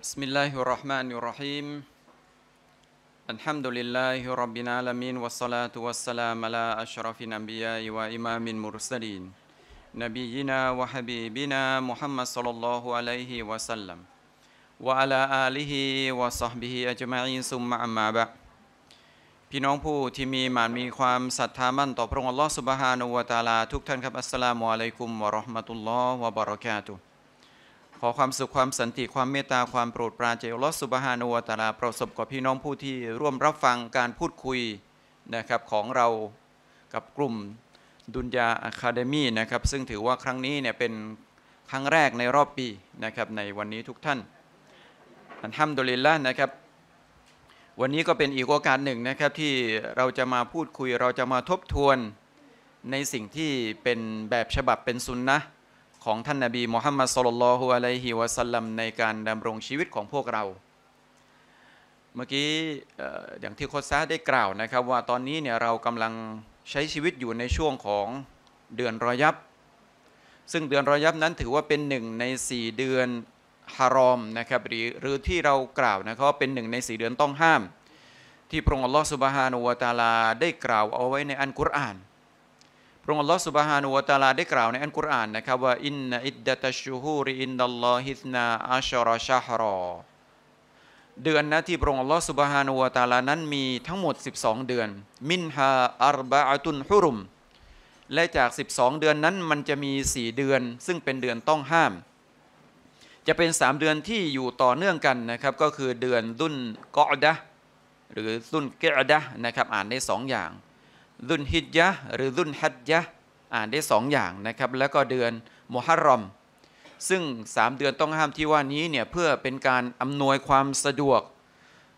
بسم الله الرحمن الرحيم الحمد لله رب العالمين والصلاة والسلام على أشرف الأنبياء وإمام المرسلين نبينا وحبيبنا محمد صلى الله عليه وسلم وعلى آله وصحبه أجمعين ثم أما بعد พี่น้องผู้ที่มีหมานมีความศรัทธามั่นต่อพระองค์อัลลอฮฺสุบฮานุวะตาลาทุกท่านครับอัสสลามุอะลัยกุมวะราะห์มะตุลลอฮ์วะบะเราะกาตุฮ์ขอความสุขความสันติความเมตตาความโปรดปรานเจลอสสุบฮานวตาลาประสบกับพี่น้องผู้ที่ร่วมรับฟังการพูดคุยนะครับของเรากับกลุ่มดุนยาอะคาเดมีนะครับซึ่งถือว่าครั้งนี้เนี่ยเป็นครั้งแรกในรอบปีนะครับในวันนี้ทุกท่านอันทำมดุลิลละนะครับ วันนี้ก็เป็นอีกโอกาสหนึ่งนะครับที่เราจะมาพูดคุยเราจะมาทบทวนในสิ่งที่เป็นแบบฉบับเป็นซุนนะของ ท่านนาบีมุฮัมมัดสุลลัลฮุอะลัยฮิวะสัลลัมในการ ดำรงชีวิตของพวกเรา เมื่อกี้อย่างที่โคซาได้กล่าวนะครับว่าตอนนี้เนี่ยเรากำลังใช้ชีวิตอยู่ในช่วงของเดือนรอยับ ซึ่งเดือนรอยับนั้นถือว่าเป็นหนึ่งใน 4 เดือนฮารอมนะครับหรือหรือ ที่เรากล่าวนะครับเป็นหนึ่งใน 4 เดือนต้องห้าม ที่พระองค์อัลลอฮฺสุบฮานุวะตาลาได้กล่าวเอาไว้ในอันกุรอานพระองค์อัลลอฮฺสุบฮานูวะตาลาได้กล่าวในอันกุรอานนะครับ ว่าอินนอิดดะตชูฮูริอินดัลลอฮิสนาอัชรอชาฮรอเดือนนะที่พระองค์อัลลอฮฺสุบฮานูวะตาลานั้นมีทั้งหมด 12 เดือน มินฮา อัรบะอตุนฮุรุม และจาก 12 เดือนนั้นมันจะมี 4 เดือน ซึ่งเป็นเดือนต้องห้าม จะเป็น 3 เดือนที่อยู่ต่อเนื่องกันนะครับ ก็คือเดือนดุนกอดะหรือดุนเกอดะนะครับอ่านได้ 2 อย่างดุนฮิจยะหรือดุนฮัจยะอ่านได้สองอย่างนะครับ แล้วก็เดือนมุฮัรรอม ซึ่ง3เดือนต้องห้ามที่ว่านี้เนี่ยเพื่อเป็นการอำนวยความสะดวก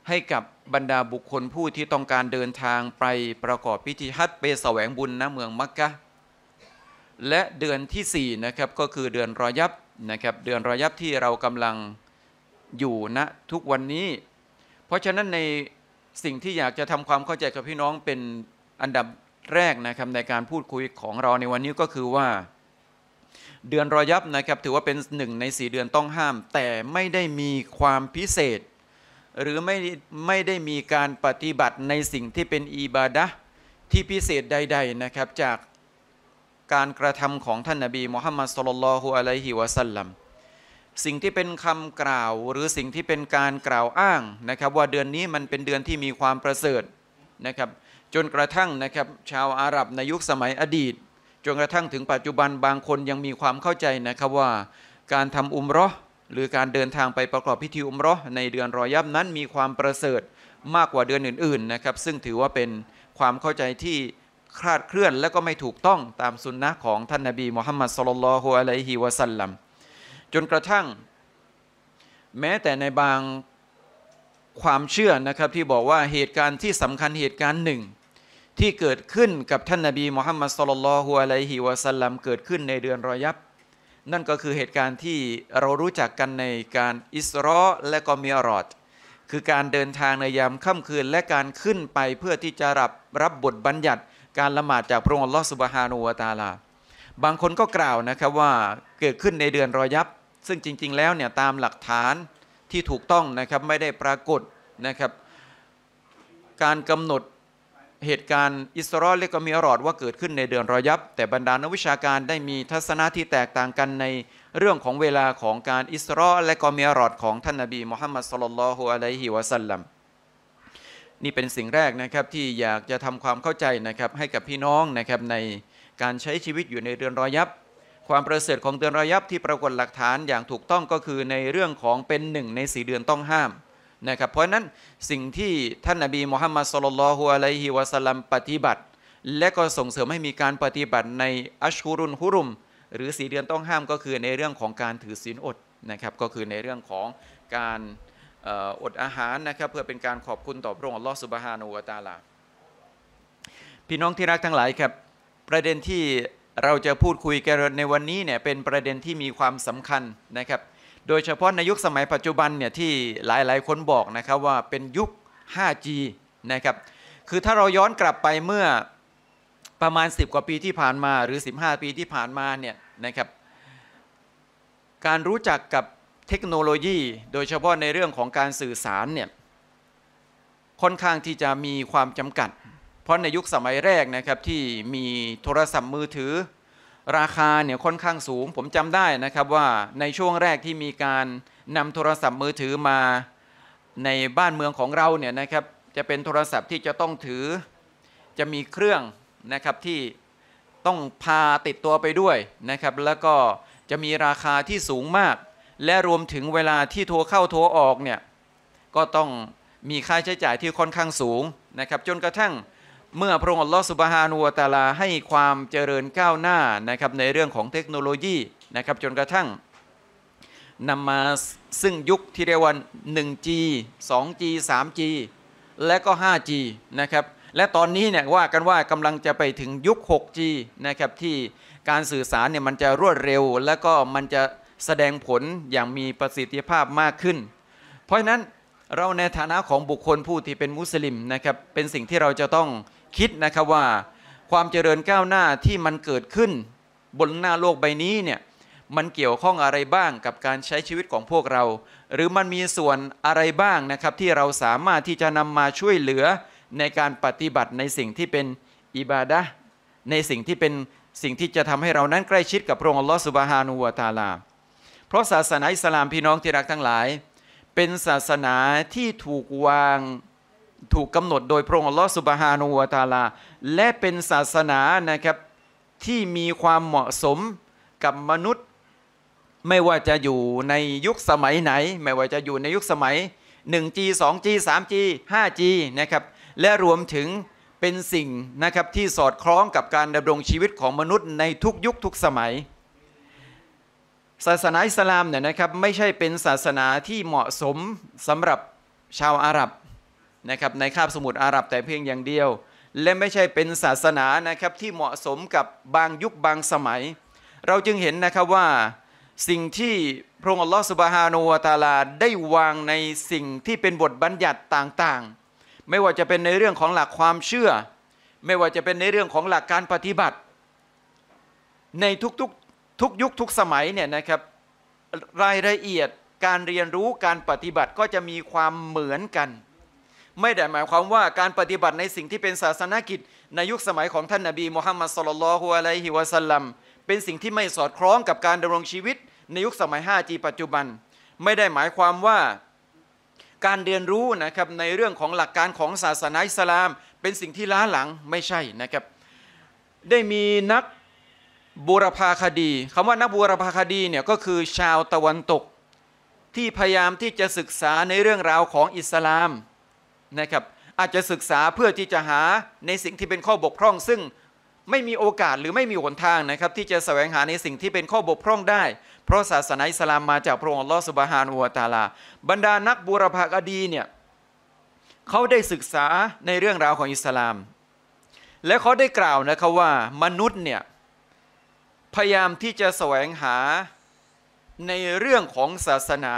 ให้กับบรรดาบุคคลผู้ที่ต้องการเดินทางไปประกอบพิธีฮัจไปแสวงบุญณเมืองมักกะและเดือนที่4นะครับก็คือเดือนรอยับนะครับเดือนรอยับที่เรากำลังอยู่ณนะทุกวันนี้เพราะฉะนั้นในสิ่งที่อยากจะทำความเข้าใจกับพี่น้องเป็นอันดับแรกนะครับในการพูดคุยของเราในวันนี้ก็คือว่า เดือนรอยับนะครับถือว่าเป็นหนึ่งใน่เดือนต้องห้าม แต่ไม่ได้มีความพิเศษ หรือไม่ไม่ได้มีการปฏิบัติในสิ่งที่เป็นอีบาดะที่พิเศษใด ๆนะครับจากการกระทำของท่านนาบีมุฮัมมัดสุลลัลฮุอะลัยฮิวะสัลลัมสิ่งที่เป็นคำกล่าวหรือสิ่งที่เป็นการกล่าวอ้างนะครับ ว่าเดือนนี้มันเป็นเดือนที่มีความประเสริฐนะครับจนกระทั่งนะครับชาวอาหรับในยุคสมัยอดีต จนกระทั่งถึงปัจจุบันบางคนยังมีความเข้าใจนะครับว่า การทำอุมรอหรือการเดินทางไปประกอบพิธีอุมรอในเดือนรอยับ นั้นมีความประเสริฐมากกว่าเดือนอื่นๆนะครับซึ่งถือว่าเป็นความเข้าใจที่คลาดเคลื่อนและก็ไม่ถูกต้องตามสุนนะของท่านนาบีมุฮัมมัดสุลลัลฮุอะลัยฮิวะสัลลัมจนกระทั่ง แม้แต่ในบางความเชื่อนะครับที่บอกว่าเหตุการณ์ที่สำคัญเหตุการณ์หนึ่งที่เกิดขึ้นกับ ท่านนาบีมูฮัมมัดสุลลัลฮุอะลัยฮิวะสัลลัมเกิดขึ้นในเดือนรอยับ นั่นก็คือเหตุการณ์ที่เรารู้จักกันในการอิสรอและก็มีอรอดคือการเดินทางในยามค่ำคืนและการขึ้นไปเพื่อที่จะรับรับบทบัญญัติ การละหมาดจาก พระองค์ลอสุบฮานูวาตาลาบางคนก็กล่าวนะครับว่าเกิดขึ้นในเดือนรอยับ ซึ่งจริง ๆแล้วเนี่ยตามหลักฐานที่ถูกต้องนะครับไม่ได้ปรากฏนะครับการกำหนดเหตุการณ์อิสรอเลกามีอรอดว่าเกิดขึ้นในเดือนรอยับแต่บรรดานักวิชาการได้มีทัศนะที่แตกต่างกันในเรื่องของเวลาของการอิสรอและกอมีอรอดของท่านนบีมุฮัมมัดสุลลัลฮุอะลัยฮิวะสัลลัมนี่เป็นสิ่งแรกนะครับที่อยากจะทำความเข้าใจนะครับให้กับพี่น้องนะครับในการใช้ชีวิตอยู่ในเดือนรอยับ ความประเสริฐของเดือนรอยับที่ปรากฏหลักฐานอย่างถูกต้องก็คือในเรื่องของเป็นหนึ่งในสีเดือนต้องห้ามนะครับเพราะนั้นสิ่งที่ท่านนบีมุฮัมมัดสุลลัลฮุอะลัยฮิวะสัลลัมปฏิบัติ และก็ส่งเสริมให้มีการปฏิบัติในอัชฮุรุนฮุรุม หรือสีเดือนต้องห้ามก็คือในเรื่องของการถือศีลอดนะครับก็คือในเรื่องของการอดอาหารนะครับ เพื่อเป็นการขอบคุณต่อพระองค์อัลลอฮฺสุบฮานูวะตาลาพี่น้องที่รักทั้งหลายครับ ประเด็นที่เราจะพูดคุยกันในวันนี้เนี่ยเป็นประเด็นที่มีความสำคัญนะครับโดยเฉพาะในยุคสมัยปัจจุบันเนี่ยที่หลาย ๆ คนบอกนะครับว่าเป็นยุค 5G นะครับ คือถ้าเราย้อนกลับไปเมื่อประมาณ 10 กว่าปีที่ผ่านมาหรือ 15 ปีที่ผ่านมาเนี่ยนะครับการรู้จักกับเทคโนโลยีโดยเฉพาะในเรื่องของการสื่อสารเนี่ยค่อนข้างที่จะมีความจำกัด เพราะในยุคสมัยแรกนะครับที่มีโทรศัพท์มือถือราคาเนี่ยค่อนข้างสูงผมจำได้นะครับว่าในช่วงแรกที่มีการนำโทรศัพท์มือถือมาในบ้านเมืองของเราเนี่ยนะครับจะเป็นโทรศัพท์ที่จะต้องถือ จะมีเครื่องนะครับที่ต้องพาติดตัวไปด้วยนะครับแล้วก็จะมีราคาที่สูงมาก และรวมถึงเวลาที่โทรเข้าโทรออกเนี่ย ก็ต้องมีค่าใช้จ่ายที่ค่อนข้างสูง นะครับจนกระทั่งเมื่อพระองค์อัลลอฮฺสุบฮานูวตาลาให้ความเจริญก้าวหน้านะครับในเรื่องของเทคโนโลยีนะครับจนกระทั่ง นำมาซึ่งยุคที่เรียกว่า 1G 2G 3G และก็ 5G นะครับและตอนนี้เนี่ยว่ากันว่ากำลังจะไปถึงยุค 6G นะครับที่การสื่อสารเนี่ยมันจะรวดเร็ว และก็มันจะแสดงผลอย่างมีประสิทธิภาพมากขึ้น เพราะฉะนั้นเราในฐานะของบุคคลผู้ที่เป็นมุสลิมนะครับเป็นสิ่งที่เราจะต้องคิดนะครับว่าความเจริญก้าวหน้าที่มันเกิดขึ้น บนหน้าโลกใบนี้เนี่ยมันเกี่ยวข้องอะไรบ้างกับการใช้ชีวิตของพวกเรา หรือมันมีส่วนอะไรบ้างนะครับที่เราสามารถที่จะนำมาช่วยเหลือในการปฏิบัติในสิ่งที่เป็นอิบาดะในสิ่งที่เป็นสิ่งที่จะทำให้เรานั้นใกล้ชิดกับพระองค์อัลลอฮฺสุบฮานูวาตาลา เพราะศาสนาอิสลามพี่น้องที่รักทั้งหลาย เป็นศาสนาที่ถูกวางถูกกำหนดโดยพระองค์อัลลอฮฺสุบฮานูวาตาลาและเป็นศาสนานะครับที่มีความเหมาะสมกับมนุษย์ ไม่ว่าจะอยู่ในยุคสมัยไหน ไม่ว่าจะอยู่ในยุคสมัย 1G 2G 3G 5G นะครับและรวมถึงเป็นสิ่งนะครับที่สอดคล้องกับการดำรงชีวิตของมนุษย์ในทุกยุคทุกสมัย ศาสนาอิสลามเนี่ยนะครับไม่ใช่เป็นศาสนาที่เหมาะสมสำหรับชาวอาหรับนะครับในคาบสมุทรอาหรับแต่เพียงอย่างเดียว และไม่ใช่เป็นศาสนานะครับที่เหมาะสมกับบางยุคบางสมัย เราจึงเห็นนะครับว่าสิ่งที่พระองค์อัลลอฮฺสุบฮานูว์ตาลาได้วางในสิ่งที่เป็นบทบัญญัติต่างๆ ไม่ว่าจะเป็นในเรื่องของหลักความเชื่อ ไม่ว่าจะเป็นในเรื่องของหลักการปฏิบัติ ในทุกๆทุกยุคทุกสมัยเนี่ยนะครับรายละเอียดการเรียนรู้การปฏิบัติก็จะมีความเหมือนกันไม่ได้หมายความว่าการปฏิบัติในสิ่งที่เป็นศาสนกิจในยุคสมัยของท่านนาบีมูฮัมมัดสลลัลฮุอะลัยฮิวะสัลลัมเป็นสิ่งที่ไม่สอดคล้องกับการดำรงชีวิต ในยุคสมัย 5G ปัจจุบัน ไม่ได้หมายความว่าการเรียนรู้นะครับในเรื่องของหลักการของศาสนาอิสลามเป็นสิ่งที่ล้าหลังไม่ใช่นะครับได้มีนักบูรพาคดี คำว่านักบูรพาคดีเนี่ยก็คือชาวตะวันตกที่พยายามที่จะศึกษาในเรื่องราวของอิสลามนะครับอาจจะศึกษาเพื่อที่จะหาในสิ่งที่เป็นข้อบกพร่อง ซึ่งไม่มีโอกาสหรือไม่มีหนทางนะครับที่จะแสวงหาในสิ่งที่เป็นข้อบกพร่องได้เพราะศาสนาอิสลามมาจากพระองค์ลอสุบฮานัวตาลาบรรดานักบูรพากดีเนี่ยเขาได้ศึกษาในเรื่องราวของอิสลาม และเขาได้กล่าวนะครับว่ามนุษย์เนี่ยพยายามที่จะแสวงหาในเรื่องของศาสนา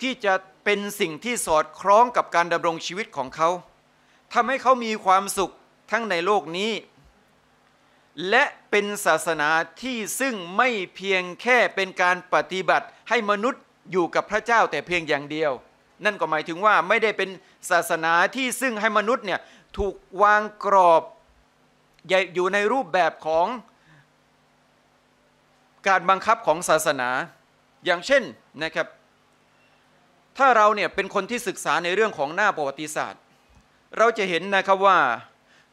ที่จะเป็นสิ่งที่สอดคล้องกับการดำรงชีวิตของเขา ทำให้เขามีความสุขทั้งในโลกนี้ และเป็นศาสนาที่ซึ่งไม่เพียงแค่เป็นการปฏิบัติให้มนุษย์อยู่กับพระเจ้าแต่เพียงอย่างเดียว นั่นก็หมายถึงว่าไม่ได้เป็นศาสนาที่ซึ่งให้มนุษย์เนี่ยถูกวางกรอบอยู่ในรูปแบบของการบังคับของศาสนา อย่างเช่นนะครับถ้าเราเนี่ยเป็นคนที่ศึกษาในเรื่องของหน้าประวัติศาสตร์ เราจะเห็นนะครับว่า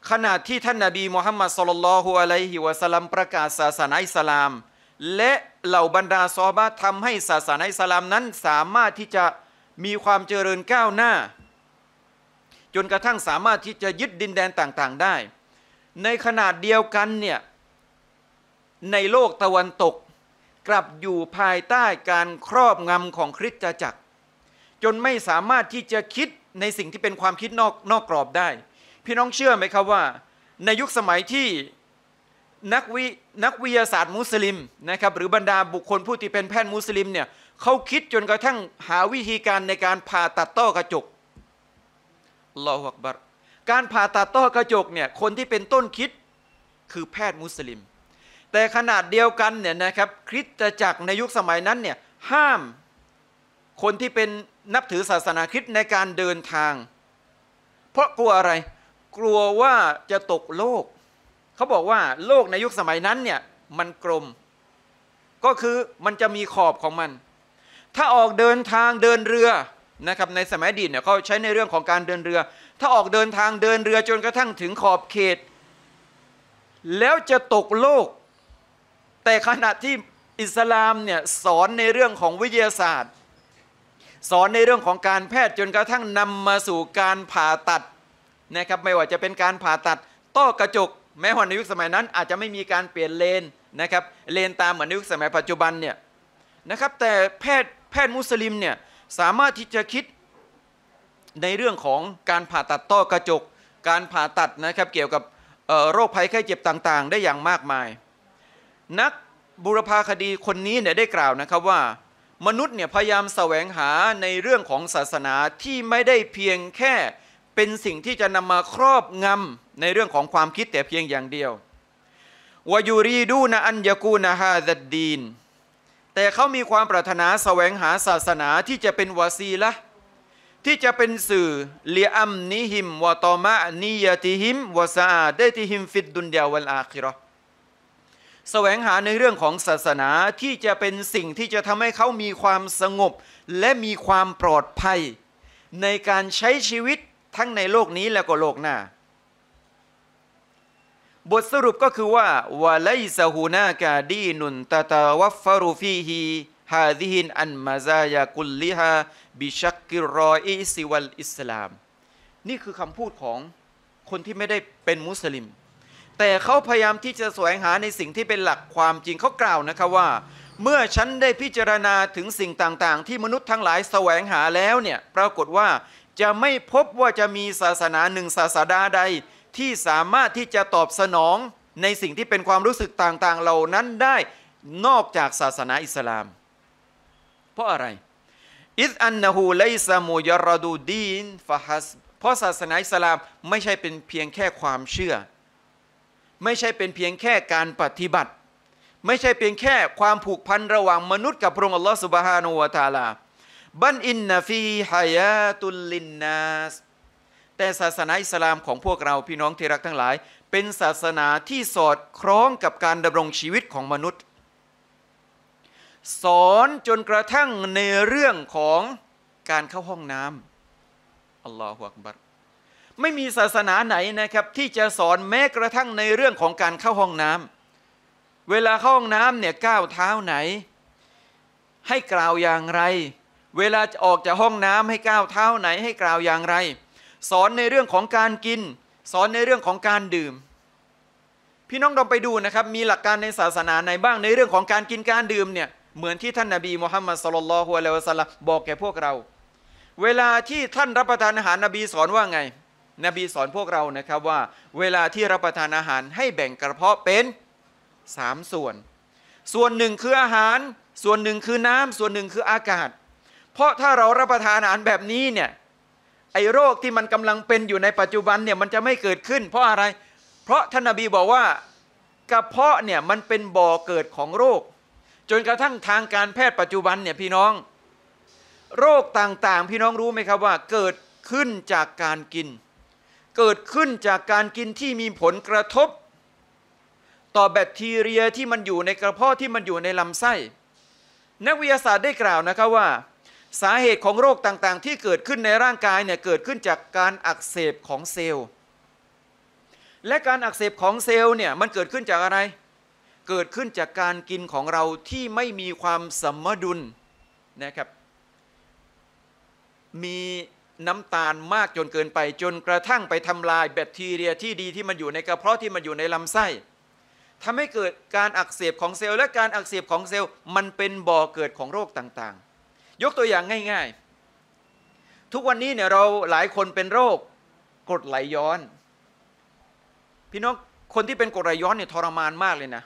ขณะที่ท่านนาบีมูฮัมมัดสุลลัลฮุอะลัยฮิวะสลัมประกาศศาสนาอิสลาม และเหล่าบรรดาซอบะทำให้ศาสนาอิสลามนั้นสามารถที่จะมีความเจริญก้าวหน้า จนกระทั่งสามารถที่จะยึดดินแดนต่างๆได้ ในขนาดเดียวกันเนี่ยในโลกตะวันตก กลับอยู่ภายใต้การครอบงำของคริสตจักรจนไม่สามารถที่จะคิดในสิ่งที่เป็นความคิดนอกนอกกรอบได้ พี่น้องเชื่อไหมครับว่า ในยุคสมัยที่นักวินักวิทยาศาสตร์มุสลิมนะครับหรือบรรดาบุคคลผู้ที่เป็นแพทย์มุสลิมเนี่ยเขาคิดจนกระทั่งหาวิธีการในการผ่าตัดต้อกระจกลอหักบัตการผ่าตัดต้อกระจกเนี่ยคนที่เป็นต้นคิดคือแพทย์มุสลิม แต่ขนาดเดียวกันเนี่ยนะครับคริสตจักรในยุคสมัยนั้นเนี่ยห้ามคนที่เป็นนับถือศาสนาคริสต์ในการเดินทาง เพราะกลัวอะไร กลัวว่าจะตกโลก เขาบอกว่า โลกในยุคสมัยนั้นเนี่ยมันกลมก็คือมันจะมีขอบของมัน ถ้าออกเดินทางเดินเรือนะครับในสมัยดีเนี่ยเขาใช้ในเรื่องของการเดินเรือ ถ้าออกเดินทางเดินเรือจนกระทั่งถึงขอบเขต แล้วจะตกโลก แต่ขณะที่อิสลามเนี่ยสอนในเรื่องของวิทยาศาสตร์สอนในเรื่องของการแพทย์จนกระทั่งนำมาสู่การผ่าตัดนะครับไม่ว่าจะเป็นการผ่าตัดต้อกระจกแม้ว่าในยุคสมัยนั้น อาจจะไม่มีการเปลี่ยนเลนนะครับเลนตามเหมือนในยุคสมัยปัจจุบันเนี่ยนะครับแต่แพทย์แพทย์มุสลิมเนี่ยสามารถที่จะคิดในเรื่องของการผ่าตัดต้อกระจก การผ่าตัดนะครับเกี่ยวกับโรคภัยไข้เจ็บต่างๆ ได้อย่างมากมาย นักบุรพาคดีคนนี้เนี่ยได้กล่าวนะครับว่ามนุษย์เนี่ยพยายามแสวงหาในเรื่องของศาสนาที่ไม่ได้เพียงแค่ เป็นสิ่งที่จะนำมาครอบงำในเรื่องของความคิดแต่เพียงอย่างเดียววายูรีดูนะอันยากูนะฮาดดีน แต่เขามีความปรารถนาแสวงหาศาสนาที่จะเป็นวาซีละที่จะเป็นสื่อเลียอัมนิหิมวะตอมะนียติหิมวะซาเด้ติหิมฟิด ดุนยาวัลอาคิราแสวงหาในเรื่องของศาสนาที่จะเป็นสิ่งที่จะทำให้เขามีความสงบและมีความปลอดภัย ในการใช้ชีวิตทั้งในโลกนี้และก็โลกหน้า บทสรุปก็คือว่าวาไลซาฮูนากาดีนุนตาตาวัฟฟารูฟีฮีฮาดิฮินอันมาซายากุลลิฮาบิชักกิรออิซิวัลอิสลามนี่คือคำพูดของคนที่ไม่ได้เป็นมุสลิมแต่เขาพยายามที่จะแสวงหาในสิ่งที่เป็นหลักความจริง เขากล่าวนะคะว่า เมื่อฉันได้พิจารณาถึงสิ่งต่างๆที่มนุษย์ทั้งหลายแสวงหาแล้วเนี่ยปรากฏว่าจะไม่พบว่าจะมีศาสนาหนึ่งศาสดาใดที่สามารถที่จะตอบสนองในสิ่งที่เป็นความรู้สึกต่างๆเหล่านั้นได้นอกจากศาสนาอิสลาม เพราะอะไรอิสอันนะฮูไลซามูยารดูดีนฟะฮัสเพราะศาสนาอิสลามไม่ใช่เป็นเพียงแค่ความเชื่อไม่ใช่เป็นเพียงแค่การปฏิบัติ ไม่ใช่เพียงแค่ความผูกพันระหว่างมนุษย์กับพระองค์อัลลอฮฺสุบฮานูวะตาลา บันอินนฟีฮายาตุลลินนัสแต่ศาสนาอิสลามของพวกเราพี่น้องที่รักทั้งหลาย เป็นศาสนาที่สอดคล้องกับการดำรงชีวิตของมนุษย์ สอนจนกระทั่งในเรื่องของการเข้าห้องน้ำอัลลอฮฺอักบัรไม่มีศาสนาไหนนะครับที่จะสอนแม้กระทั่งในเรื่องของการเข้าห้องน้ำ เวลาเข้าห้องน้ำเนี่ยก้าวเท้าไหน ให้กล่าวอย่างไร เวลาจะออกจากห้องน้ำให้ก้าวเท้าไหนให้กล่าวอย่างไร สอนในเรื่องของการกิน สอนในเรื่องของการดื่ม พี่น้องลองไปดูนะครับมีหลักการในศาสนาไหนบ้างในเรื่องของการกินการดื่มเนี่ยเหมือนที่ท่านนาบีมุฮัมมัดสลลัลฮุอะลัยวะสัลลัมบอกแก่พวกเรา เวลาที่ท่านรับประทานอาหารนบีสอนว่าไงนบีสอนพวกเรานะครับว่า เวลาที่รับประทานอาหารให้แบ่งกระเพาะเป็น 3 ส่วน ส่วนหนึ่งคืออาหาร ส่วนหนึ่งคือน้ำ ส่วนหนึ่งคืออากาศ เพราะถ้าเรารับประทานอาหารแบบนี้เนี่ยไอ้โรคที่มันกำลังเป็นอยู่ในปัจจุบันเนี่ยมันจะไม่เกิดขึ้น เพราะอะไรเพราะท่านนบีบอกว่ากระเพาะเนี่ยมันเป็นบ่อเกิดของโรค จนกระทั่งทางการแพทย์ปัจจุบันเนี่ยพี่น้อง โรคต่างๆ พี่น้องรู้ไหมครับว่า เกิดขึ้นจากการกินเกิดขึ้นจากการกินที่มีผลกระทบ ต่อแบคทีเรียที่มันอยู่ในกระเพาะที่มันอยู่ในลำไส้ นักวิทยาศาสตร์ได้กล่าวนะครับว่าสาเหตุของโรคต่างๆ ที่เกิดขึ้นในร่างกายเนี่ยเกิดขึ้นจากการอักเสบของเซลล์ และการอักเสบของเซลล์เนี่ย มันเกิดขึ้นจากอะไร เกิดขึ้นจากการกินของเราที่ไม่มีความสมดุลนะครับ มีน้ำตาลมากจนเกินไปจนกระทั่งไปทำลายแบคทีเรียที่ดีที่มันอยู่ในกระเพาะที่มันอยู่ในลำไส้ทำให้เกิดการอักเสบของเซลล์ และการอักเสบของเซลล์ มันเป็นบ่อเกิดของโรคต่างๆ ยกตัวอย่างง่าย ๆ ทุกวันนี้เนี่ยเราหลายคนเป็นโรคกรดไหลย้อน พี่น้องคนที่เป็นกรดไหลย้อนเนี่ยทรมานมากเลยนะ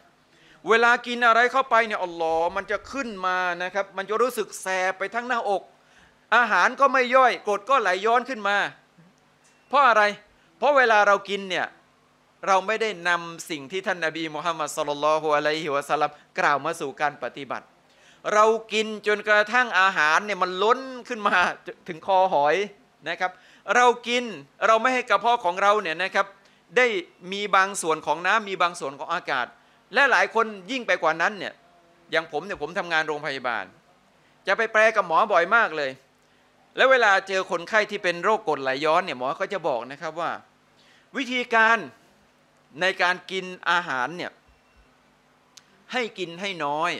เวลากินอะไรเข้าไปเนี่ยอ๋ลอมันจะขึ้นมานะครับ มันจะรู้สึกแสบไปทั้งหน้าอกอาหารก็ไม่ย่อยกรดก็ไหลย้อนขึ้นมาเพราะอะไร เพราะเวลาเรากินเนี่ยเราไม่ได้นำสิ่งที่ท่านนาบีมุฮัมมัดสุลลัลฮุอะลัยฮิวะสัลลัมกล่าวมาสู่การปฏิบัติ เรากินจนกระทั่งอาหารเนี่ย มันล้นขึ้นมาถึงคอหอยนะครับ เรากินเราไม่ให้กระเพาะของเราเนี่ยนะครับ ได้มีบางส่วนของน้ำมีบางส่วนของอากาศ และหลายคนยิ่งไปกว่านั้นเนี่ย อย่างผมเนี่ยผมทำงานโรงพยาบาล จะไปแปลกับหมอบ่อยมากเลยแล้วเวลาเจอคนไข้ที่เป็นโรคกรดไหลย้อนเนี่ย หมอก็จะบอกนะครับว่า วิธีการในการกินอาหารเนี่ย ให้กินให้น้อย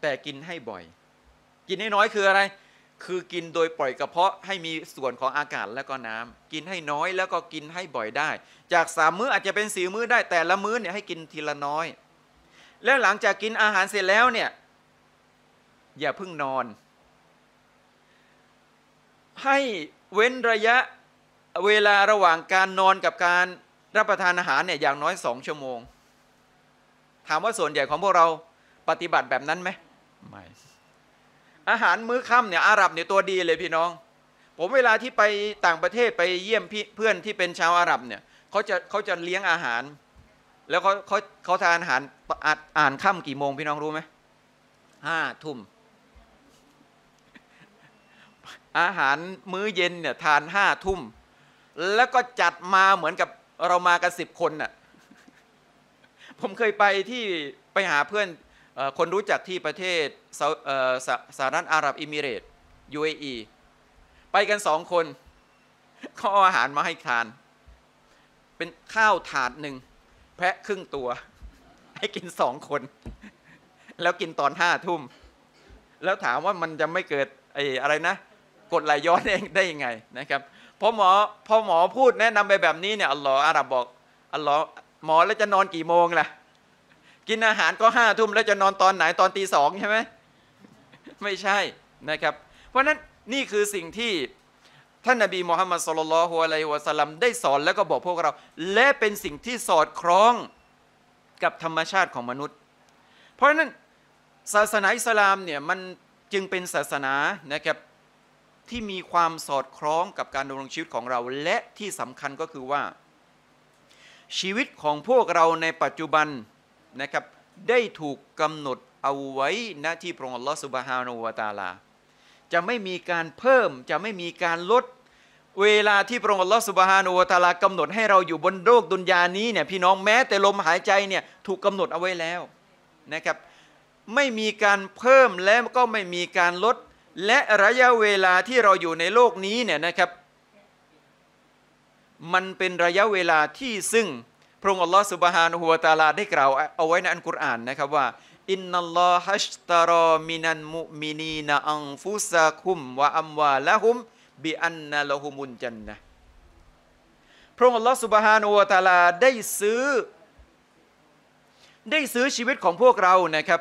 แต่กินให้บ่อย กินให้น้อยคืออะไร คือกินโดยปล่อยกระเพาะให้มีส่วนของอากาศแล้วก็น้ำ กินให้น้อยแล้วก็กินให้บ่อยได้ จากสามมื้ออาจจะเป็นสี่มื้อได้แต่ละมื้อเนี่ยให้กินทีละน้อย แล้วหลังจากกินอาหารเสร็จแล้วเนี่ย อย่าเพิ่งนอนให้เว้นระยะเวลาระหว่างการนอนกับการรับประทานอาหารเนี่ย อย่างน้อยสองชั่วโมง ถามว่าส่วนใหญ่ของพวกเราปฏิบัติแบบนั้นไหมไม่อาหารมื้อค่ำเนี่ย อาหรับเนี่ยตัวดีเลยพี่น้อง ผมเวลาที่ไปต่างประเทศไปเยี่ยมเพื่อนที่เป็นชาวอาหรับเนี่ยเขาจะเขาจะเลี้ยงอาหาร แล้วเขาเขาเขาทานอาหารอ่านค่ำกี่โมงพี่น้องรู้ไหมห้าทุ่มอาหารมื้อเย็นเนี่ยทานห้าทุ่ม แล้วก็จัดมาเหมือนกับเรามากันสิบคนน่ะ ผมเคยไปที่ไปหาเพื่อนคนรู้จักที่ประเทศสหรัฐอาหรับอิมิเรต UAE ไปกันสองคนเขาเอาอาหารมาให้ทาน เป็นข้าวถาดหนึ่งแพะครึ่งตัว ให้กินสองคน แล้วกินตอนห้าทุ่ม แล้วถามว่ามันจะไม่เกิดไอ้อะไรนะกดไหลย้อนเองได้ยังไงนะครับพอหมอพอหมอพูดแนะนำไปแบบนี้เนี่ยอัลลอฮ์อาหรับบอกอัลลอฮ์หมอแล้วจะนอนกี่โมงล่ะ กินอาหารก็ห้าทุ่มแล้วจะนอนตอนไหนตอนตีสองใช่ไหม ไม่ใช่นะครับ เพราะฉะนั้นนี่คือสิ่งที่ ท่านนบีมูฮัมมัดสุลลัลฮุอะลัยฮิวะสัลลัมได้สอนแล้วก็บอกพวกเรา และเป็นสิ่งที่สอดคล้องกับธรรมชาติของมนุษย์ เพราะฉะนั้น ศาสนาอิสลามเนี่ยมันจึงเป็นศาสนานะครับที่มีความสอดคล้องกับการดำรงชีวิตของเราและที่สำคัญก็คือว่า ชีวิตของพวกเราในปัจจุบันนะครับได้ถูกกำหนดเอาไว้ณที่พระองค์ลอสุบฮานุวาตาลา จะไม่มีการเพิ่มจะไม่มีการลด เวลาที่พระองค์ลอสุบฮานุวาตาลากำหนดให้เราอยู่บนโลกดุนยานี้เนี่ยพี่น้องแม้แต่ลมหายใจเนี่ยถูกกำหนดเอาไว้แล้วนะครับไม่มีการเพิ่มและก็ไม่มีการลดและระยะเวลาที่เราอยู่ในโลกนี้เนี่ยนะครับ มันเป็นระยะเวลาที่ซึ่ง พระองค์อัลลอฮฺสุบฮานุฮุวาตาลา ได้กล่าว เอาไว้ในอันกุรอาน นะครับว่าอินนัลลอฮัชตารอมินันมุมินีนอังฟุซาคุมวะอัมวาละฮุมบิอันนาละฮุมุนจันนะพระองค์อัลลอฮฺสุบฮานุวาตาลา ได้ซื้อ ได้ซื้อชีวิตของพวกเรานะครับ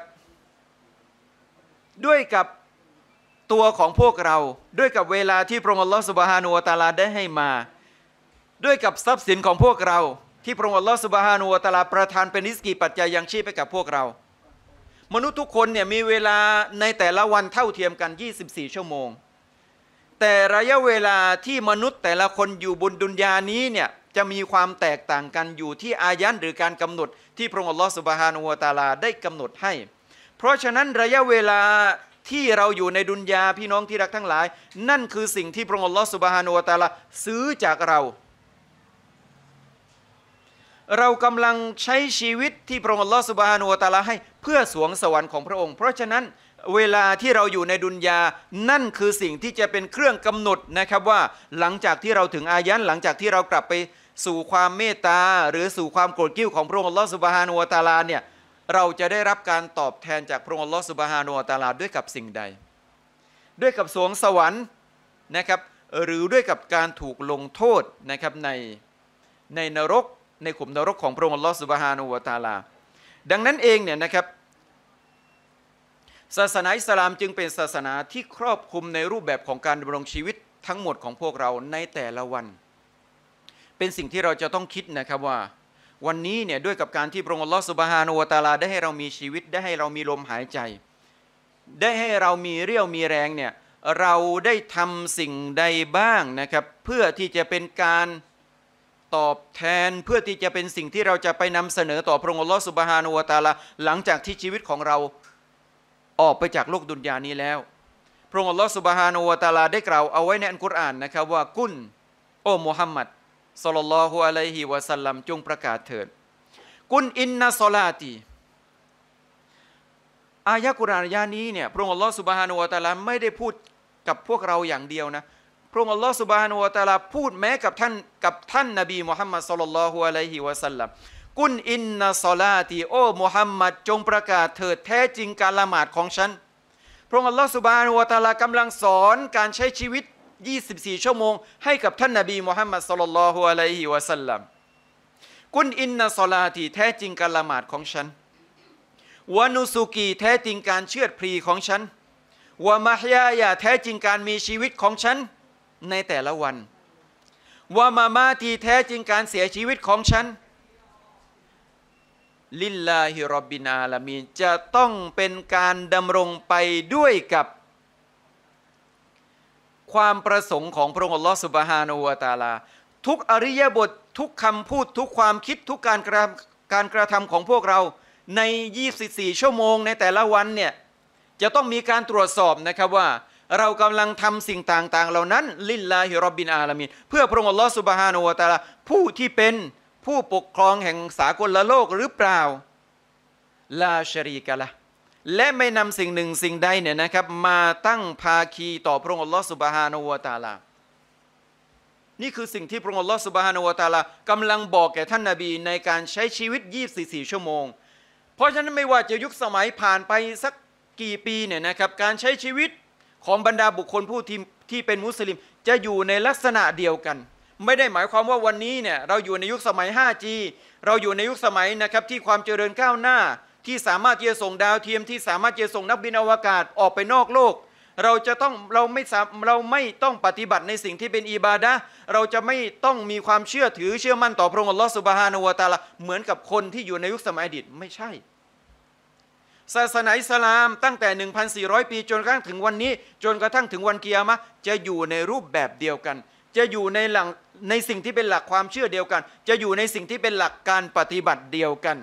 ด้วยกับตัวของพวกเราด้วยกับเวลาที่พระองค์ลอสุบฮานูตาลาได้ให้มา ด้วยกับทรัพย์สินของพวกเรา ที่พระองค์ลอสุบฮานูตาลาประทานเป็นนิสกีปัจจัยยังชีพให้กับพวกเรา มนุษย์ทุกคนเนี่ยมีเวลาในแต่ละวันเท่าเทียมกัน 24 ชั่วโมง แต่ระยะเวลาที่มนุษย์แต่ละคนอยู่บนดุนยานี้เนี่ยจะมีความแตกต่างกันอยู่ที่อายันหรือการกำหนดที่พระองค์ลอสุบฮานูตาลาได้กำหนดให้ เพราะฉะนั้นระยะเวลาที่เราอยู่ในดุนยาพี่น้องที่รักทั้งหลาย นั่นคือสิ่งที่พระองค์ลอสุบฮานุัตาลาซื้อจากเรา เรากำลังใช้ชีวิตที่พระองค์ลอสุบฮานุัตาลา ให้เพื่อสวงสวรรค์ของพระองค์ เพราะฉะนั้นเวลาที่เราอยู่ในดุนยานั่นคือสิ่งที่จะเป็นเครื่องกำหนดนะครับว่า หลังจากที่เราถึงอายันหลังจากที่เรากลับไปสู่ความเมตตา หรือสู่ความโกรธกิ้วของพระองค์ลอสุบฮานุัตาลาเนี่ยเราจะได้รับการตอบแทน จากพระองค์ลอสุบฮานุอัตาลาด้วยกับสิ่งใด ด้วยกับสวงสวรรค์นะครับ หรือด้วยกับการถูกลงโทษนะครับในในนรก ในขุมนรกของพระองค์ลอสุบฮานุอัตาลา ดังนั้นเองเนี่ยนะครับ ศาสนาอิสลามจึงเป็นศาสนาที่ครอบคลุมในรูปแบบของการดำรงชีวิตทั้งหมดของพวกเราในแต่ละวัน เป็นสิ่งที่เราจะต้องคิดนะครับว่าวันนี้เนี่ยด้วยกับการที่พระองค์อัลลอฮฺสุบฮานุวตาลาได้ให้เรามีชีวิตได้ให้เรามีลมหายใจ ได้ให้เรามีเรี่ยวมีแรงเนี่ยเราได้ทำสิ่งใดบ้างนะครับเพื่อที่จะเป็นการตอบแทนเพื่อที่จะเป็นสิ่งที่เราจะไปนำเสนอต่อพระองค์อัลลอฮฺสุบฮานุวตาลาหลังจากที่ชีวิตของเราออกไปจากโลกดุนยานี้แล้ว พระองค์อัลลอฮฺสุบฮานุวตาลาได้กล่าวเอาไว้ในอัลกุรอานนะครับว่ากุนโอ้มุฮัมมัดสลลัลฮุอะลัยฮิวะสัลลัมจงประกาศเถิดกุนอินนาสลาตีอายะกุรานยานี้เนี่ยพระองค์อัลลอฮฺสุบฮานุวะตาลาไม่ได้พูดกับพวกเราอย่างเดียวนะพระองค์อัลลอฮฺสุบฮานุวะตาลาพูดแม้กับท่านกับท่านนบีมุฮัมมัดสลลัลฮุอะลัยฮิวะสัลลัมกุนอินนาสลาตีโอ้มุฮัมมัดจงประกาศเถิด แท้จริงการละหมาดของฉันพระองค์อัลลอฮฺสุบฮานุวะตาลากำลังสอนการใช้ชีวิต24ชั่วโมง ให้กับท่านนาบีมุฮัมมัดสลลัลฮุอะลัยฮิวะสัลลัมกุนอินนาสลาทีแท้จริงการละหมาดของฉันวานุสุกีแท้จริงการเชือดพรีของฉันวามฮยายาแท้จริงการมีชีวิตของฉัน ในแต่ละวันวามามาทีแท้จริงการเสียชีวิตของฉันลิลลาฮิรบบินาละมีจะต้องเป็นการดำรงไปด้วยกับความประสงค์ของพระองค์อัลลอฮฺสุบฮานูวาตาลาทุกอริยบททุกคำพูดทุกความคิดทุกการกระการกระทำของพวกเราใน 24 ชั่วโมงในแต่ละวันเนี่ย จะต้องมีการตรวจสอบนะครับว่า เรากำลังทำสิ่งต่างๆเหล่านั้น ลิลลาฮิรบบินอาลามินเพื่อพระองค์อัลลอฮฺสุบฮานูวาตาลาผู้ที่เป็นผู้ปกครองแห่งสากลละโลกหรือเปล่า ลาชรีกะละและไม่นำสิ่งหนึ่งสิ่งใดเนี่ยนะครับมาตั้งภาคีต่อพระองค์อัลลอฮฺสุบฮานาวตาลานี่คือสิ่งที่พระองค์อัลลอฮฺสุบฮานาวตาลากำลังบอกแก่ท่านนาบีในการใช้ชีวิต 24 ชั่วโมง เพราะฉะนั้นไม่ว่าจะยุคสมัยผ่านไปสักกี่ปีเนี่ยนะครับการใช้ชีวิตของบรรดาบุคคลผู้ที่ที่เป็นมุสลิมจะอยู่ในลักษณะเดียวกัน ไม่ได้หมายความว่าวันนี้เนี่ยเราอยู่ในยุคสมัย 5G เราอยู่ในยุคสมัยนะครับที่ความเจริญก้าวหน้าที่สามารถจะส่งดาวเทียมที่สามารถจะส่งนักบินอวกาศออกไปนอกโลก เราจะต้องเราไม่เราไม่ต้องปฏิบัติในสิ่งที่เป็นอิบาดะเราจะไม่ต้องมีความเชื่อถือเชื่อมั่นต่อพระองค์อัลลอฮฺสุบฮานาวะตาละเหมือนกับคนที่อยู่ในยุคสมัยอดีตไม่ใช่ ศาสนาอิสลามตั้งแต่ 1,400 ปี จนกระทั่งถึงวันนี้ จนกระทั่งถึงวันเกียรมะจะอยู่ในรูปแบบเดียวกัน จะอยู่ในหลังในสิ่งที่เป็นหลักความเชื่อเดียวกัน จะอยู่ในสิ่งที่เป็นหลักการปฏิบัติเดียวกัน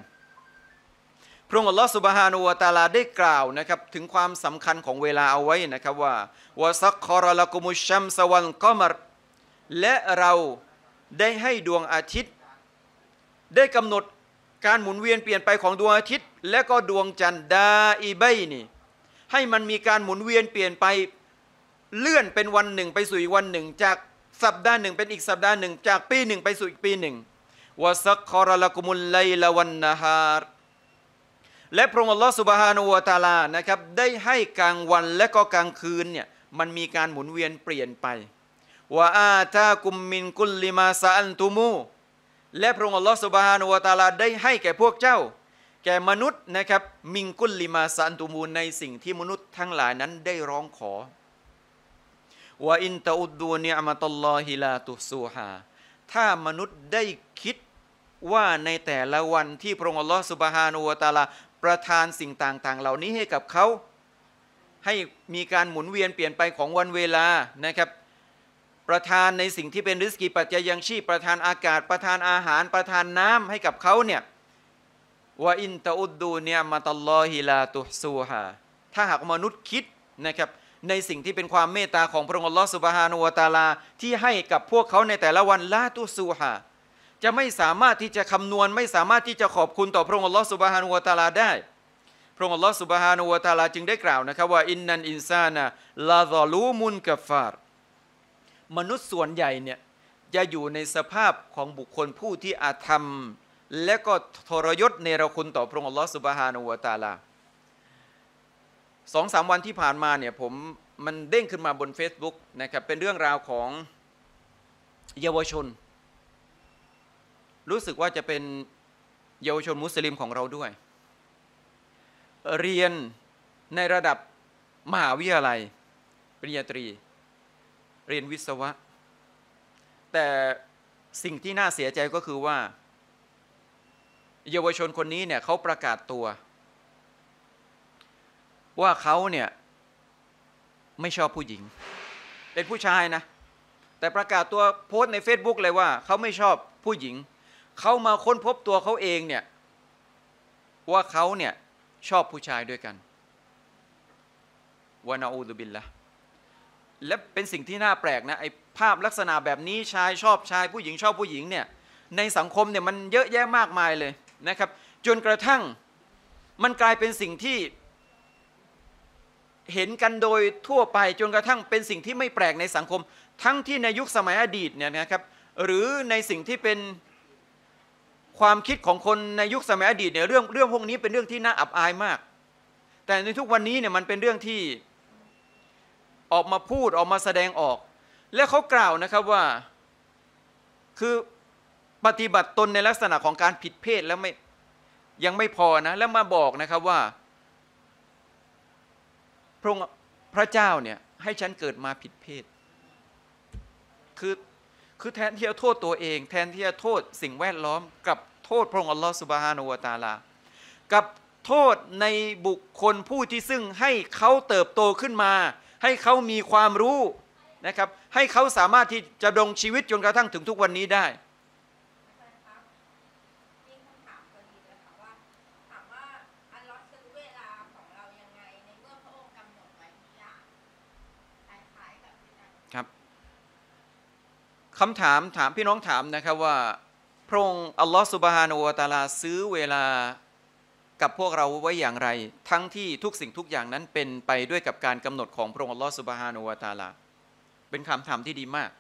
พระองค์อัลลอฮฺสุบฮานูวะตาลาได้กล่าวนะครับถึงความสำคัญของเวลาเอาไว้นะครับว่าวาซักคอรละกุมุชัมสวรรค์กอมรและเราได้ให้ดวงอาทิตย์ ได้กำหนดการหมุนเวียนเปลี่ยนไปของดวงอาทิตย์ และก็ดวงจันทร์ดาอีเบยนี่ให้มันมีการหมุนเวียนเปลี่ยนไปเลื่อนเป็นวันหนึ่งไปสู่อีกวันหนึ่ง จากสัปดาห์หนึ่งเป็นอีกสัปดาห์หนึ่ง จากปีหนึ่ง ไปสู่อีกปีหนึ่งวาซักคอรละกุมุลไลละวันนาฮารและพระองค์ลอสุบฮานุวตาลา นะครับ ได้ให้กลางวันและก็กลางคืนเนี่ย มันมีการหมุนเวียนเปลี่ยนไป ว่าอาตากุมมินกุลลิมาซาอันตุมู และพระองค์ลอสุบฮานุวตาลา ได้ให้แก่พวกเจ้า แก่มนุษย์นะครับ มิงกุลลิมาซาอันตุมู ในสิ่งที่มนุษย์ทั้งหลายนั้นได้ร้องขอ ว่าอินตะอุดดูเนียมาตลอฮิลาตุสูฮาถ้ามนุษย์ได้คิดว่าในแต่ละวันที่ พระองค์ลอสุบฮานุวตาลาประทานสิ่งต่างๆ เหล่านี้ให้กับเขา ให้มีการหมุนเวียนเปลี่ยนไปของวันเวลานะครับ ประทานในสิ่งที่เป็นริสกีปัจจัยยังชีพประทานอากาศประทานอาหารประทานน้ำให้กับเขาเนี่ยว่าอินตะอุดดูเนี่ยมาตลอฮิลาตุสูฮาถ้าหากมนุษย์คิดนะครับในสิ่งที่เป็นความเมตตาของพระองค์ลอสุบฮานุวตาลา ที่ให้กับพวกเขาในแต่ละวันลาตุสูฮาจะไม่สามารถที่จะคำนวณไม่สามารถที่จะขอบคุณต่อพระองค์อัลลอฮฺสุบฮานุวะตาลาได้ พระองค์อัลลอฮฺสุบฮานุวะตาลาจึงได้กล่าวนะครับว่าอินนันอินซานะลาซอลูมุนกัฟฟารมนุษย์ส่วนใหญ่เนี่ยจะอยู่ในสภาพของบุคคลผู้ที่อาธรรม และก็ทรยศเนรคุณต่อพระองค์อัลลอฮฺสุบฮานุวะตาลาสองสามวันที่ผ่านมาเนี่ยผมมันเด้งขึ้นมาบน Facebook นะครับเป็นเรื่องราวของเยาวชนรู้สึกว่าจะเป็นเยาวชนมุสลิมของเราด้วย เรียนในระดับ มหาวิทยาลัย ปริญญาตรี เรียนวิศวะ แต่สิ่งที่น่าเสียใจก็คือว่า เยาวชนคนนี้เนี่ยเขาประกาศตัว ว่าเขาเนี่ย ไม่ชอบผู้หญิง เป็นผู้ชายนะ แต่ประกาศตัวโพสใน Facebook เลยว่าเขาไม่ชอบผู้หญิงเขามาค้นพบตัวเขาเองเนี่ย ว่าเขาเนี่ย ชอบผู้ชายด้วยกันวานาอูดุบินละและเป็นสิ่งที่น่าแปลกนะไอ้ภาพลักษณะแบบนี้ชายชอบชายผู้หญิงชอบผู้หญิงเนี่ย ในสังคมเนี่ยมันเยอะแยะมากมายเลยนะครับ จนกระทั่งมันกลายเป็นสิ่งที่เห็นกันโดยทั่วไปจนกระทั่งเป็นสิ่งที่ไม่แปลกในสังคม ทั้งที่ในยุคสมัยอดีตเนี่ยนะครับ หรือในสิ่งที่เป็นความคิดของคนในยุคสมัยอดีตเนี่ยเรื่องเรื่องพวกนี้เป็นเรื่องที่น่าอับอายมาก แต่ในทุกวันนี้เนี่ยมันเป็นเรื่องที่ออกมาพูดออกมาแสดงออก และเขากล่าวนะครับว่า คือปฏิบัติตนในลักษณะของการผิดเพศแล้วไม่ยังไม่พอนะ แล้วมาบอกนะครับว่า พระพระเจ้าเนี่ย ให้ฉันเกิดมาผิดเพศ คือคือแทนที่จะโทษตัวเอง แทนที่จะโทษสิ่งแวดล้อมกับทษพระองค์อัลลอฮฺสุบฮานุวาตาลา กับโทษในบุคคลผู้ที่ซึ่งให้เขาเติบโตขึ้นมา ให้เขามีความรู้นะครับ ให้เขาสามารถที่จะดงชีวิตจนกระทั่งถึงทุกวันนี้ได้คำถามถามพี่น้องถามนะครับว่าพระองค์อัลลอฮฺสุบฮานูวตาลาซื้อเวลากับพวกเราไว้อย่างไร ทั้งที่ทุกสิ่งทุกอย่างนั้นเป็นไปด้วยกับการกำหนดของพระองค์อัลลอฮฺสุบฮานูวตาลาเป็นคำถามที่ดีมาก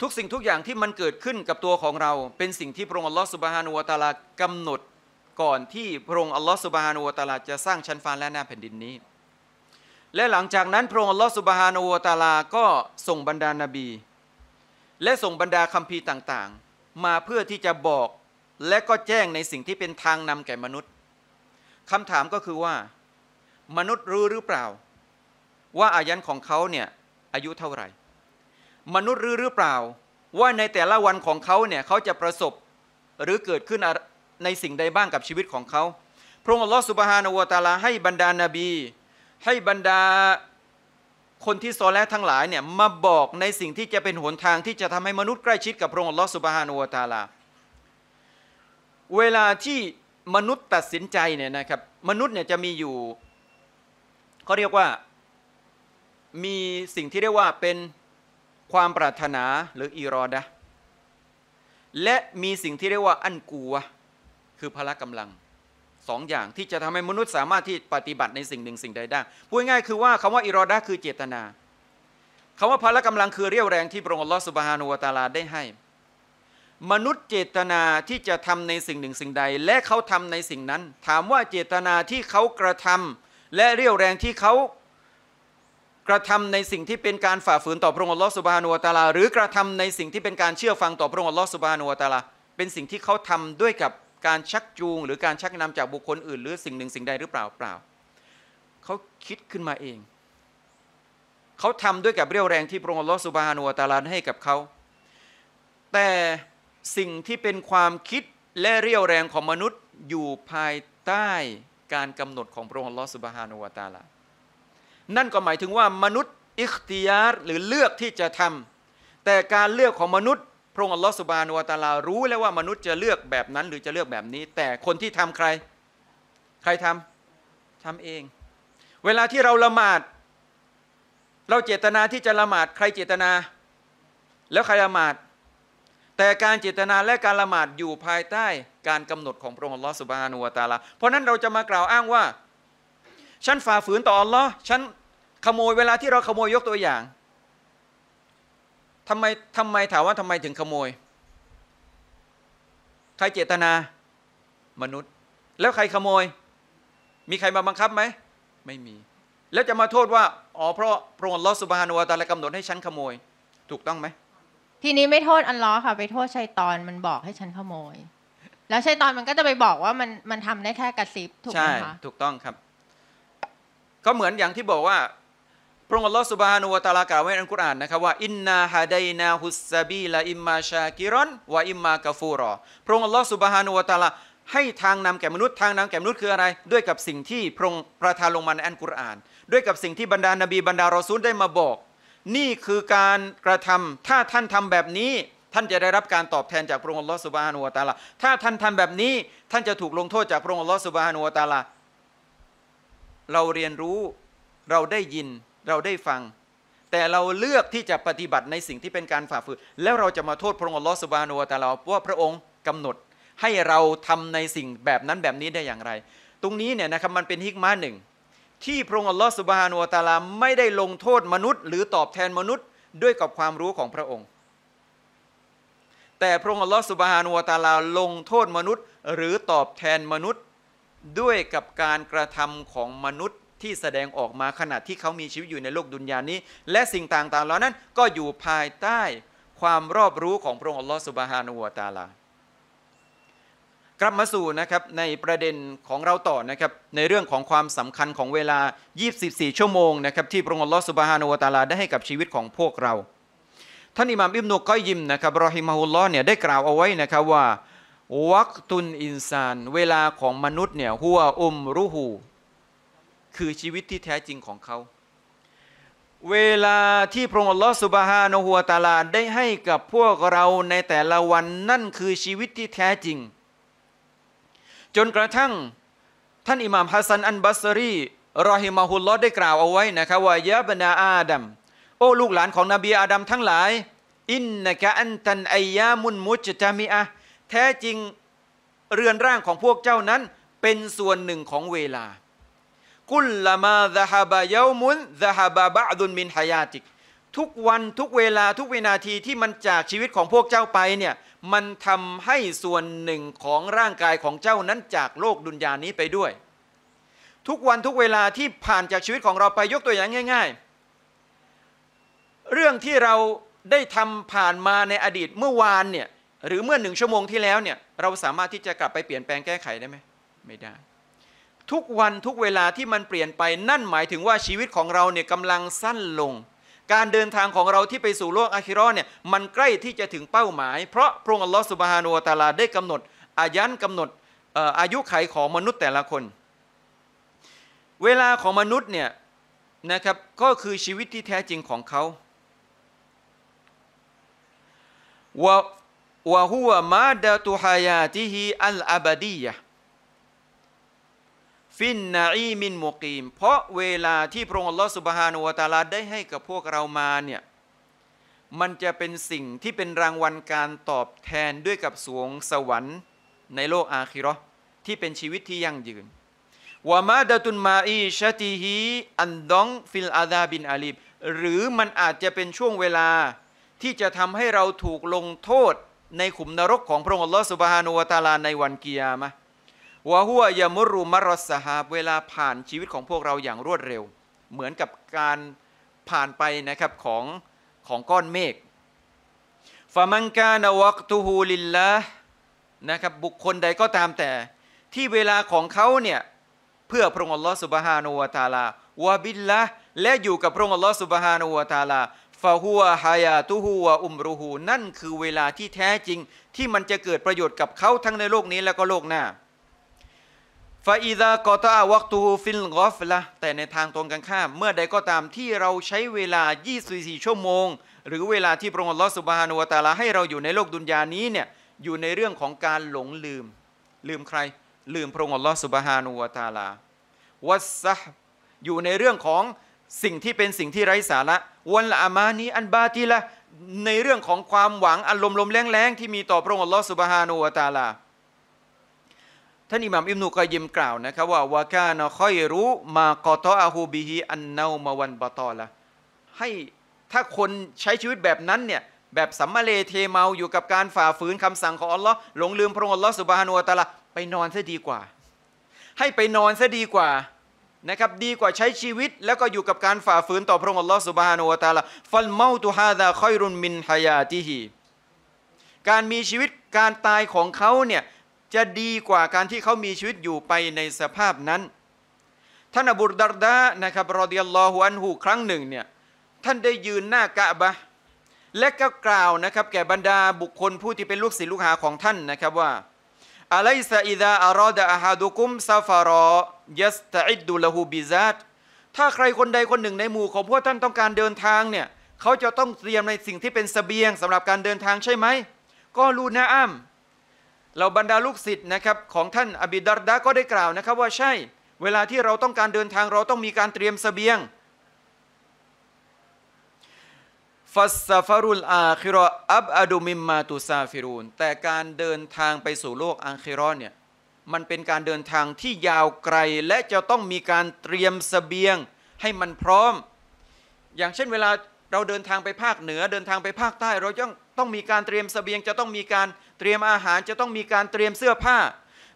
ทุกสิ่งทุกอย่างที่มันเกิดขึ้นกับตัวของเรา เป็นสิ่งที่พระองค์อัลลอฮฺสุบฮานูวตาลากำหนดก่อนที่พระองค์อัลลอฮฺสุบฮานูวตาลาจะสร้างชั้นฟ้าและหน้าแผ่นดินนี้ และหลังจากนั้นพระองค์อัลลอฮฺสุบฮานูวตาลาก็ส่งบรรดานาบีและส่งบรรดาคัมภีร์ต่างๆ มาเพื่อที่จะบอกและก็แจ้งในสิ่งที่เป็นทางนำแก่มนุษย์คำถามก็คือว่า มนุษย์รู้หรือเปล่า ว่าอายันของเขาเนี่ย อายุเท่าไหร่ มนุษย์รู้หรือเปล่า ว่าในแต่ละวันของเขาเนี่ยเขาจะประสบหรือเกิดขึ้นในสิ่งใดบ้างกับชีวิตของเขาพระองค์อัลลอฮฺสุบฮานาวตาลาให้บรรดานาบี ให้บรรดาคนที่โซแลทั้งหลายเนี่ยมาบอกในสิ่งที่จะเป็นหนทางที่จะทำให้มนุษย์ใกล้ชิดกับพระองค์ลอสุบฮานอวตาลาเวลาที่มนุษย์ตัดสินใจเนี่ยนะครับ มนุษย์เนี่ยจะมีอยู่ เขาเรียกว่ามีสิ่งที่เรียกว่าเป็นความปรารถนาหรืออีรอดะและมีสิ่งที่เรียกว่าอันกูวคือพละกำลังสองอย่างที่จะทำให้มนุษย์สามารถที่ปฏิบัติในสิ่งหนึ่งสิ่งใดได้พูดง่ายคือว่าคำว่าอิรอดะคือเจตนาคำว่าพละกำลัง คือเรี่ยวแรงที่พระองค์ลอสุบฮานุวตาลาได้ให้ มนุษย์เจตนาที่จะทำในสิ่งหนึ่งสิ่งใด และเขาทำในสิ่งนั้น ถามว่าเจตนาที่เขากระทำและเรี่ยวแรงที่เขากระทำในสิ่งที่เป็นการฝ่าฝืนต่อพระองค์ลอสุบฮานุวตาลาหรือกระทำในสิ่งที่เป็นการเชื่อฟังต่อพระองค์ลอสุบฮานุวตาลาเป็นสิ่งที่เขาทำด้วยกับการชักจูงหรือการชักนำจากบุคคลอื่น หรือสิ่งหนึ่งสิ่งใดหรือเปล่าเปล่าเขาคิดขึ้นมาเอง เขาทำด้วยกับเรี่ยวแรงที่พระองค์ลอสุบานัวตาลานให้กับเขา แต่สิ่งที่เป็นความคิดและเรี่ยวแรงของมนุษย์อยู่ภายใต้การกำหนดของพระองค์ลอสุบานัวตาลานั่นก็หมายถึงว่ามนุษย์อิคติยาร์หรือเลือกที่จะทำ แต่การเลือกของมนุษย์พระองค์อัลลอฮฺสุบานวตาลารู้แล้วว่ามนุษย์จะเลือกแบบนั้นหรือจะเลือกแบบนี้ แต่คนที่ทำใคร ใครทำ ทำเอง เวลาที่เราละหมาด เราเจตนาที่จะละหมาด ใครเจตนา แล้วใครละหมาดแต่การเจตนาและการละหมาดอยู่ภายใต้ การกำหนด ของพระองค์อัลลอฮฺสุบานวตาลาเพราะนั้นเราจะมากล่าวอ้างว่า ฉันฝ่าฝืนต่ออัลลอฮ์ฉันขโมยเวลาที่เราขโมยยกตัวอย่างทำไมทำไมถามว่าทำไมถึงขโมย ใครเจตนา มนุษย์ แล้วใครขโมย มีใครมาบังคับไหมไม่มี แล้วจะมาโทษว่าอ๋อเพราะพระองค์ลอสุบฮานุวาตาลกำหนดให้ฉันขโมย ถูกต้องไหมทีนี้ไม่โทษอันล้อค่ะ ไปโทษชัยตอนมันบอกให้ฉันขโมย แล้วชัยตอนมันก็จะไปบอกว่ามันมันทำได้แค่กระซิบถูกไหมคะใช่ถูกต้องครับก็เหมือนอย่างที่บอกว่าพระองค์อัลลอฮฺสุบฮานุวะตาลากล่าวไว้ในอัลกุรอานนะครับว่า อินนาฮะาัยนาฮุสซาบีลาอิมมาชากิรอนวะอิมมากาฟูรอพระองค์อัลลอฮฺสุบฮานุวะตาลาให้ทางนำแก่มนุษย์ ทางนำแก่มนุษย์คืออะไร ด้วยกับสิ่งที่พระองค์ประทานลงมาในอัลกุรอาน ด้วยกับสิ่งที่บรรดานบีบรรดารอซูลได้มาบอก นี่คือการกระทำ ถ้าท่านทำแบบนี้ ท่านจะได้รับการตอบแทนจากพระองค์อัลลอฮฺสุบฮานุวะตาลาถ้าท่านทำแบบนี้ ท่านจะถูกลงโทษจากพระองค์อัลลอฮฺสุบฮานุวะตาลาเราเรียนรู้เราได้ยินเราได้ฟังแต่เราเลือกที่จะปฏิบัติในสิ่งที่เป็นการฝ่าฝืนแล้วเราจะมาโทษพระองค์ลอสบานัวแต่เราว่า พระองค์กำหนดให้เราทำในสิ่งแบบนั้นแบบนี้ได้อย่างไร ตรงนี้เนี่ยนะครับมันเป็นฮิกมาหนึ่งที่พระองค์อัลลอฮฺสุบฮานุวตาลาไม่ได้ลงโทษมนุษย์หรือตอบแทนมนุษย์ด้วยกับความรู้ของพระองค์ แต่พระองค์อัลลอฮฺสุบฮานุวตาลาลงโทษมนุษย์หรือตอบแทนมนุษย์ด้วยกับการกระทำของมนุษย์ที่แสดงออกมาขณะที่เขามีชีวิตอยู่ในโลกดุนยานี้ และสิ่งต่างๆเหล่านั้นก็อยู่ภายใต้ความรอบรู้ของพระองค์อัลลอฮฺสุบฮานูวาตาลา กลับมาสู่นะครับในประเด็นของเราต่อนะครับในเรื่องของความสำคัญของเวลา 24 ชั่วโมงนะครับที่พระองค์อัลลอฮฺสุบฮานูวาตาลาได้ให้กับชีวิตของพวกเราท่านอิหม่ามอิบนุกอยยิมนะครับรอฮิมาฮุลลอฮ์เนี่ยได้กล่าวเอาไว้นะครับว่าวักตุนอินซาน เวลาของมนุษย์เนี่ยหัวอุมรุหูคือชีวิตที่แท้จริงของเขา เวลาที่พระองค์อัลลอฮฺสุบฮานะฮัวตาลาได้ให้กับพวกเราในแต่ละวันนั่นคือชีวิตที่แท้จริง จนกระทั่ง ท่านอิหม่ามฮัสซัน อันบัสรีรอฮิมาฮุลลอได้กล่าวเอาไว้นะครับ ว่ายะบนาอาดัมโอ้ ลูกหลานของนบีอาดัมทั้งหลาย อินนะกะอันตันไอยามุนมุจจามิอะแท้จริงเรือนร่างของพวกเจ้านั้น เป็นส่วนหนึ่งของเวลากุลละมาซะฮบะเยามุนซะฮบะบะดุนมินฮายาติกทุกวันทุกเวลา ทุกวินาทีที่มันจากชีวิตของพวกเจ้าไปเนี่ยมันทำให้ส่วนหนึ่งของร่างกายของเจ้านั้นจากโลกดุนยานี้ไปด้วย ทุกวันทุกเวลาที่ผ่านจากชีวิตของเราไปยกตัวอย่างง่าย ๆ เรื่องที่เราได้ทำผ่านมาในอดีตเมื่อวานเนี่ยหรือเมื่อหนึ่งชั่วโมงที่แล้วเนี่ยเราสามารถที่จะกลับไปเปลี่ยนแปลงแก้ไขได้ไหมไม่ได้ทุกวันทุกเวลาที่มันเปลี่ยนไปนั่นหมายถึงว่าชีวิตของเราเนี่ยกำลังสั้นลง การเดินทางของเราที่ไปสู่โลกอาคิรอเนี่ยมันใกล้ที่จะถึงเป้าหมาย เพราะพระองค์อัลลอฮฺสุบฮานุตาลาได้กำหนดอายันกำหนดอายุไขของมนุษย์แต่ละคน เวลาของมนุษย์เนี่ยนะครับก็คือชีวิตที่แท้จริงของเขาวะวะฮุวะมาดะตุฮายาติฮีอัลอาบดียะฟินนาอีมินมุกีม เพราะเวลาที่พระองค์อัลลอฮฺสุบฮานุวาตาลา ได้ให้กับพวกเรามาเนี่ย มันจะเป็นสิ่งที่เป็นรางวัลการตอบแทนด้วยกับสวงสวรรค์ในโลกอาคิรอที่เป็นชีวิตที่ยั่งยืน วามาดาตุนมาอีชาติฮี อันดองฟิล อาดาบิน อาลีบหรือมันอาจจะเป็นช่วงเวลาที่จะทำให้เราถูกลงโทษในขุมนรกของพระองค์อัลลอฮฺสุบฮานุวาตาลาในวันกิยามะวะหัวยามุรุมารสหาเวลาผ่านชีวิตของพวกเราอย่างรวดเร็ว เหมือนกับการผ่านไปนะครับของของก้อนเมฆฟามังกานวักตูฮูลินละนะครับบุคคลใดก็ตามแต่ ที่เวลาของเขาเนี่ยเพื่อพระองค์อัลลอฮฺสุบฮานูวะตาลาวะบิลละและอยู่กับพระองค์อัลลอฮฺสุบฮานูวะตาลาฟาหัวฮายาตูฮัวอุมรูฮูนั่นคือเวลาที่แท้จริง ที่มันจะเกิดประโยชน์กับเขาทั้งในโลกนี้และก็โลกหน้าฟาอิดากอตาวักตูฟิลกอฟละแต่ในทางตรงกันข้ามเมื่อใดก็ตามที่เราใช้เวลา 24 ชั่วโมง หรือเวลาที่พระองค์ลอสุบฮานุวตาลาให้เราอยู่ในโลกดุนยานี้เนี่ย อยู่ในเรื่องของการหลงลืม ลืมใคร ลืมพระองค์ลอสุบฮานุวตาลา วัสซะอยู่ในเรื่องของสิ่งที่เป็นสิ่งที่ไร้สาระ วันละอามานี อันบาติละ ในเรื่องของความหวังอารมณ์ลมแรงๆที่มีต่อพระองค์ลอสุบฮานุวตาลาท่านอิหม่ามอิมนุกอยิมกล่าวนะครับว่าวากานะค่อยรู้มากอตออาฮูบิฮีอันเนามาวันบตอละ ให้ถ้าคนใช้ชีวิตแบบนั้นเนี่ยแบบสัมมาเลเทเมาอยู่กับการฝ่าฝืนคำสั่งของอัลลอฮ์หลงลืมพระองค์อัลลอฮ์สุบฮานุอัตละไปนอนซะดีกว่า ให้ไปนอนซะดีกว่านะครับ ดีกว่าใช้ชีวิตแล้วก็อยู่กับการฝ่าฝืนต่อพระองค์อัลลอฮ์สุบฮานุอัตละฟัลเมาตุฮาดาค่อยรุนมินฮายาติฮีการมีชีวิตการตายของเขาเนี่ยจะดีกว่าการที่เขามีชีวิตอยู่ไปในสภาพนั้น ท่านอบูดารดานะครับรอเดียลลอฮุอันหูครั้งหนึ่งเนี่ย ท่านได้ยืนหน้ากะบะและก็กล่าวนะครับ แก่บรรดาบุคคลผู้ที่เป็นลูกศิษย์ลูกหาของท่านนะครับว่าอะไลซาอิดาอารอดะอาฮาดุกุมซาฟารอยัสตอิดดุลหูบิซาตถ้าใครคนใดคนหนึ่งในหมู่ของพวกท่านต้องการเดินทางเนี่ย เขาจะต้องเตรียมในสิ่งที่เป็นสเสบียงสำหรับการเดินทางใช่ไหมก็ลูนาอัมเราบรรดาลูกศิษย์นะครับของ ท่านอบิดารดา ก็ได้กล่าวนะครับว่าใช่ เวลาที่เราต้องการเดินทางเราต้องมีการเตรียมสเสบียงฟัสซาฟารุลอาคิรออับอดุมิมมาตุซาฟิรูนแต่การเดินทางไปสู่โลกอังคิรอเนี่ยมันเป็นการเดินทางที่ยาวไกลและจะต้องมีการเตรียมสเสบียงให้มันพร้อม อย่างเช่นเวลาเราเดินทางไปภาคเหนือ เดินทางไปภาคใต้ เราต้องต้องมีการเตรียมสเสบียงจะต้องมีการเตรียมอาหารจะต้องมีการเตรียมเสื้อผ้า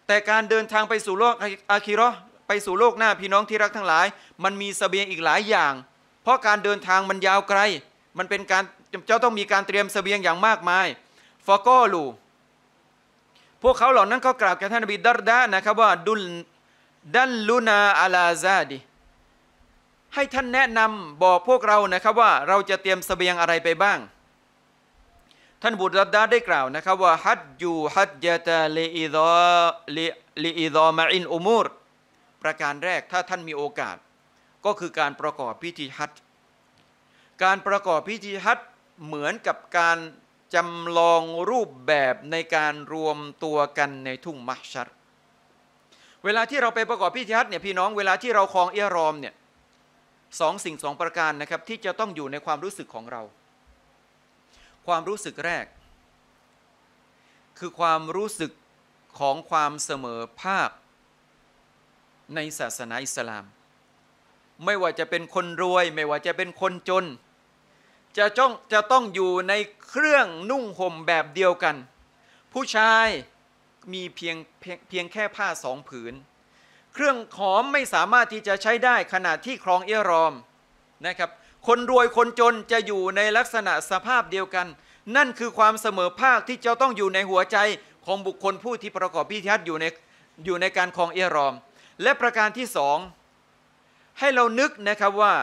แต่การเดินทางไปสู่โลกอาคิรอไปสู่โลกหน้าพี่น้องที่รักทั้งหลาย มันมีสเสบียงอีกหลายอย่าง เพราะการเดินทางมันยาวไกล มันเป็นการเจ้าต้องมีการเตรียมสเสบียงอย่างมากมายฟอกอลูพวกเขาเหล่านั้นก็กล่าวกับท่านนบีดัรดานะครับว่าดุลดัลลุนาอาลาซาดีให้ท่านแนะนำบอกพวกเรานะครับว่าเราจะเตรียมสเสบียงอะไรไปบ้างท่านบุตรรัดดาได้กล่าวนะครับว่าฮัดยูฮัดยาตาเลอิดอเลอิดอมาอินอุมูรประการแรกถ้าท่านมีโอกาส ก็คือการประกอบพิธีฮัดการประกอบพิธีฮัดเหมือนกับการจำลองรูปแบบในการรวมตัวกันในทุ่งมัชชัดเวลาที่เราไปประกอบพิธีฮัดเนี่ยพี่น้องเวลาที่เราคลองเอียรอมเนี่ยสองสิ่งสองประการนะครับ ที่จะต้องอยู่ในความรู้สึกของเราความรู้สึกแรก คือความรู้สึกของความเสมอภาคในศาสนาอิสลาม ไม่ว่าจะเป็นคนรวยไม่ว่าจะเป็นคนจน จะต้องจะต้องอยู่ในเครื่องนุ่งห่มแบบเดียวกัน ผู้ชายมีเพียงเพียงแค่ผ้าสองผืน เครื่องหอมไม่สามารถที่จะใช้ได้ขณะที่ครองเอรอมนะครับคนรวย คนจนจะอยู่ในลักษณะสภาพเดียวกัน นั่นคือความเสมอภาคที่จะต้องอยู่ในหัวใจของบุคคลผู้ที่ประกอบพิธีอยู่ในอยู่ในการคลองเอรอม และประการที่สองให้เรานึกนะครับว่า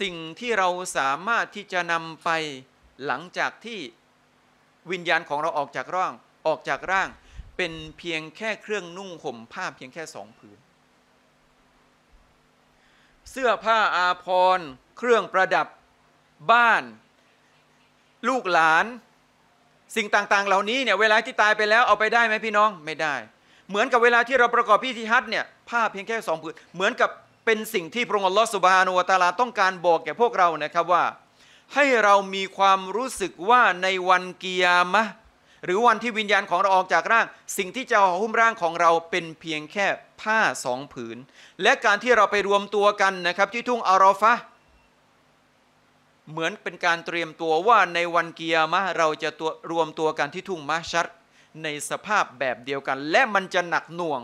สิ่งที่เราสามารถที่จะนำไป หลังจากที่วิญญาณของเราออกจากร่างออกจากร่าง เป็นเพียงแค่เครื่องนุ่งห่มผ้าเพียงแค่สองผืนเสื้อผ้าอาภรณ์ เครื่องประดับบ้านลูกหลาน สิ่งต่างๆเหล่านี้เนี่ยเวลาที่ตายไปแล้วเอาไปได้ไหมพี่น้องไม่ได้ เหมือนกับเวลาที่เราประกอบพิธีฮัจเนี่ยผ้าเพียงแค่สองผืนเหมือนกับเป็นสิ่งที่พระองค์ลอสุบานุวตาลาต้องการบอกแก่พวกเรานะครับว่า ให้เรามีความรู้สึกว่าในวันกิยามะหรือวันที่วิญญาณของเราออกจากร่างสิ่งที่จะห่อหุ้มร่างของเราเป็นเพียงแค่ผ้าสองผืน และการที่เราไปรวมตัวกันนะครับที่ทุ่งอารอฟะเหมือนเป็นการเตรียมตัวว่าในวันเกียร์มะเราจะตัวรวมตัวกันที่ทุ่งมาชัด ในสภาพแบบเดียวกัน และมันจะหนักหน่วง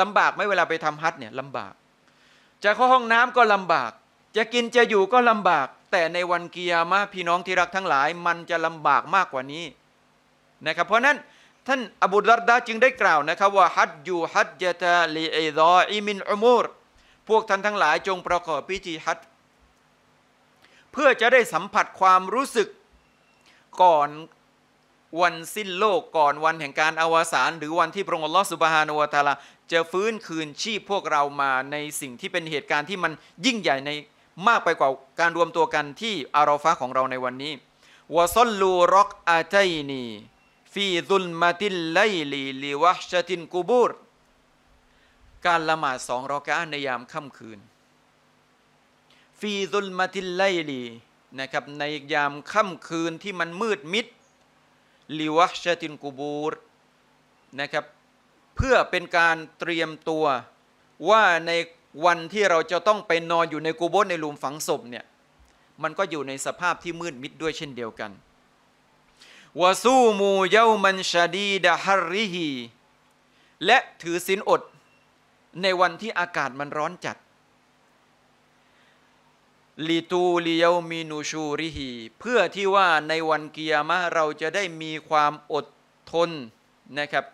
ลำบากไม่เวลาไปทำฮัทเนี่ยลำบาก จะเข้าห้องน้ำก็ลำบาก จะกินจะอยู่ก็ลำบาก แต่ในวันเกียร์มาพี่น้องที่รักทั้งหลายมันจะลำบากมากกว่านี้นะครับเพราะนั้นท่าน อบูดารดาจึงได้กล่าวนะครับว่าฮัดยูฮัดยะตาลีไอรออิมินอุมูร พวกท่านทั้งหลายจงประกอบพิธีฮัดเพื่อจะได้สัมผัสความรู้สึก ก่อนวันสิ้นโลกก่อนวันแห่งการอวสานหรือวันที่พระองค์ลอสุบฮานุวตาลา จะฟื้นคืนชีพพวกเรามาในสิ่งที่เป็นเหตุการณ์ที่มันยิ่งใหญ่ใน มากไปกว่าการรวมตัวกันที่อาราฟะของเราในวันนี้วะซลลูรอกอาเจนีฟีซุลมาตินไลลีลิวะชตินกูบูรการละหมาดสองรอกาในยามค่ำคืนฟีซุลมาตินไลลีนะครับในยามค่ำคืนที่มันมืดมิดลิวะชตินกูบูรนะครับเพื่อเป็นการเตรียมตัวว่าในวันที่เราจะต้องไปนอนอยู่ในกูโบสในหลุมฝังศพเนี่ยมันก็อยู่ในสภาพที่มืดมิดด้วยเช่นเดียวกันวาซูมูเยามันชาดีดะฮาริฮีและถือศีลอด ในวันที่อากาศมันร้อนจัดลีตูลีเยมีนูชูริฮีเพื่อที่ว่าในวันเกียรมะเราจะได้มีความอดทนนะครับ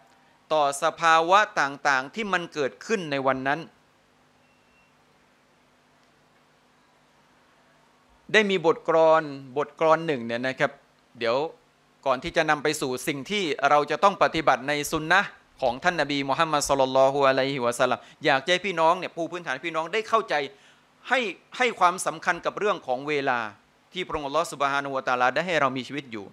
ต่อสภาวะต่างๆที่มันเกิดขึ้นในวันนั้น ได้มีบทกรอน บทกรอนหนึ่งเนี่ยนะครับ เดี๋ยวก่อนที่จะนำไปสู่สิ่งที่เราจะต้องปฏิบัติในสุนนะของท่านนบีมุฮัมมัดสุลลัลฮุอะลัยฮิวะสัลลัม อยากให้พี่น้องเนี่ยผู้พื้นฐานพี่น้องได้เข้าใจ ให้ให้ความสำคัญกับเรื่องของเวลา ที่พระองค์ลอสุบฮานุวตาลา ได้ให้เรามีชีวิตอยู่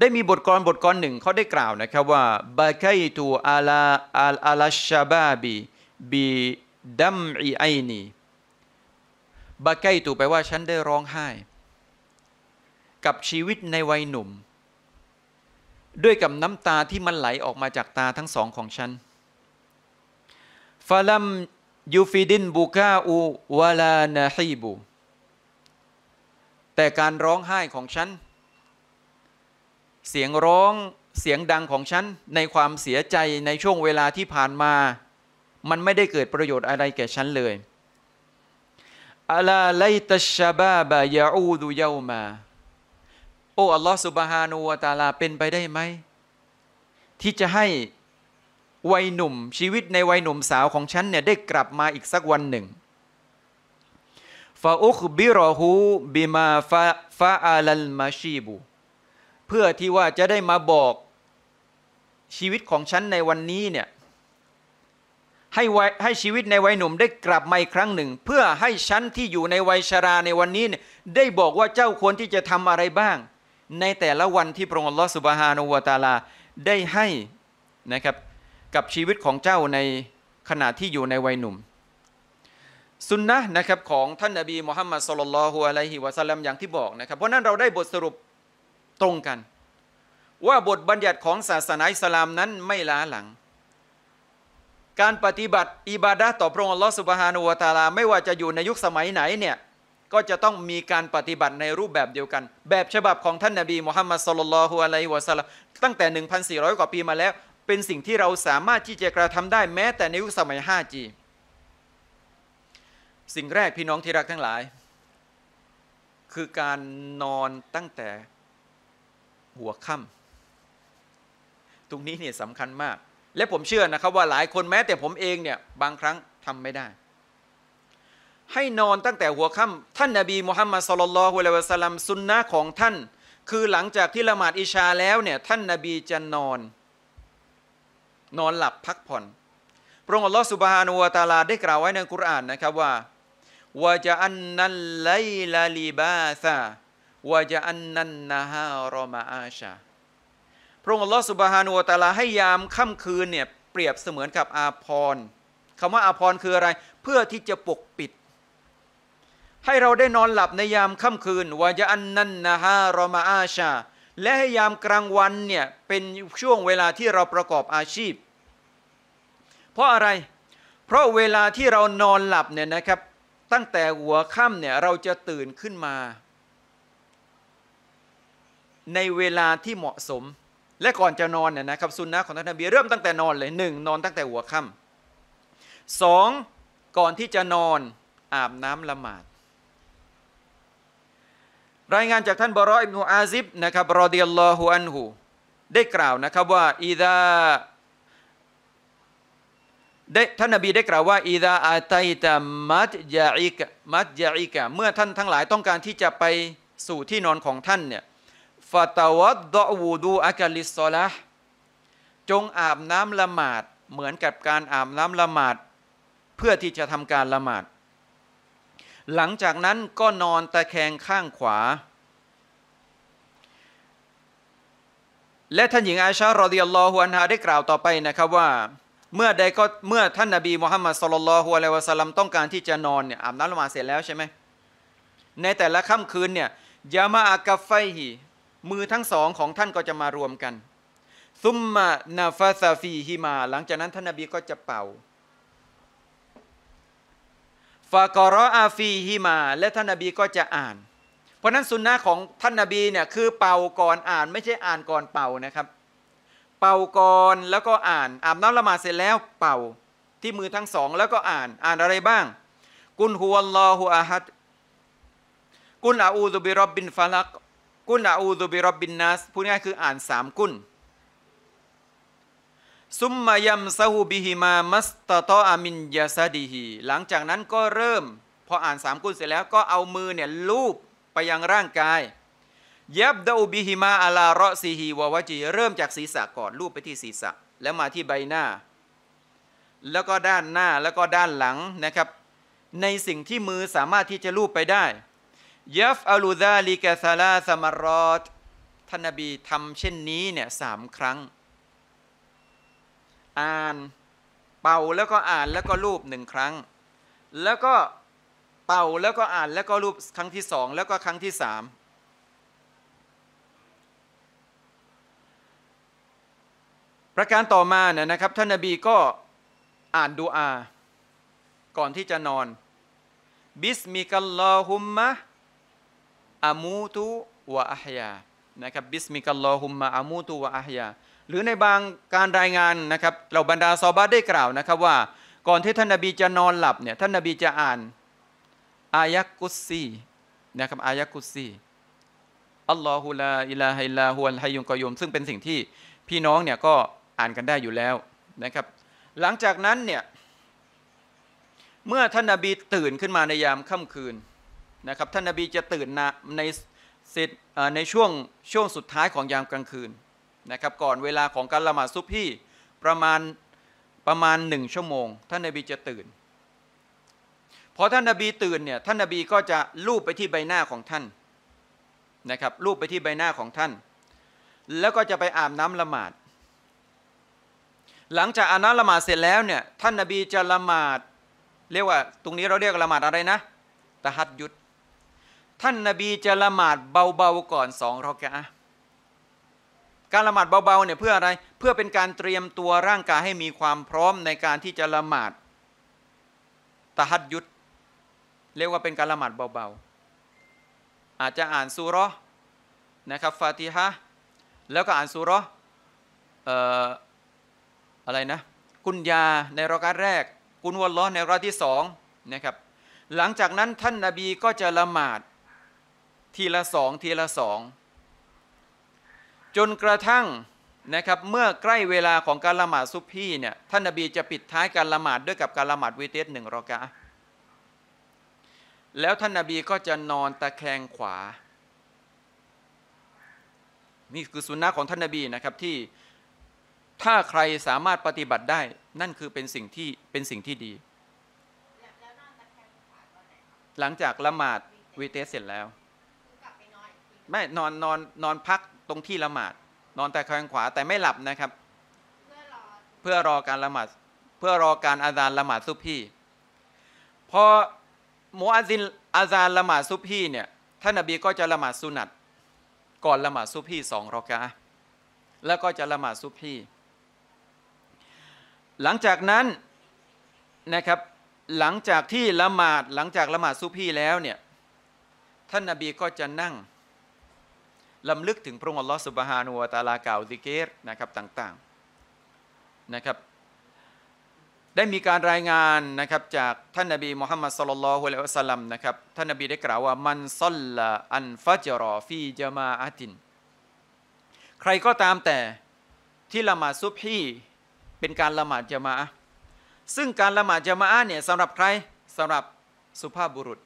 ได้มีบทกรบทกรหนึ่ง เขาได้กล่าวนะครับว่าบาไกตูอาลาอาลาชาบาบีบีดัมอีไอนีบาไกตูแปลว่าฉันได้ร้องไห้กับชีวิตในวัยหนุ่ม ด้วยกับน้ำตาที่มันไหลออกมาจากตาทั้งสองของฉันฟาลัมยูฟิดินบูกาอูวาลานาฮีบูแต่การร้องไห้ของฉัน เสียงร้องเสียงดังของฉัน ในความเสียใจในช่วงเวลาที่ผ่านมา มันไม่ได้เกิดประโยชน์อะไรแก่ฉันเลยอลาไลตชชบาบายาอูดูเยามาโอ้อัลลอฮฺสุบฮานูวาตาลาเป็นไปได้ไหม ที่จะให้วัยหนุ่ม ชีวิตในวัยหนุ่มสาวของฉันเนี่ยได้กลับมาอีกสักวันหนึ่งฟาอุคบิรอฮูบิมาฟาฟาอาลัลมาชีบูเพื่อที่ว่าจะได้มาบอกชีวิตของฉันในวันนี้เนี่ยให้ให้ชีวิตในวัยหนุ่มได้กลับมาอีกครั้งหนึ่ง เพื่อให้ฉันที่อยู่ในวัยชาราในวันนี้เนี่ยได้บอกว่าเจ้าควรที่จะทำอะไรบ้างในแต่ละวันที่พระองค์ลอสุบฮานวตาลาได้ให้นะครับกับชีวิตของเจ้าในขณะที่อยู่ในวัยหนุ่มสุนนะนะครับของท่านนบีมุฮัมมัดสุลลัลฮุอะลัยฮิวะสัลลัม อย่างที่บอกนะครับ เพราะนั้นเราได้บทสรุปตรงกัน ว่าบทบัญญัติของศาสนาอิสลามนั้นไม่ล้าหลัง การปฏิบัติ อิบาดะต่อพระองค์ลอสุบฮานุวตาลาไม่ว่าจะอยู่ในยุคสมัยไหนเนี่ยก็จะต้องมีการปฏิบัติในรูปแบบเดียวกัน แบบฉบับของท่านนาบีมุฮัมมัดสุลลัลฮุอะลัยฮิวะสัลลัมตั้งแต่ 1,400 กว่าปีมาแล้ว เป็นสิ่งที่เราสามารถที่จะกระทำได้แม้แต่ในยุคสมัย 5G สิ่งแรกพี่น้องที่รักทั้งหลาย คือการนอนตั้งแต่หัวค่ำตรงนี้เนี่ยสำคัญมาก และผมเชื่อนะครับว่าหลายคนแม้แต่ผมเองเนี่ยบางครั้งทำไม่ได้ให้นอนตั้งแต่หัวค่ำท่านนาบีมุฮัมมัดสลลัลฮุลวะสลัมสุนนะของท่าน คือหลังจากที่ละหมาดอิชาแล้วเนี่ยท่านนาบีจะนอน นอนหลับพักผ่อน พระองค์อัลลอฮฺสุบฮานุวะตาลาได้กล่าวไว้ในกุรอานนะครับว่าวะจะอันนันไลลาลีบาซาวะจะอันนันนาฮารอมาอาชา พระองค์อัลลอฮฺสุบฮานุวะตาลา ให้ยามค่ำคืนเนี่ยเปรียบเสมือนกับอาพรคำว่าอาพรคืออะไรเพื่อที่จะปกปิดให้เราได้นอนหลับในยามค่ำคืนวายอันนันนะฮะรอมาอาชา และให้ยามกลางวันเนี่ยเป็นช่วงเวลาที่เราประกอบอาชีพ เพราะอะไร เพราะเวลาที่เรานอนหลับเนี่ยนะครับตั้งแต่หัวค่ำเนี่ยเราจะตื่นขึ้นมา ในเวลาที่เหมาะสมและก่อนจะนอนเนี่ยนะครับสุนนะของท่านนบีเริ่มตั้งแต่นอนเลยหนึ่งนอนตั้งแต่หัวค่ำสองก่อนที่จะนอนอาบน้ำละหมาดรายงานจากท่านบรออิบนูอาซิบนะครับรอดิยัลลอฮุอันหูได้กล่าวนะครับว่าอีดาได้ท่านนบีได้กล่าวว่าอีดาอาตัยตามัดยาอิกมัดยาอิกะเมื่อท่านทั้งหลายต้องการที่จะไปสู่ที่นอนของท่านเนี่ยฟาตาวัดดอวูดูอากาลิสซอละจงอาบน้ำละหมาดเหมือนกับการอาบน้ำละหมาดเพื่อที่จะทำการละหมาดหลังจากนั้นก็นอนตะแคงข้างขวา และท่านหญิงอาชารอดิยัลลอฮุอันฮาได้กล่าวต่อไปนะครับว่า เมื่อใดก็เมื่อท่านนาบีมุฮัมมัดสุลลัลฮุอะลัยวะสัลลัมต้องการที่จะนอนเนี่ยอาบน้ำละหมาดเสร็จแล้วใช่ไหมในแต่ละค่ำคืนเนี่ยยามาอากาไฟฮีมือทั้งสองของท่านก็จะมารวมกัน ซุมมานาฟาซาฟีฮิมา หลังจากนั้นท่านนาบีก็จะเป่าฟะกรออาฟีฮิมาและท่านนบีก็จะอ่าน เพราะนั้นสุนนะของท่านนบีเนี่ย คือเป่าก่อนอ่าน ไม่ใช่อ่านก่อนเป่านะครับ เป่าก่อนแล้วก็อ่านอาบน้ำละหมาดเสร็จแล้วเป่าที่มือทั้งสอง แล้วก็อ่านอ่านอะไรบ้าง กุนฮุวัลลอฮุอาฮัดกุนอาอูซุบิรบบินฟาลักกุนอาอูซุบิรบบินนัสพูดง่ายคืออ่านสามกุนซุมมายัมซาฮูบิฮิมามัสตตออามินยาซาดีฮีหลังจากนั้นก็เริ่ม พออ่านสามกุลเสร็จแล้ว ก็เอามือเนี่ยลูบไปยังร่างกายยับดาบิฮิมาอาลาระซีฮีวาวาจีเริ่มจากศีรษะก่อนลูบไปที่ศีรษะแล้วมาที่ใบหน้า แล้วก็ด้านหน้าแล้วก็ด้านหลังนะครับ ในสิ่งที่มือสามารถที่จะลูบไปได้ยัฟอาลูซาลิกาซาลาสมารอดท่านนบีทำเช่นนี้เนี่ยสามครั้งอ่านเป่าแล้วก็อ่านแล้วก็รูปหนึ่งครั้ง แล้วก็เป่าแล้วก็อ่านแล้วก็รูปครั้งที่สองแล้วก็ครั้งที่สามประการต่อมาเนี่ยนะครับท่านนบีก็อ่านดูอา ก่อนที่จะนอนบิสมิกัลลอฮุมมะอามูตุวะอัฮยานะครับบิสมิกัลลอฮุมมะอามูตุวะอัฮยาหรือในบางการรายงานนะครับ เหล่าบรรดาซอบาได้กล่าวนะครับว่า ก่อนที่ท่านนาบีจะนอนหลับเนี่ยท่านนาบีจะอ่านอายักุซีนะครับอายักุซีอัลลอฮุลาอิลาฮิลาฮุลฮายุงกอยุมซึ่งเป็นสิ่งที่พี่น้องเนี่ยก็อ่านกันได้อยู่แล้วนะครับ หลังจากนั้นเนี่ยเมื่อท่านนาบีตื่นขึ้นมาในยามค่ำคืนนะครับท่านนาบีจะตื่นในในช่วงช่วงสุดท้ายของยามกลางคืนนะครับ ก่อนเวลาของการละหมาดซุบฮีประมาณประมาณหนึ่งชั่วโมง ท่านนบีจะตื่นพอท่านนบีตื่นเนี่ยท่านนบีก็จะลูบไปที่ใบหน้าของท่านนะครับลูบไปที่ใบหน้าของท่าน แล้วก็จะไปอาบน้ำละหมาด หลังจากอาบน้ำละหมาดเสร็จแล้วเนี่ยท่านนบีจะละหมาด เรียกว่าตรงนี้เราเรียกละหมาดอะไรนะตะฮัดยุด ท่านนบีจะละหมาดเบาๆก่อนสองรอกะการละหมาดเบาๆเนี่ยเพื่ออะไรเพื่อเป็นการเตรียมตัวร่างกาย ให้มีความพร้อมในการที่จะละหมาดตะฮัดยุด เรียกว่าเป็นการละหมาดเบาๆ อาจจะอ่านซูรอนะครับ ฟาติฮะแล้วก็อ่านซูรออะไรนะกุญยาในรอกาแรกกุนวลล้อในรอกที่สองนะครับ หลังจากนั้นท่านนาบีก็จะละหมาดทีละสองทีละสองจนกระทั่งนะครับเมื่อใกล้เวลาของการละหมาดซุบฮีเนี่ยท่านนบีจะปิดท้ายการละหมาดด้วยกับการละหมาดวิเตสหนึ่งรอกะแล้วท่านนบีก็จะนอนตะแคงขวานี่คือสุนนะของท่านนบีนะครับที่ถ้าใครสามารถปฏิบัติได้นั่นคือเป็นสิ่งที่เป็นสิ่งที่ดี หลังจากละหมาดวิเตสเสร็จแล้วไม่ นอน นอนนอนพักตรงที่ละหมาดนอนแต่ข้างขวาแต่ไม่หลับนะครับ เพื่อรอการละหมาดเพื่อรอการอาซาน ละหมาดซุพฮีพอมูอาซินอาซาน ละหมาดซุพฮีเนี่ยท่านอบีก็จะละหมาดสุนัต ก่อนละหมาดซุพฮีสองรอกาแล้วก็จะละหมาดซุพฮีหลังจากนั้นนะครับหลังจากที่ละหมาดหลังจาก ละหมาดซุพฮีแล้วเนี่ยท่านนบีก็จะนั่งลำลึกถึงพระองค์อัลลอฮฺสุบฮานูอัตาลากาว ดิเกตนะครับ ต่างๆนะครับได้มีการรายงานนะครับจาก ท่านนบีมุฮัมมัดสุลลัลฮุลลอยฮิสลลัมนะครับท่านนบีได้กล่าวว่ามันซัลลอันฟัจรอฟีจามาอัตินใครก็ตามแต่ที่ละหมาดซุบฮีเป็นการละหมาดจามาซึ่งการละหมาดจามาเนี่ยสำหรับใครสำหรับสุภาพบุรุษ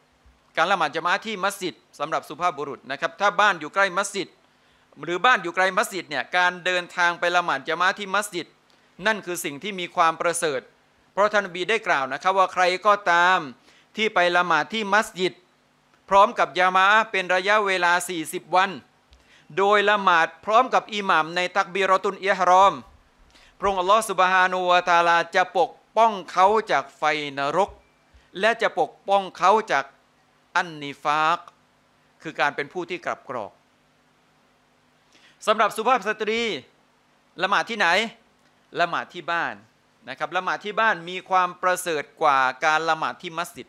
การละหมาดจะมาที่มัสยิดสำหรับสุภาพบุรุษนะครับ ถ้าบ้านอยู่ใกล้มัสยิดหรือบ้านอยู่ไกลมัสยิดเนี่ยการเดินทางไปละหมาดจะมาที่มัสยิดนั่นคือสิ่งที่มีความประเสริฐ เพราะท่านบีได้กล่าวนะครับ ว่าใครก็ตามที่ไปละหมาดที่มัสยิด พร้อมกับยามาเป็นระยะเวลา 40 วัน โดยละหมาดพร้อมกับอิหมัมในตักบีรอตุนเอฮาฮรอม พระองค์อัลลอฮฺสุบฮานูวาตาลาจะปกป้องเขาจากไฟนรกและจะปกป้องเขาจากอันนิฟาก คือการเป็นผู้ที่กลับกรอกสำหรับสุภาพสตรี ละหมาดที่ไหน ละหมาดที่บ้านนะครับละหมาดที่บ้านมีความประเสริฐกว่าการละหมาดที่มัสยิด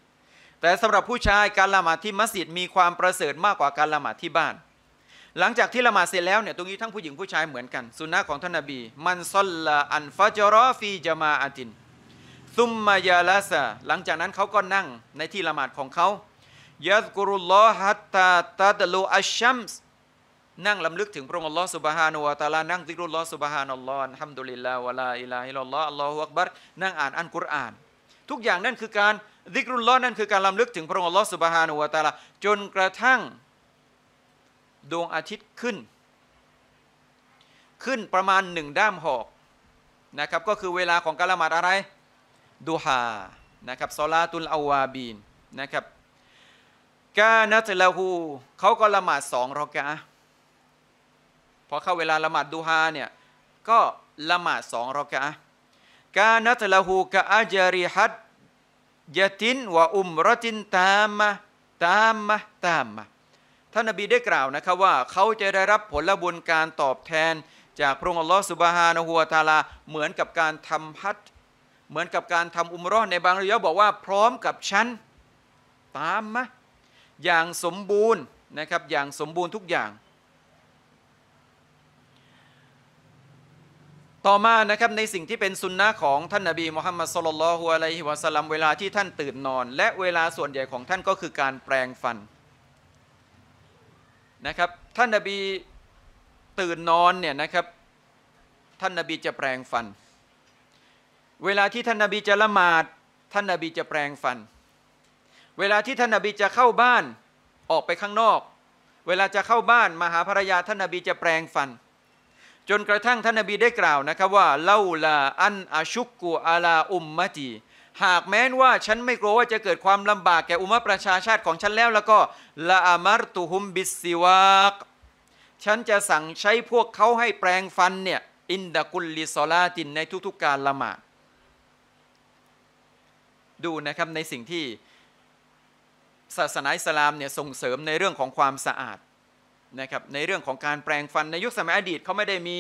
แต่สำหรับผู้ชายการละหมาดที่มัสยิดมีความประเสริฐมากกว่าการละหมาดที่บ้าน หลังจากที่ละหมาดเสร็จแล้วเนี่ยตรงนี้ทั้งผู้หญิงผู้ชายเหมือนกันสุนนะของท่านนบี มันซอลละอันฟาจรอฟีจามาอาติน ซุมมายาลาซาหลังจากนั้นเขาก็นั่งในที่ละหมาดของเขายัสกุรุลลอฮัตตาตาดลูอัชชัมส์นั่งลำลึกถึงพระองค์อัลลอฮ์สุบฮานุวาตาลานั่งซิกรุลลอฮ์สุบฮานอัลลอฮ์ฮัมดุลิลลาฮ์วะลาอิลาฮิลลอฮ์อัลลอฮุอักบัรนั่งอ่านอันกุรอานทุกอย่างนั่นคือการซิกรุลลอฮ์นั่นคือการลำลึกถึงพระองค์อัลลอฮ์สุบฮานุวาตาลาจนกระทั่ง ดวงอาทิตย์ขึ้น ขึ้นประมาณหนึ่งด้ามหอกนะครับ ก็คือเวลาของการละหมาดอะไรดูฮานะครับซอลาตุลอาวาบีนนะครับกานัตละหูเขาก็ละหมาดสองรอกะพอเข้าเวลาละหมาดดูฮาเนี่ย ก็ละหมาดสองรอกะกานัตละหูกะอาจาริฮัดยะตินวะอุมรตินตามะตามมะตามมะท่านอบีได้กล่าวนะครับว่าเขาจะได้รับผลบุญการตอบแทน จากพระองค์อัลลอฮฺสุบฮานะฮัวตาลา เหมือนกับการทำพัดเหมือนกับการทำอุมรอดในบางระยะบอกว่าพร้อมกับฉันตามมะอย่างสมบูรณ์นะครับ อย่างสมบูรณ์ทุกอย่าง ต่อมานะครับในสิ่งที่เป็นสุนนะของท่านนาบีมุฮัมมัดสุลลัลฮุอะลัยฮิวะสลลัมเวลาที่ท่านตื่นนอน และเวลาส่วนใหญ่ของท่านก็คือการแปลงฟันนะครับท่านนาบีตื่นนอนเนี่ยนะครับท่านนาบีจะแปลงฟัน เวลาที่ท่านนาบีจะละหมาดท่านนาบีจะแปลงฟันเวลาที่ท่านนบีจะเข้าบ้าน ออกไปข้างนอก เวลาจะเข้าบ้านมาหาภรรยาท่านนบีจะแปลงฟัน จนกระทั่งท่านนบีได้กล่าวนะครับว่าเล่าลาอันอาชุกกูอาลาอุมมะจีหากแม้นว่าฉันไม่กลัวว่าจะเกิดความลำบากแก่อุมาประชาชาติของฉันแล้วแล้วก็ละอามารตุฮุมบิสซิวากฉันจะสั่งใช้พวกเขาให้แปลงฟันเนี่ยอินดะกุลลิซอลาตินในทุกๆการละหมาด ดูนะครับในสิ่งที่ศาสนาอิสลามเนี่ยส่งเสริมในเรื่องของความสะอาดนะครับในเรื่องของการแปรงฟันในยุคสมัยอดีตเขาไม่ได้มี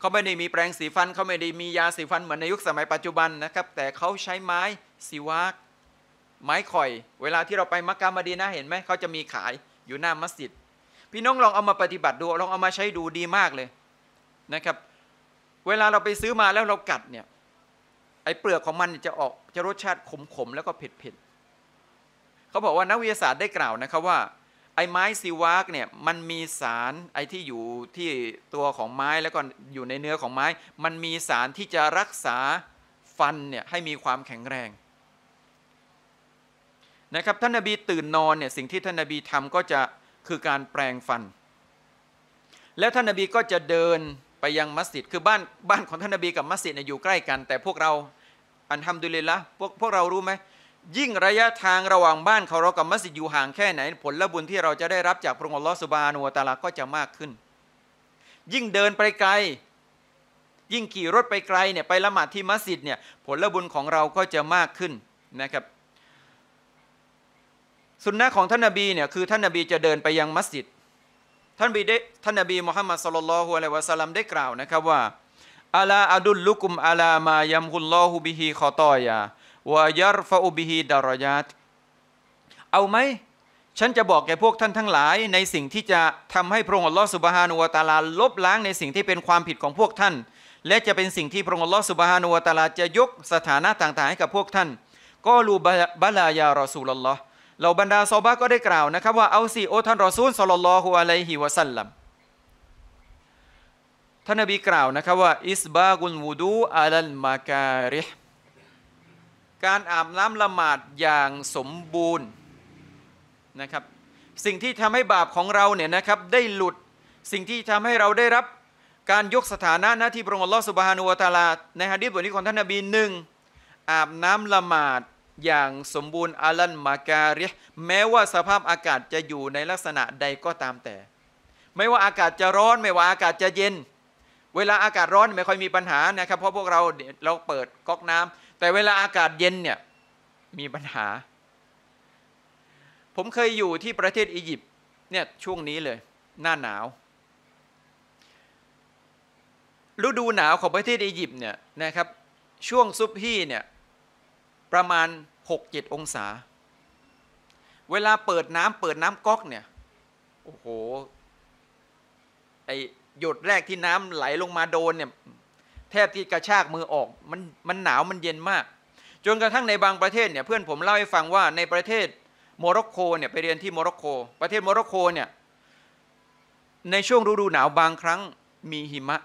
เขาไม่ได้มีแปรงสีฟัน เขาไม่ได้มียาสีฟัน เหมือนในยุคสมัยปัจจุบันนะครับแต่เขาใช้ไม้สีวากไม้ข่อย เวลาที่เราไปมักกะมาดีนะเห็นไหม เขาจะมีขายอยู่หน้ามัสยิดพี่น้องลองเอามาปฏิบัติดูลองเอามาใช้ดูดีมากเลยนะครับเวลาเราไปซื้อมาแล้วเรากัดเนี่ยไอ้เปลือกของมันจะออกจะรสชาติขมๆแล้วก็เผ็ดเขาบอกว่านักวิทยาศาสตร์ได้กล่าวนะครับว่า ไอ้ไม้ซีวากเนี่ยมันมีสารไอ้ที่อยู่ที่ตัวของไม้แล้วก็อยู่ในเนื้อของไม้ มันมีสารที่จะรักษาฟันเนี่ยให้มีความแข็งแรงนะครับท่านนบีตื่นนอนเนี่ยสิ่งที่ท่านนบีทำก็จะคือการแปลงฟัน แล้วท่านนบีก็จะเดินไปยังมัสยิดคือบ้านบ้านของท่านนบีกับมัสยิดเนี่ยอยู่ใกล้กัน แต่พวกเราอันทำดุลิละพวกพวกเรารู้ไหมยิ่งระยะทางระหว่างบ้านขาเรากับมัสยิดอยู่ห่างแค่ไหนผลละบุญที่เราจะได้รับจากพระองค์ลอสุบานัวตาลาก็จะมากขึ้น ยิ่งเดินไปไกล ยิ่งขี่รถไปไกลเนี่ยไปละหมาดที่มัสยิดเนี่ยผลละบุญของเราก็จะมากขึ้นนะครับสุนนะของท่านนบีเนี่ยคือท่านนบีจะเดินไปยังมัสยิด ท่านบีได้ท่านนบีมุฮัมมัดสุลลัลฮุอะลัยวะสัลลัมได้กล่าวนะครับว่าอาลาอดุลลุกุมอาลามายมฮุลลอฮุบิฮีขอตอยาวายรฟาอุบิฮีดารยาต เอาไหม ฉันจะบอกแก่พวกท่านทั้งหลาย ในสิ่งที่จะทำให้พระองค์อัลลอฮฺสุบฮานุวาตาลาลบล้างในสิ่งที่เป็นความผิดของพวกท่าน และจะเป็นสิ่งที่พระองค์อัลลอฮฺสุบฮานุวาตาลาจะยกสถานะต่างๆให้กับพวกท่าน ก็รูบะลายารอสูลลอฮ์เหล่าบรรดาซอบะก็ได้กล่าวนะครับว่าเอาสิโอท่านรอซูลสลลลอฮุอะลัยฮิวะสัลลัม ท่านนบีกล่าวนะครับว่าอิสบากุลวูดูอัลัลมาการิห์การอาบน้ำละหมาดอย่างสมบูรณ์นะครับ สิ่งที่ทำให้บาปของเราเนี่ยนะครับได้หลุดสิ่งที่ทำให้เราได้รับการยกสถานะหน้าที่พระองค์ลอสุบฮานุวตาลาในฮะดีษบทนี้ของท่านนบีหนึ่งอาบน้ำละหมาดอย่างสมบูรณ์อาลันมาการิแม้ว่าสภาพอากาศจะอยู่ในลักษณะใดก็ตามแต่ ไม่ว่าอากาศจะร้อน ไม่ว่าอากาศจะเย็น เวลาอากาศร้อนไม่ค่อยมีปัญหานะครับ เพราะพวกเราเราเปิดก๊อกน้ำแต่เวลาอากาศเย็นเนี่ยมีปัญหา ผมเคยอยู่ที่ประเทศอียิปต์เนี่ยช่วงนี้เลย หน้าหนาว ฤดูหนาวของประเทศอียิปต์เนี่ยนะครับ ช่วงซุปฮีเนี่ยประมาณ 6-7 องศา เวลาเปิดน้ำเปิดน้ำก๊อกเนี่ย โอ้โหไอหยดแรกที่น้ำไหลลงมาโดนเนี่ยแทบที่กระชากมือออกมันมันหนาวมันเย็นมาก จนกระทั่งในบางประเทศเนี่ยเพื่อนผมเล่าให้ฟังว่าในประเทศโมร็อกโกเนี่ยไปเรียนที่โมร็อกโกประเทศโมร็อกโกเนี่ยในช่วงฤดูหนาวบางครั้งมีหิมะ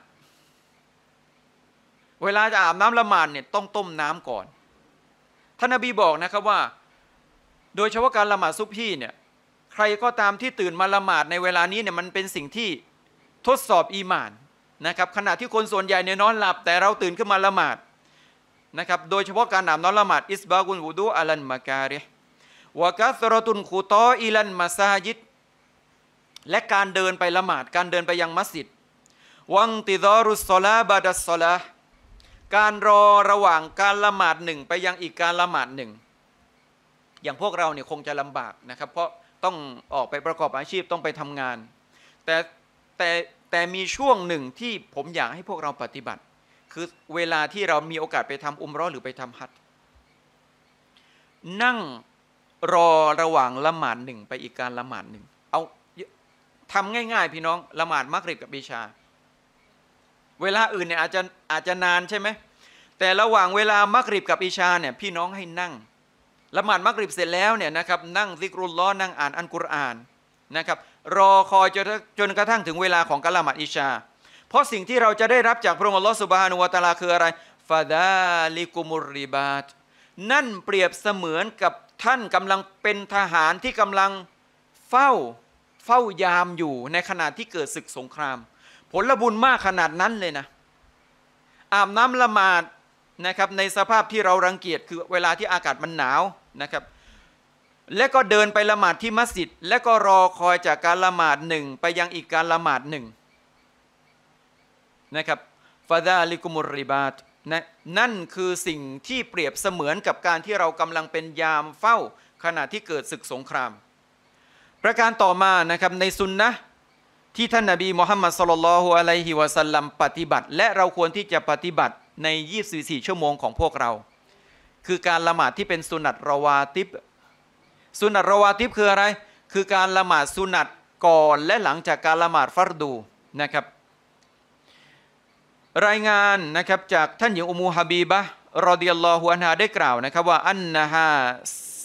เวลาจะอาบน้ำละหมาดเนี่ยต้องต้มน้ำก่อนท่านอบีบอกนะครับว่าโดยเฉพาะการละหมาดซุปพี่เนี่ย ใครก็ตามที่ตื่นมาละหมาดในเวลานี้เนี่ยมันเป็นสิ่งที่ทดสอบอีหมานนะครับขณะที่คนส่วนใหญ่เนี่ยนอนหลับ แต่เราตื่นขึ้นมาละหมาดนะครับ โดยเฉพาะการอาบนอนละหมาดอิสบากุนวูดูอัลันมาการีวกัสรตุนคูตออิลันมาซาฮิดและการเดินไปละหมาด การเดินไปยังมัสยิดวังติดอรุสซลาบาดัสซลาการรอระหว่างการละหมาดหนึ่งไปยังอีกการละหมาดหนึ่งอย่างพวกเราเนี่ยคงจะลำบากนะครับเพราะต้องออกไปประกอบอาชีพต้องไปทำงาน แต่แต่แต่มีช่วงหนึ่งที่ผมอยากให้พวกเราปฏิบัติ คือเวลาที่เรามีโอกาสไปทำอุมร้อหรือไปทำฮัทนั่งรอระหว่างละหมาดหนึ่งไปอีกการละหมาดหนึ่ง เอาทำง่ายๆพี่น้อง ละหมาดมักริบกับบิชา เวลาอื่นเนี่ยอาจจะอาจจะนานใช่ไหม แต่ระหว่างเวลามักริบกับอิชาเนี่ยพี่น้องให้นั่ง ละหมาดมักริบเสร็จแล้วเนี่ยนะครับนั่งซิกรุลล้อนั่งอ่านอันกุรอานนะครับรอคอยจนจนกระทั่งถึงเวลาของกะละหมาดอิชา เพราะสิ่งที่เราจะได้รับจากพระองค์อัลลอฮฺสุบฮานุวาตาลาคืออะไร ฟาดาลิกุมุริบาตนั่นเปรียบเสมือนกับท่านกำลังเป็นทหารที่กำลังเฝ้า เฝ้ายามอยู่ในขณะที่เกิดศึกสงคราม ผลบุญมากขนาดนั้นเลยนะ อาบน้ำละหมาดนะครับ ในสภาพที่เรารังเกียจคือเวลาที่อากาศมันหนาวนะครับและก็เดินไปละหมาดที่มัสยิดและก็รอคอยจากการละหมาดหนึ่งไปยังอีกการละหมาดหนึ่งนะครับฟาดาลิกุมุริบาตนะนั่นคือสิ่งที่เปรียบเสมือนกับการที่เรากำลังเป็นยามเฝ้าขณะที่เกิดศึกสงคราม ประการต่อมานะครับ ในซุนนะที่ท่านนาบีมุฮัมมัดสลลัลฮุอะลัยฮิวะสัลลัมปฏิบัติ และเราควรที่จะปฏิบัติใน 24 ชั่วโมงของพวกเรา คือการละหมาดที่เป็นสุนัตรวาติบสุนัตรวาทิพคืออะไร คือการละหมาดสุนัตก่อนและหลังจากการละหมาดฟัรดูนะครับรายงานนะครับจากท่านหญิงอุมูฮบีบะรอดียัลลอฮุอันฮาได้กล่าวนะครับว่า อันนะฮะ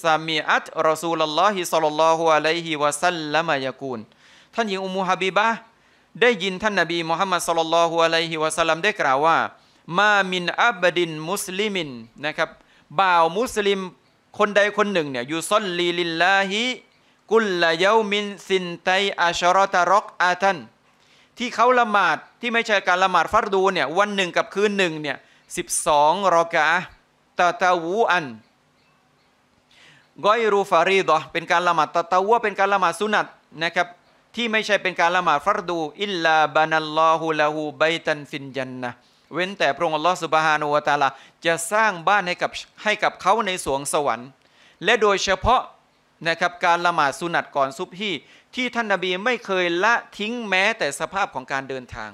ซามีอัตรอซูลลอฮิสัลลัลลอฮุอะลัยฮิวะสัลลัมยากูลท่านหญิงอุมูฮบีบะได้ยินท่านนบีมุฮัมมัดสัลลัลลอฮุอะลัยฮิวะสัลลัมได้กล่าวว่ามามินอับดินมุสลิมินนะครับบ่าวมุสลิมคนใด คนหนึ่งเนี่ยยูซอนลีลิลลาฮิกุลละเยามินสินไตอัชรอตารอกอาทันที่เขาละหมาดที่ไม่ใช่การละหมาดฟัรดูเนี่ยวันหนึ่งกับคืนหนึ่งเนี่ยสิบสองรอกะตะตะวูอันกอยรูฟารีดอเป็นการละหมาดตะตะวัวเป็นการละหมาดสุนัตนะครับที่ไม่ใช่เป็นการละหมาดฟัรดูอิลลาบานัลลอฮูละหูไบตันฟินยันนะเว้นแต่พระองค์อัลลอฮฺสุบฮานูวาตาลาจะสร้างบ้านให้กับให้กับเขาในสวงสวรรค์ และโดยเฉพาะนะครับการละหมาดสุนัตก่อนซุบฮี ที่ท่านนาบีไม่เคยละทิ้งแม้แต่สภาพของการเดินทาง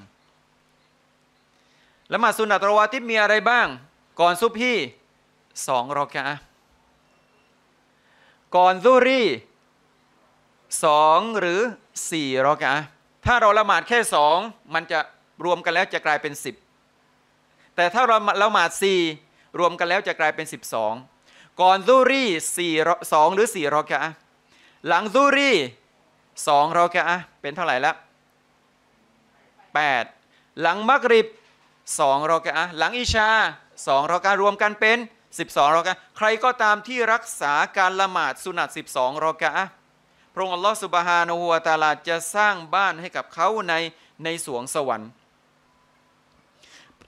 ละหมาดสุนัตรวาติมีอะไรบ้างก่อนซุบฮีสองรอกะก่อนซุรีสองหรือสี่รอกะถ้าเราละหมาดแค่สองมันจะรวมกันแล้วจะกลายเป็นสิบแต่ถ้าเราละหมาดสี่รวมกันแล้วจะกลายเป็น 12 ก่อนซูรี่สี่สองหรือสี่รอกะหลังซูรี่สองรอกะเป็นเท่าไหร่แล้ป8หลังมักริบสองรอกะหลัง อิชาสองรอกะรวมกันเป็น 12รอกะใครก็ตามที่รักษาการละหมาดสุนัต12รอกะพระองค์อัลลอฮฺสุบฮานาหูวะตาลาจะสร้างบ้านให้กับเขาในในสวงสวรรค์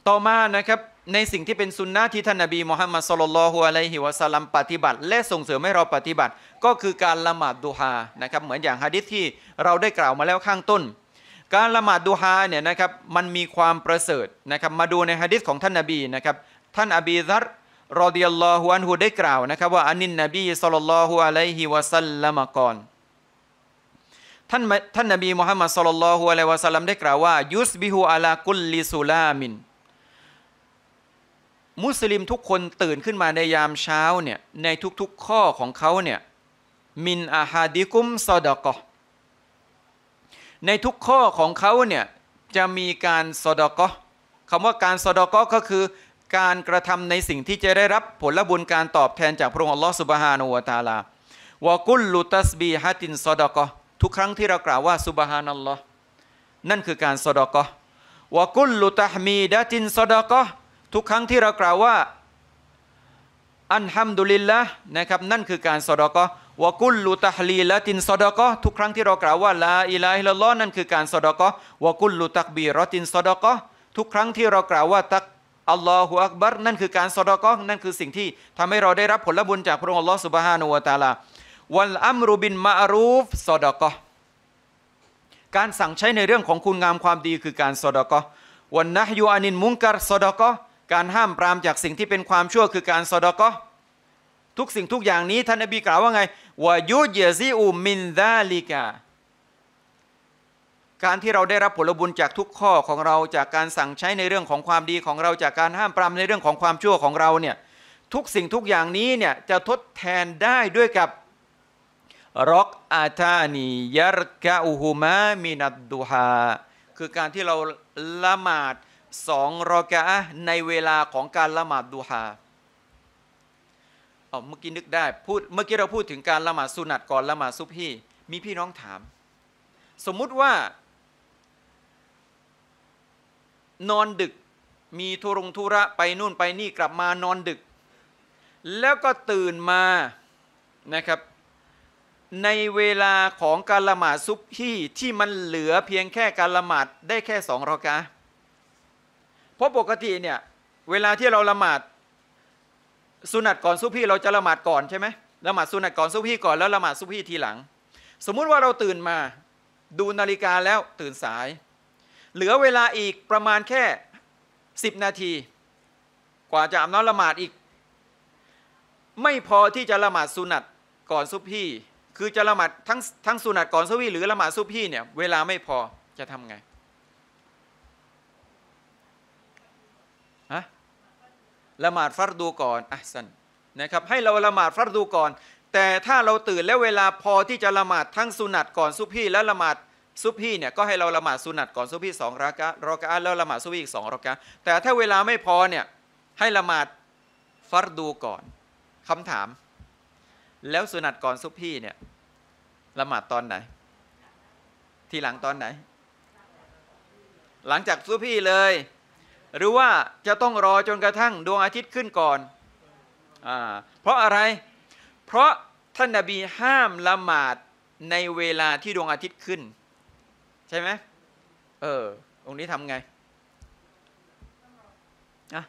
ต่อมานะครับในสิ่งที่เป็นสุนนะที่ท่านนบีมูฮัมมัดสุลลัลฮุอะลัยฮิวะสัลลัมปฏิบัติ และส่งเสริมให้เราปฏิบัติ ก็คือการละหมาดดูฮานะครับเหมือนอย่างฮะดิษที่เราได้กล่าวมาแล้วข้างต้น การละหมาดดูฮาเนี่ยนะครับมันมีความประเสริฐนะครับมาดูในฮะดิษของท่านนบีนะครับท่านอบีซัรรอดิยัลลอฮุอันฮุได้กล่าวนะครับว่าอันนินนบีสุลลัลฮุอะลัยฮิวะสัลลัมก่อนท่านท่านนบีมูฮัมมัดสุลลัลฮุอะลัยฮิวะสัลลัมได้กล่าวว่ายุสบิฮุอะลากุลลิสุลามินมุสลิมทุกคนตื่นขึ้นมาในยามเช้าเนี่ยในทุกๆ ข้อของเขาเนี่ยมินอาฮาดิกุมซอดกอในทุกข้อของเขาเนี่ยจะมีการซอดกอคำว่าการซอดกอก็คือ การกระทำในสิ่งที่จะได้รับผลบุญการตอบแทนจากพระองค์อัลลอฮฺสุบฮานุวะตาลาวกุลลุตัสบีฮะตินซอดกอทุกครั้งที่เรากล่าวว่าสุบฮานัลลอฮ์นั่นคือการซอดกอวกุลลุตฮมีดะตินซอดกอทุกครั้งที่เรากล่าวว่าอันฮัมดุลิลละนะครับนั่นคือการสอดกอวกุลลุตะฮลีละตินสอดกอทุกครั้งที่เรากล่าวว่าลาอิลาฮิลลอนั่นคือการสอดกอวกุลลุตักบีรตินสอดกอทุกครั้งที่เรากล่าวว่าตักอัลลอฮฺอักบัรนั่นคือการสอดกอนั่นคือสิ่งที่ทำให้เราได้รับผลบุญจากพระองค์อัลลอฮฺสุบฮานุวะตาลาวันอัมรุบินมารูฟสอดกอการสั่งใช้ในเรื่องของคุณงามความดีคือการสอดกอวันนะฮยูอานินมุงกัรสอดกอการห้ามปรามจากสิ่งที่เป็นความชั่วคือการซอดอกทุกสิ่งทุกอย่างนี้ท่านอบีกล่าวว่าไงวายุเยซีอูมินดาลิกา การที่เราได้รับผลบุญจากทุกข้อของเรา จากการสั่งใช้ในเรื่องของความดีของเราจากการห้ามปรามในเรื่องของความชั่วของเรา เนี่ย ทุกสิ่งทุกอย่างนี้เนี่ยจะทดแทนได้ด้วยกับรอกอาธานียรกะอูฮูมามินัดดูฮาคือการที่เราละหมาดสองรอกะในเวลาของการละหมาดดูฮาเมื่อกี้นึกได้พูดเมื่อกี้เราพูดถึงการละหมาดสุนัตก่อนละหมาดซุบฮีมีพี่น้องถาม สมมุติว่า นอนดึกมีทุรงทุระไปนู่นไปนี่กลับมานอนดึก แล้วก็ตื่นมานะครับ ในเวลาของการละหมาดซุบฮีที่มันเหลือเพียงแค่การละหมาดได้แค่สองรอกะเพราะปกติเนี่ยเวลาที่เราละหมาดสุนัตก่อนซุพี่เราจะละหมาดก่อนใช่ไหมละหมาดสุนัตก่อนซุพี่ก่อนแล้วละหมาดซุพี่ทีหลัง สมมุติว่าเราตื่นมาดูนาฬิกาแล้วตื่นสายเหลือเวลาอีกประมาณแค่10นาที กว่าจะอานน้ำละหมาดอีก ไม่พอที่จะละหมาดสุนัตก่อนซุพี่คือจะละหมาดทั้งทั้งสุนัตก่อนซุพี่หรือละหมาดซุพี่เนี่ย เวลาไม่พอจะทำไงละหมาดฟัรดูก่อนอ่ะสันนะครับให้เราละหมาดฟัรดูก่อน แต่ถ้าเราตื่นแล้วเวลาพอที่จะละหมาดทั้งสุนัตก่อนซุพีและละหมาดซุพีเนี่ย ก็ให้เราละหมาดสุนัตก่อนซุพีสองรักะรอกะแล้วละหมาดซุพีอีกสองรักะแต่ถ้าเวลาไม่พอเนี่ยให้ละหมาดฟัรดูก่อน คำถาม แล้วสุนัตก่อนซุพีเนี่ยละหมาดตอนไหน ทีหลังตอนไหน หลังจากซุพีเลยหรือว่าจะต้องรอจนกระทั่งดวงอาทิตย์ขึ้นก่อนอเพราะอะไร เพราะท่านนาบีห้ามละหมาดในเวลาที่ดวงอาทิตย์ขึ้น ใช่ไหม เออ องค์นี้ทำไงนะ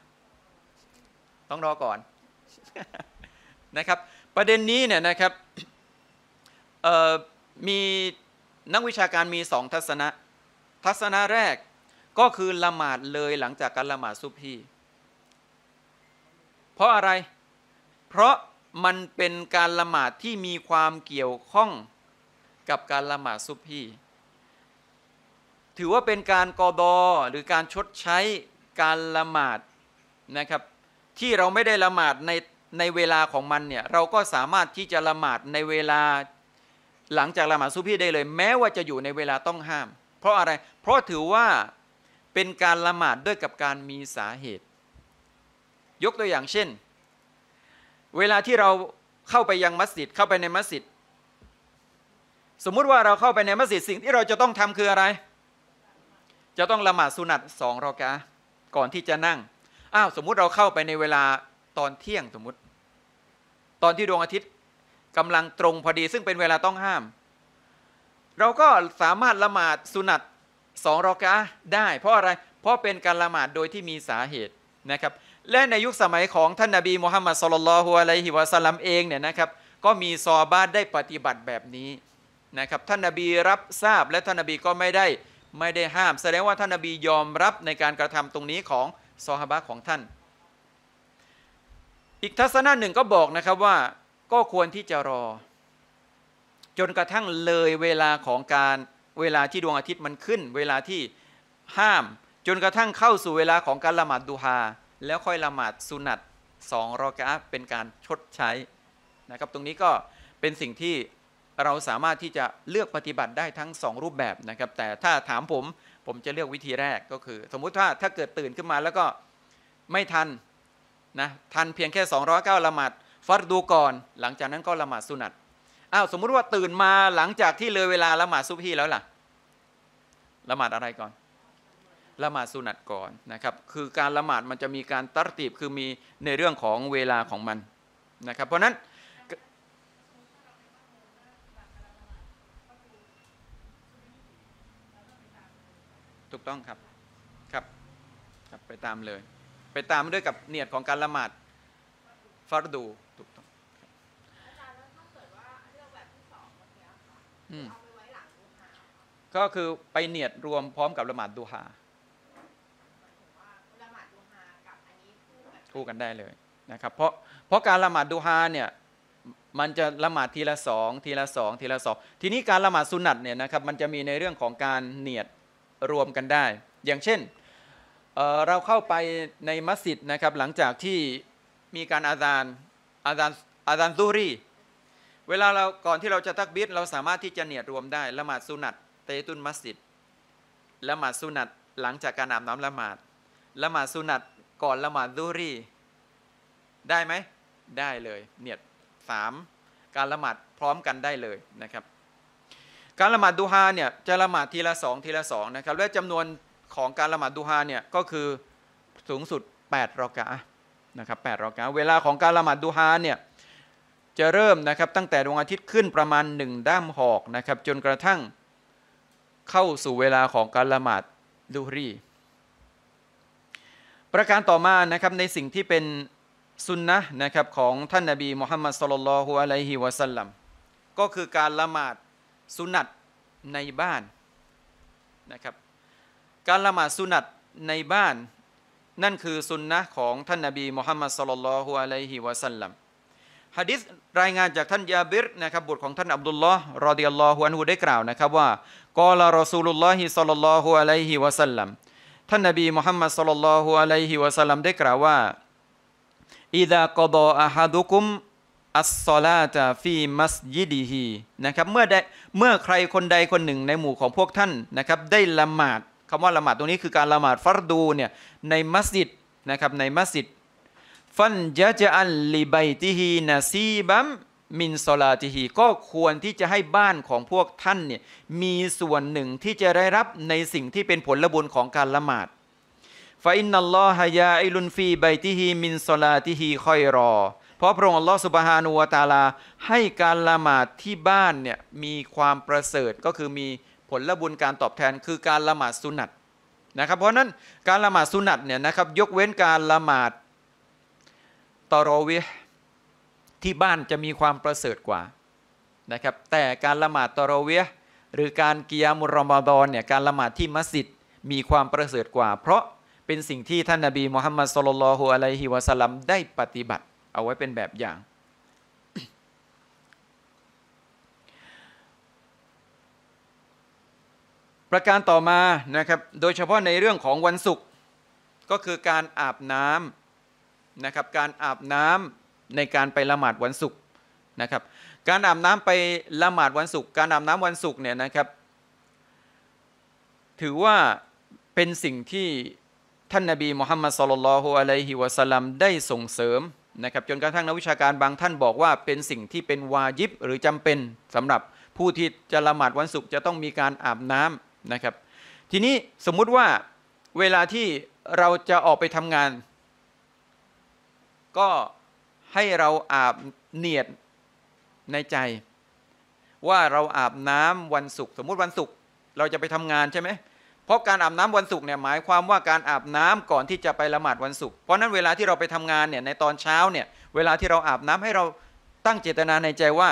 ต้องรอก่อน นะครับ ประเด็นนี้เนี่ยนะครับมีนักวิชาการมีสองทัศนะ ทัศนะแรกก็คือละหมาดเลยหลังจากการละหมาดซุบฮีเพราะอะไร เพราะมันเป็นการละหมาดที่มีความเกี่ยวข้องกับการละหมาดซุบฮีถือว่าเป็นการกอดอหรือการชดใช้การละหมาดนะครับ ที่เราไม่ได้ละหมาดในในเวลาของมันเนี่ย เราก็สามารถที่จะละหมาดในเวลา หลังจากละหมาดซุบฮีได้เลย แม้ว่าจะอยู่ในเวลาต้องห้าม เพราะอะไรเพราะถือว่าเป็นการละหมาดด้วยกับการมีสาเหตุ ยกตัวอย่างเช่น เวลาที่เราเข้าไปยังมัสยิด เข้าไปในมัสยิด สมมุติว่าเราเข้าไปในมัสยิด สิ่งที่เราจะต้องทำคืออะไร จะต้องละหมาดสุนัตสองรอกะก่อนที่จะนั่ง อ้าว สมมุติเราเข้าไปในเวลาตอนเที่ยง สมมุติ ตอนที่ดวงอาทิตย์กำลังตรงพอดี ซึ่งเป็นเวลาต้องห้าม เราก็สามารถละหมาดสุนัตสองรอกะได้เพราะอะไรเพราะเป็นการละหมาดโดยที่มีสาเหตุนะครับ และในยุคสมัยของท่านนาบีมุฮัมมัดสุลลัลฮุอะลัยฮิวะสัลลัมเองเนี่ยนะครับ ก็มีซอบาได้ปฏิบัติแบบนี้นะครับ ท่านนาบีรับทราบและท่านนาบีก็ไม่ได้ไม่ได้ห้าม แสดงว่าท่านนาบียอมรับในการกระทำตรงนี้ของซอฮาบะของท่าน อีกทัศนะหนึ่งก็บอกนะครับว่าก็ควรที่จะรอ จนกระทั่งเลยเวลาของการเวลาที่ดวงอาทิตย์มันขึ้น เวลาที่ห้ามจนกระทั่งเข้าสู่เวลาของการละหมาดดูฮา แล้วค่อยละหมาดสุนัตสองรอกะเป็นการชดใช้นะครับตรงนี้ก็เป็นสิ่งที่เราสามารถที่จะเลือกปฏิบัติได้ทั้ง 2 รูปแบบนะครับ แต่ถ้าถามผมผมจะเลือกวิธีแรกก็คือ สมมุติว่าถ้าเกิดตื่นขึ้นมาแล้วก็ไม่ทันนะทันเพียงแค่209ละหมาดฟัดดูก่อน หลังจากนั้นก็ละหมาดสุนัตอ้าวสมมุติว่าตื่นมาหลังจากที่เลยเวลาละหมาดซุบฮีแล้วล่ะละหมาดอะไรก่อนละหมาดสุนัตก่อนนะครับ คือการละหมาดมันจะมีการตัดตีบคือมีในเรื่องของเวลาของมันนะครับ เพราะนั้น ถูกต้องครับครับครับ ไปตามเลย ไปตามด้วยกับเนียดของการละหมาดฟารดูก็คือไปเนียดรวมพร้อมกับละหมาดดูฮาคู่กันได้เลยนะครับเพราะเพราะการละหมาดดูฮาเนี่ยมันจะละหมาดทีละสองทีละสองทีละสองทีนี้การละหมาดสุนัตเนี่ยนะครับมันจะมีในเรื่องของการเนียดรวมกันได้ อย่างเช่นเเราเข้าไปในมัสยิดนะครับหลังจากที่มีการอาจารอาจารอาจารซูรีเวลาเราก่อนที่เราจะตักบิดเราสามารถที่จะเนียดรวมได้ละหมาดสุนัตเตตุนมัสยิดละหมาดสุนัตหลังจากการอาบน้ำละหมาดละหมาดสุนัตก่อนละหมาดดูรีได้ไหมได้เลยเนียดสามการละหมาดพร้อมกันได้เลยนะครับ การละหมาดดูฮาเนี่ยจะละหมาดทีละสองทีละสองนะครับและจำนวนของการละหมาดดูฮาเนี่ยก็คือสูงสุด8รอกะนะครับดรอกะเวลาของการละหมาดดูฮาเนี่ยจะเริ่มนะครับตั้งแต่ดวงอาทิตย์ขึ้นประมาณ 1 ด้ามหอกนะครับจนกระทั่งเข้าสู่เวลาของการละหมาดดูรีประการต่อมานะครับในสิ่งที่เป็นสุนนะนะครับของท่านนาบีมุฮัมมัดสุลลัลฮุอะลัยฮิวะสัลลัมก็คือการละหมาดสุนัตในบ้านนะครับการละหมาดสุนัตในบ้านนั่นคือสุนนะของท่านนาบีมุฮัมมัดสุลลัลฮุอะลัยฮิวะสัลลัมฮะดิษรายงานจากท่านยาบิรนะครับบุตรของท่านอับดุลลอฮ์ รอดียัลลอฮุอันฮุได้กล่าวนะครับว่า กอลารอซูลุลลอฮิสัลลัลลอฮุอะลัยฮิวะสัลลัมท่าน นบีมุฮัมมัดสัลลัลลอฮุอะลัยฮิวะสัลลัมได้กล่าวว่าอิดะกอดออะฮาดุกุมอัสซอลาตาฟี มัสยิดีฮี นะครับ เมื่อไดเมื่อใครคนใดคนหนึ่งในหมู่ของพวกท่านนะครับ ได้ละหมาดคำว่าละหมาดตรงนี้คือการละหมาดฟัรดูเนี่ย ในมัสยิดนะครับ ในมัสยิดฟันยะจะอันลิใบติฮีนาซีบัมมินซอลาติฮีก็ควรที่จะให้บ้านของพวกท่านเนี่ยมีส่วนหนึ่งที่จะได้รับในสิ่งที่เป็นผลบุญของการละหมาดฟาอินนัลลอฮยาอิลุนฟีใบติฮีมินซอลาติฮีค่อยรอ เพราะพระองค์ลอสุบฮานูวตาลา ให้การละหมาดที่บ้านเนี่ยมีความประเสริฐก็คือมีผลบุญการตอบแทนคือการละหมาดสุนัตนะครับเพราะนั้นการละหมาดสุนัตเนี่ยนะครับยกเว้นการละหมาดตรอวิที่บ้านจะมีความประเสริฐกว่านะครับแต่การละหมาดตรอวิหรือการกิยามุรอมดอนเนี่ยการละหมาดที่มัสยิดมีความประเสริฐกว่า เพราะเป็นสิ่งที่ท่านนาบีมุฮัมมัดสุลลัลฮุอะลัยฮิวะสัลลัมได้ปฏิบัติเอาไว้เป็นแบบอย่าง ประการต่อมานะครับโดยเฉพาะในเรื่องของวันศุกร์ก็คือการอาบน้ำนะครับ การอาบน้ำในการไปละหมาดวันศุกร์นะครับการอาบน้ำไปละหมาดวันศุกร์การอาบน้ำวันศุกร์เนี่ยนะครับถือว่าเป็นสิ่งที่ท่านนบีมุฮัมมัดสุลลัลฮุอะลัยฮิวะสัลลัมได้ส่งเสริมนะครับจนกระทั่งนักวิชาการบางท่านบอกว่าเป็นสิ่งที่เป็นวาญิบหรือจำเป็นสำหรับผู้ที่จะละหมาดวันศุกร์จะต้องมีการอาบน้ำนะครับทีนี้สมมุติว่าเวลาที่เราจะออกไปทำงานก็ให้เราอาบเนียดในใจ ว่าเราอาบน้ำวันศุกร์สมมุติวันศุกร์เราจะไปทำงานใช่ไหม เพราะการอาบน้ำวันศุกร์เนี่ยหมายความว่าการอาบน้ำก่อนที่จะไปละหมาดวันศุกร์เพราะนั้นเวลาที่เราไปทำงานเนี่ยในตอนเช้าเนี่ยเวลาที่เราอาบน้ำให้เราตั้งเจตนาในใจว่า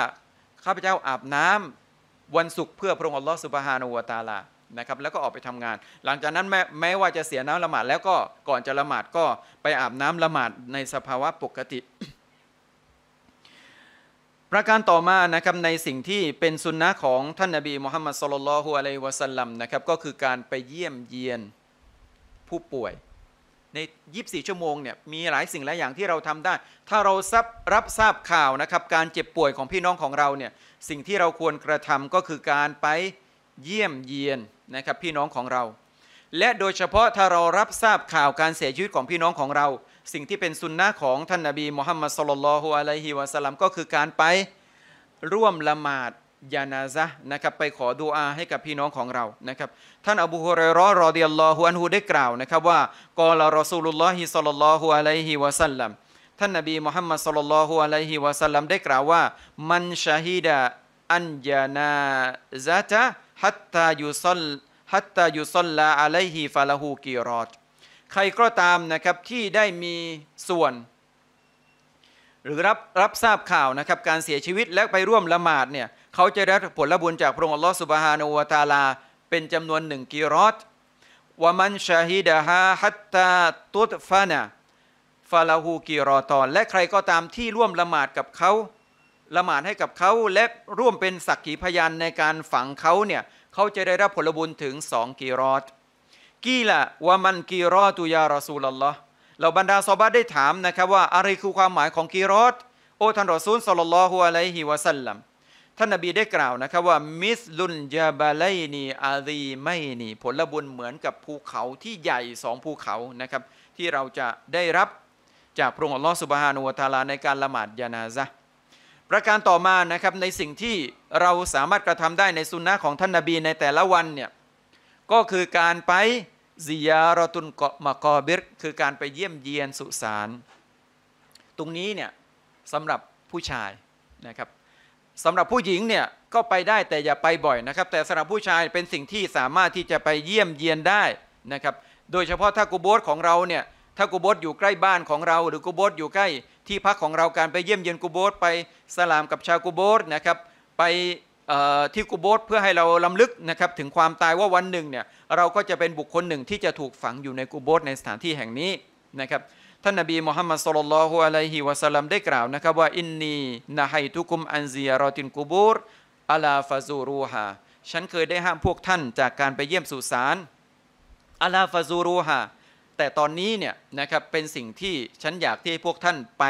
ข้าพเจ้าอาบน้ำวันศุกร์เพื่อพระองค์อัลลอฮฺสุบฮานุวาตาลานะครับแล้วก็ออกไปทำงาน หลังจากนั้นแม้แม้ว่าจะเสียน้ำละหมาดแล้วก็ก่อนจะละหมาดก็ไปอาบน้ำละหมาดในสภาวะปกติ ประการต่อมานะครับในสิ่งที่เป็นสุนนะของท่านนบีมุฮัมมัดสุลลัลฮุอะลัยวะสัลลัมนะครับก็คือการไปเยี่ยมเยียนผู้ป่วยใน24ชั่วโมงเนี่ยมีหลายสิ่งหลายอย่างที่เราทำได้ ถ้าเรารับรับทราบข่าวนะครับการเจ็บป่วยของพี่น้องของเราเนี่ยสิ่งที่เราควรกระทำก็คือการไปเยี่ยมเยียนนะครับพี่น้องของเรา และโดยเฉพาะถ้าเรารับทราบข่าวการเสียชีวิตของพี่น้องของเราสิ่งที่เป็นสุนนะของท่านนาบีมุฮัมมัดสลลัลฮุอะลัยฮิวะสลัมก็คือการไปร่วมละหมาดยานาซะนะครับไปขอดูอาให้กับพี่น้องของเรานะครับ ท่านอบูฮุเรรอรอเดียลลอฮุอันฮูได้ กล่าวนะครับว่ากอลารอซูลุลลอฮิสลลัลฮุอะลัยฮิวะสัลลัมท่านนบีมุฮัมมัดสลลัลฮุอะลัยฮิวะสัลลัมได้กล่าวว่ามันชาฮิดะอันยานาซะตะฮัตตายุซอนฮัตตายุซอนลาอะไลฮีฟาลาฮูกีรอดใครก็ตามนะครับที่ได้มีส่วน หรือรับรับทราบข่าวนะครับการเสียชีวิตและไปร่วมละหมาดเนี่ยเขาจะได้ผลบุญจากพระองค์อัลลอฮฺสุบฮานูวาตาลา เป็นจำนวนหนึ่งกีรอดวามันชาฮิดะฮะฮัตตาตุตฟานะฟาลาฮูกีรอตอนและใครก็ตามที่ร่วมละหมาดกับเขา ละหมาดให้กับเขาและร่วมเป็นสักขีพยานในการฝังเขาเนี่ยเขาจะได้รับผลบุญถึงสองกีรอดกีละวามันกีรอตุยารอซูลลอฮ์เราบรรดาซอบาได้ถามนะครับว่าอะไรคือความหมายของกีรอดโอท่านรอซูลสลลลอฮุอะลัยฮิวะสัลลัม ท่านนบีได้กล่าวนะครับว่า มิสลุนยาบาไลนีอาลีไมนีผลบุญเหมือนกับภูเขาที่ใหญ่สองภูเขานะครับที่เราจะได้รับจากพระองค์อัลลอฮฺสุบฮานุวะตาลาในการละหมาดยานาซะประการต่อมานะครับในสิ่งที่เราสามารถกระทำได้ในสุนนะของท่านนาบีในแต่ละวันเนี่ยก็คือการไปซิยารตุนเกาะมกอบิรคือการไปเยี่ยมเยียนสุสานตรงนี้เนี่ยสำหรับผู้ชายนะครับสำหรับผู้หญิงเนี่ยก็ไปได้แต่อย่าไปบ่อยนะครับแต่สำหรับผู้ชายเป็นสิ่งที่สามารถที่จะไปเยี่ยมเยียนได้นะครับโดยเฉพาะถ้ากูโบสของเราเนี่ยถ้ากูโบสอยู่ใกล้บ้านของเรา หรือกูโบสอยู่ใกล้ที่พักของเราการไปเยี่ยมเยียนกูโบสไปสลามกับชาวกูโบสนะครับไปที่กูโบสเพื่อให้เราลํำลึกนะครับถึงความตายว่าวันหนึ่งเนี่ยเราก็จะเป็นบุคคลหนึ่งที่จะถูกฝังอยู่ในกูโบสในสถานที่แห่งนี้นะครับ ท่านนบีมุฮัมมัดสุลลัลฮุอะลัยฮิวะสัลลัมได้กล่าวนะครับว่าอินนีนะไฮทุกุมอันซียรอตินกูโบสอัลาฟาซูรูฮาฉันเคยได้ห้ามพวกท่านจากการไปเยี่ยมสุสานอัลาฟาซูรูฮาแต่ตอนนี้เนี่ยนะครับเป็นสิ่งที่ ฉันอยากที่ให้พวกท่านไป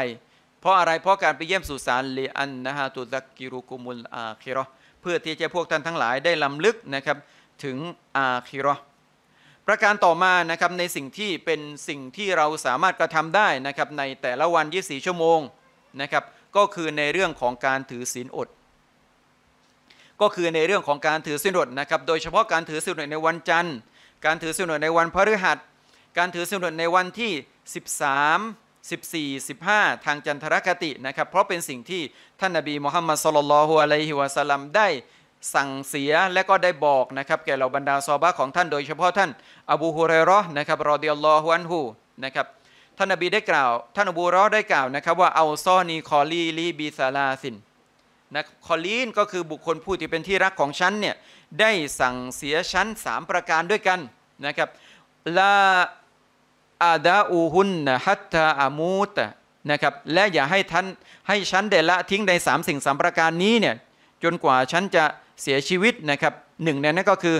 เพราะอะไร เพราะการไปเยี่ยมสุสานเลอันนะฮะตุซกกิรุกุมุลอาคิรอเพื่อที่จะพวกท่านทั้งหลายได้ลำลึกนะครับถึงอาคิรอประการต่อมานะครับในสิ่งที่เป็นสิ่งที่เราสามารถกระทำได้นะครับในแต่ละวัน 24ชั่วโมงนะครับก็คือในเรื่องของการถือศีลอด ก็คือในเรื่องของการถือศีลอดนะครับโดยเฉพาะการถือศีลอดในวันจันทร์การถือศีลอดในวันพฤหัสการถือศีลอดในวันที่ 13 14 15 ทางจันทรคตินะครับ เพราะเป็นสิ่งที่ท่านนบีมุฮัมมัดสลลัลฮุอะลัยฮิวะสัลลัมได้สั่งเสียและก็ได้บอกนะครับ แก่เหล่าบรรดาซอบะของท่านโดยเฉพาะท่านอบูฮุเรรอนะครับ รอดิยัลลอฮุอันฮูนะครับ ท่านอบีได้กล่าว ท่านอบูรอได้กล่าวนะครับว่าเอาซอนีคอลีลีบีซาลาสินนะคอลีนก็คือบุคคลผู้ที่เป็นที่รักของฉันเนี่ยได้สั่งเสียฉัน3ประการด้วยกันนะครับลาอาดาอูฮุนนะฮัตตาอามูตนะครับและอย่าให้ท่านให้ฉันเดละทิ้งในสามสิ่งสามประการนี้เนี่ยจนกว่าฉันจะเสียชีวิตนะครับหนึ่งในนั้นก็คือ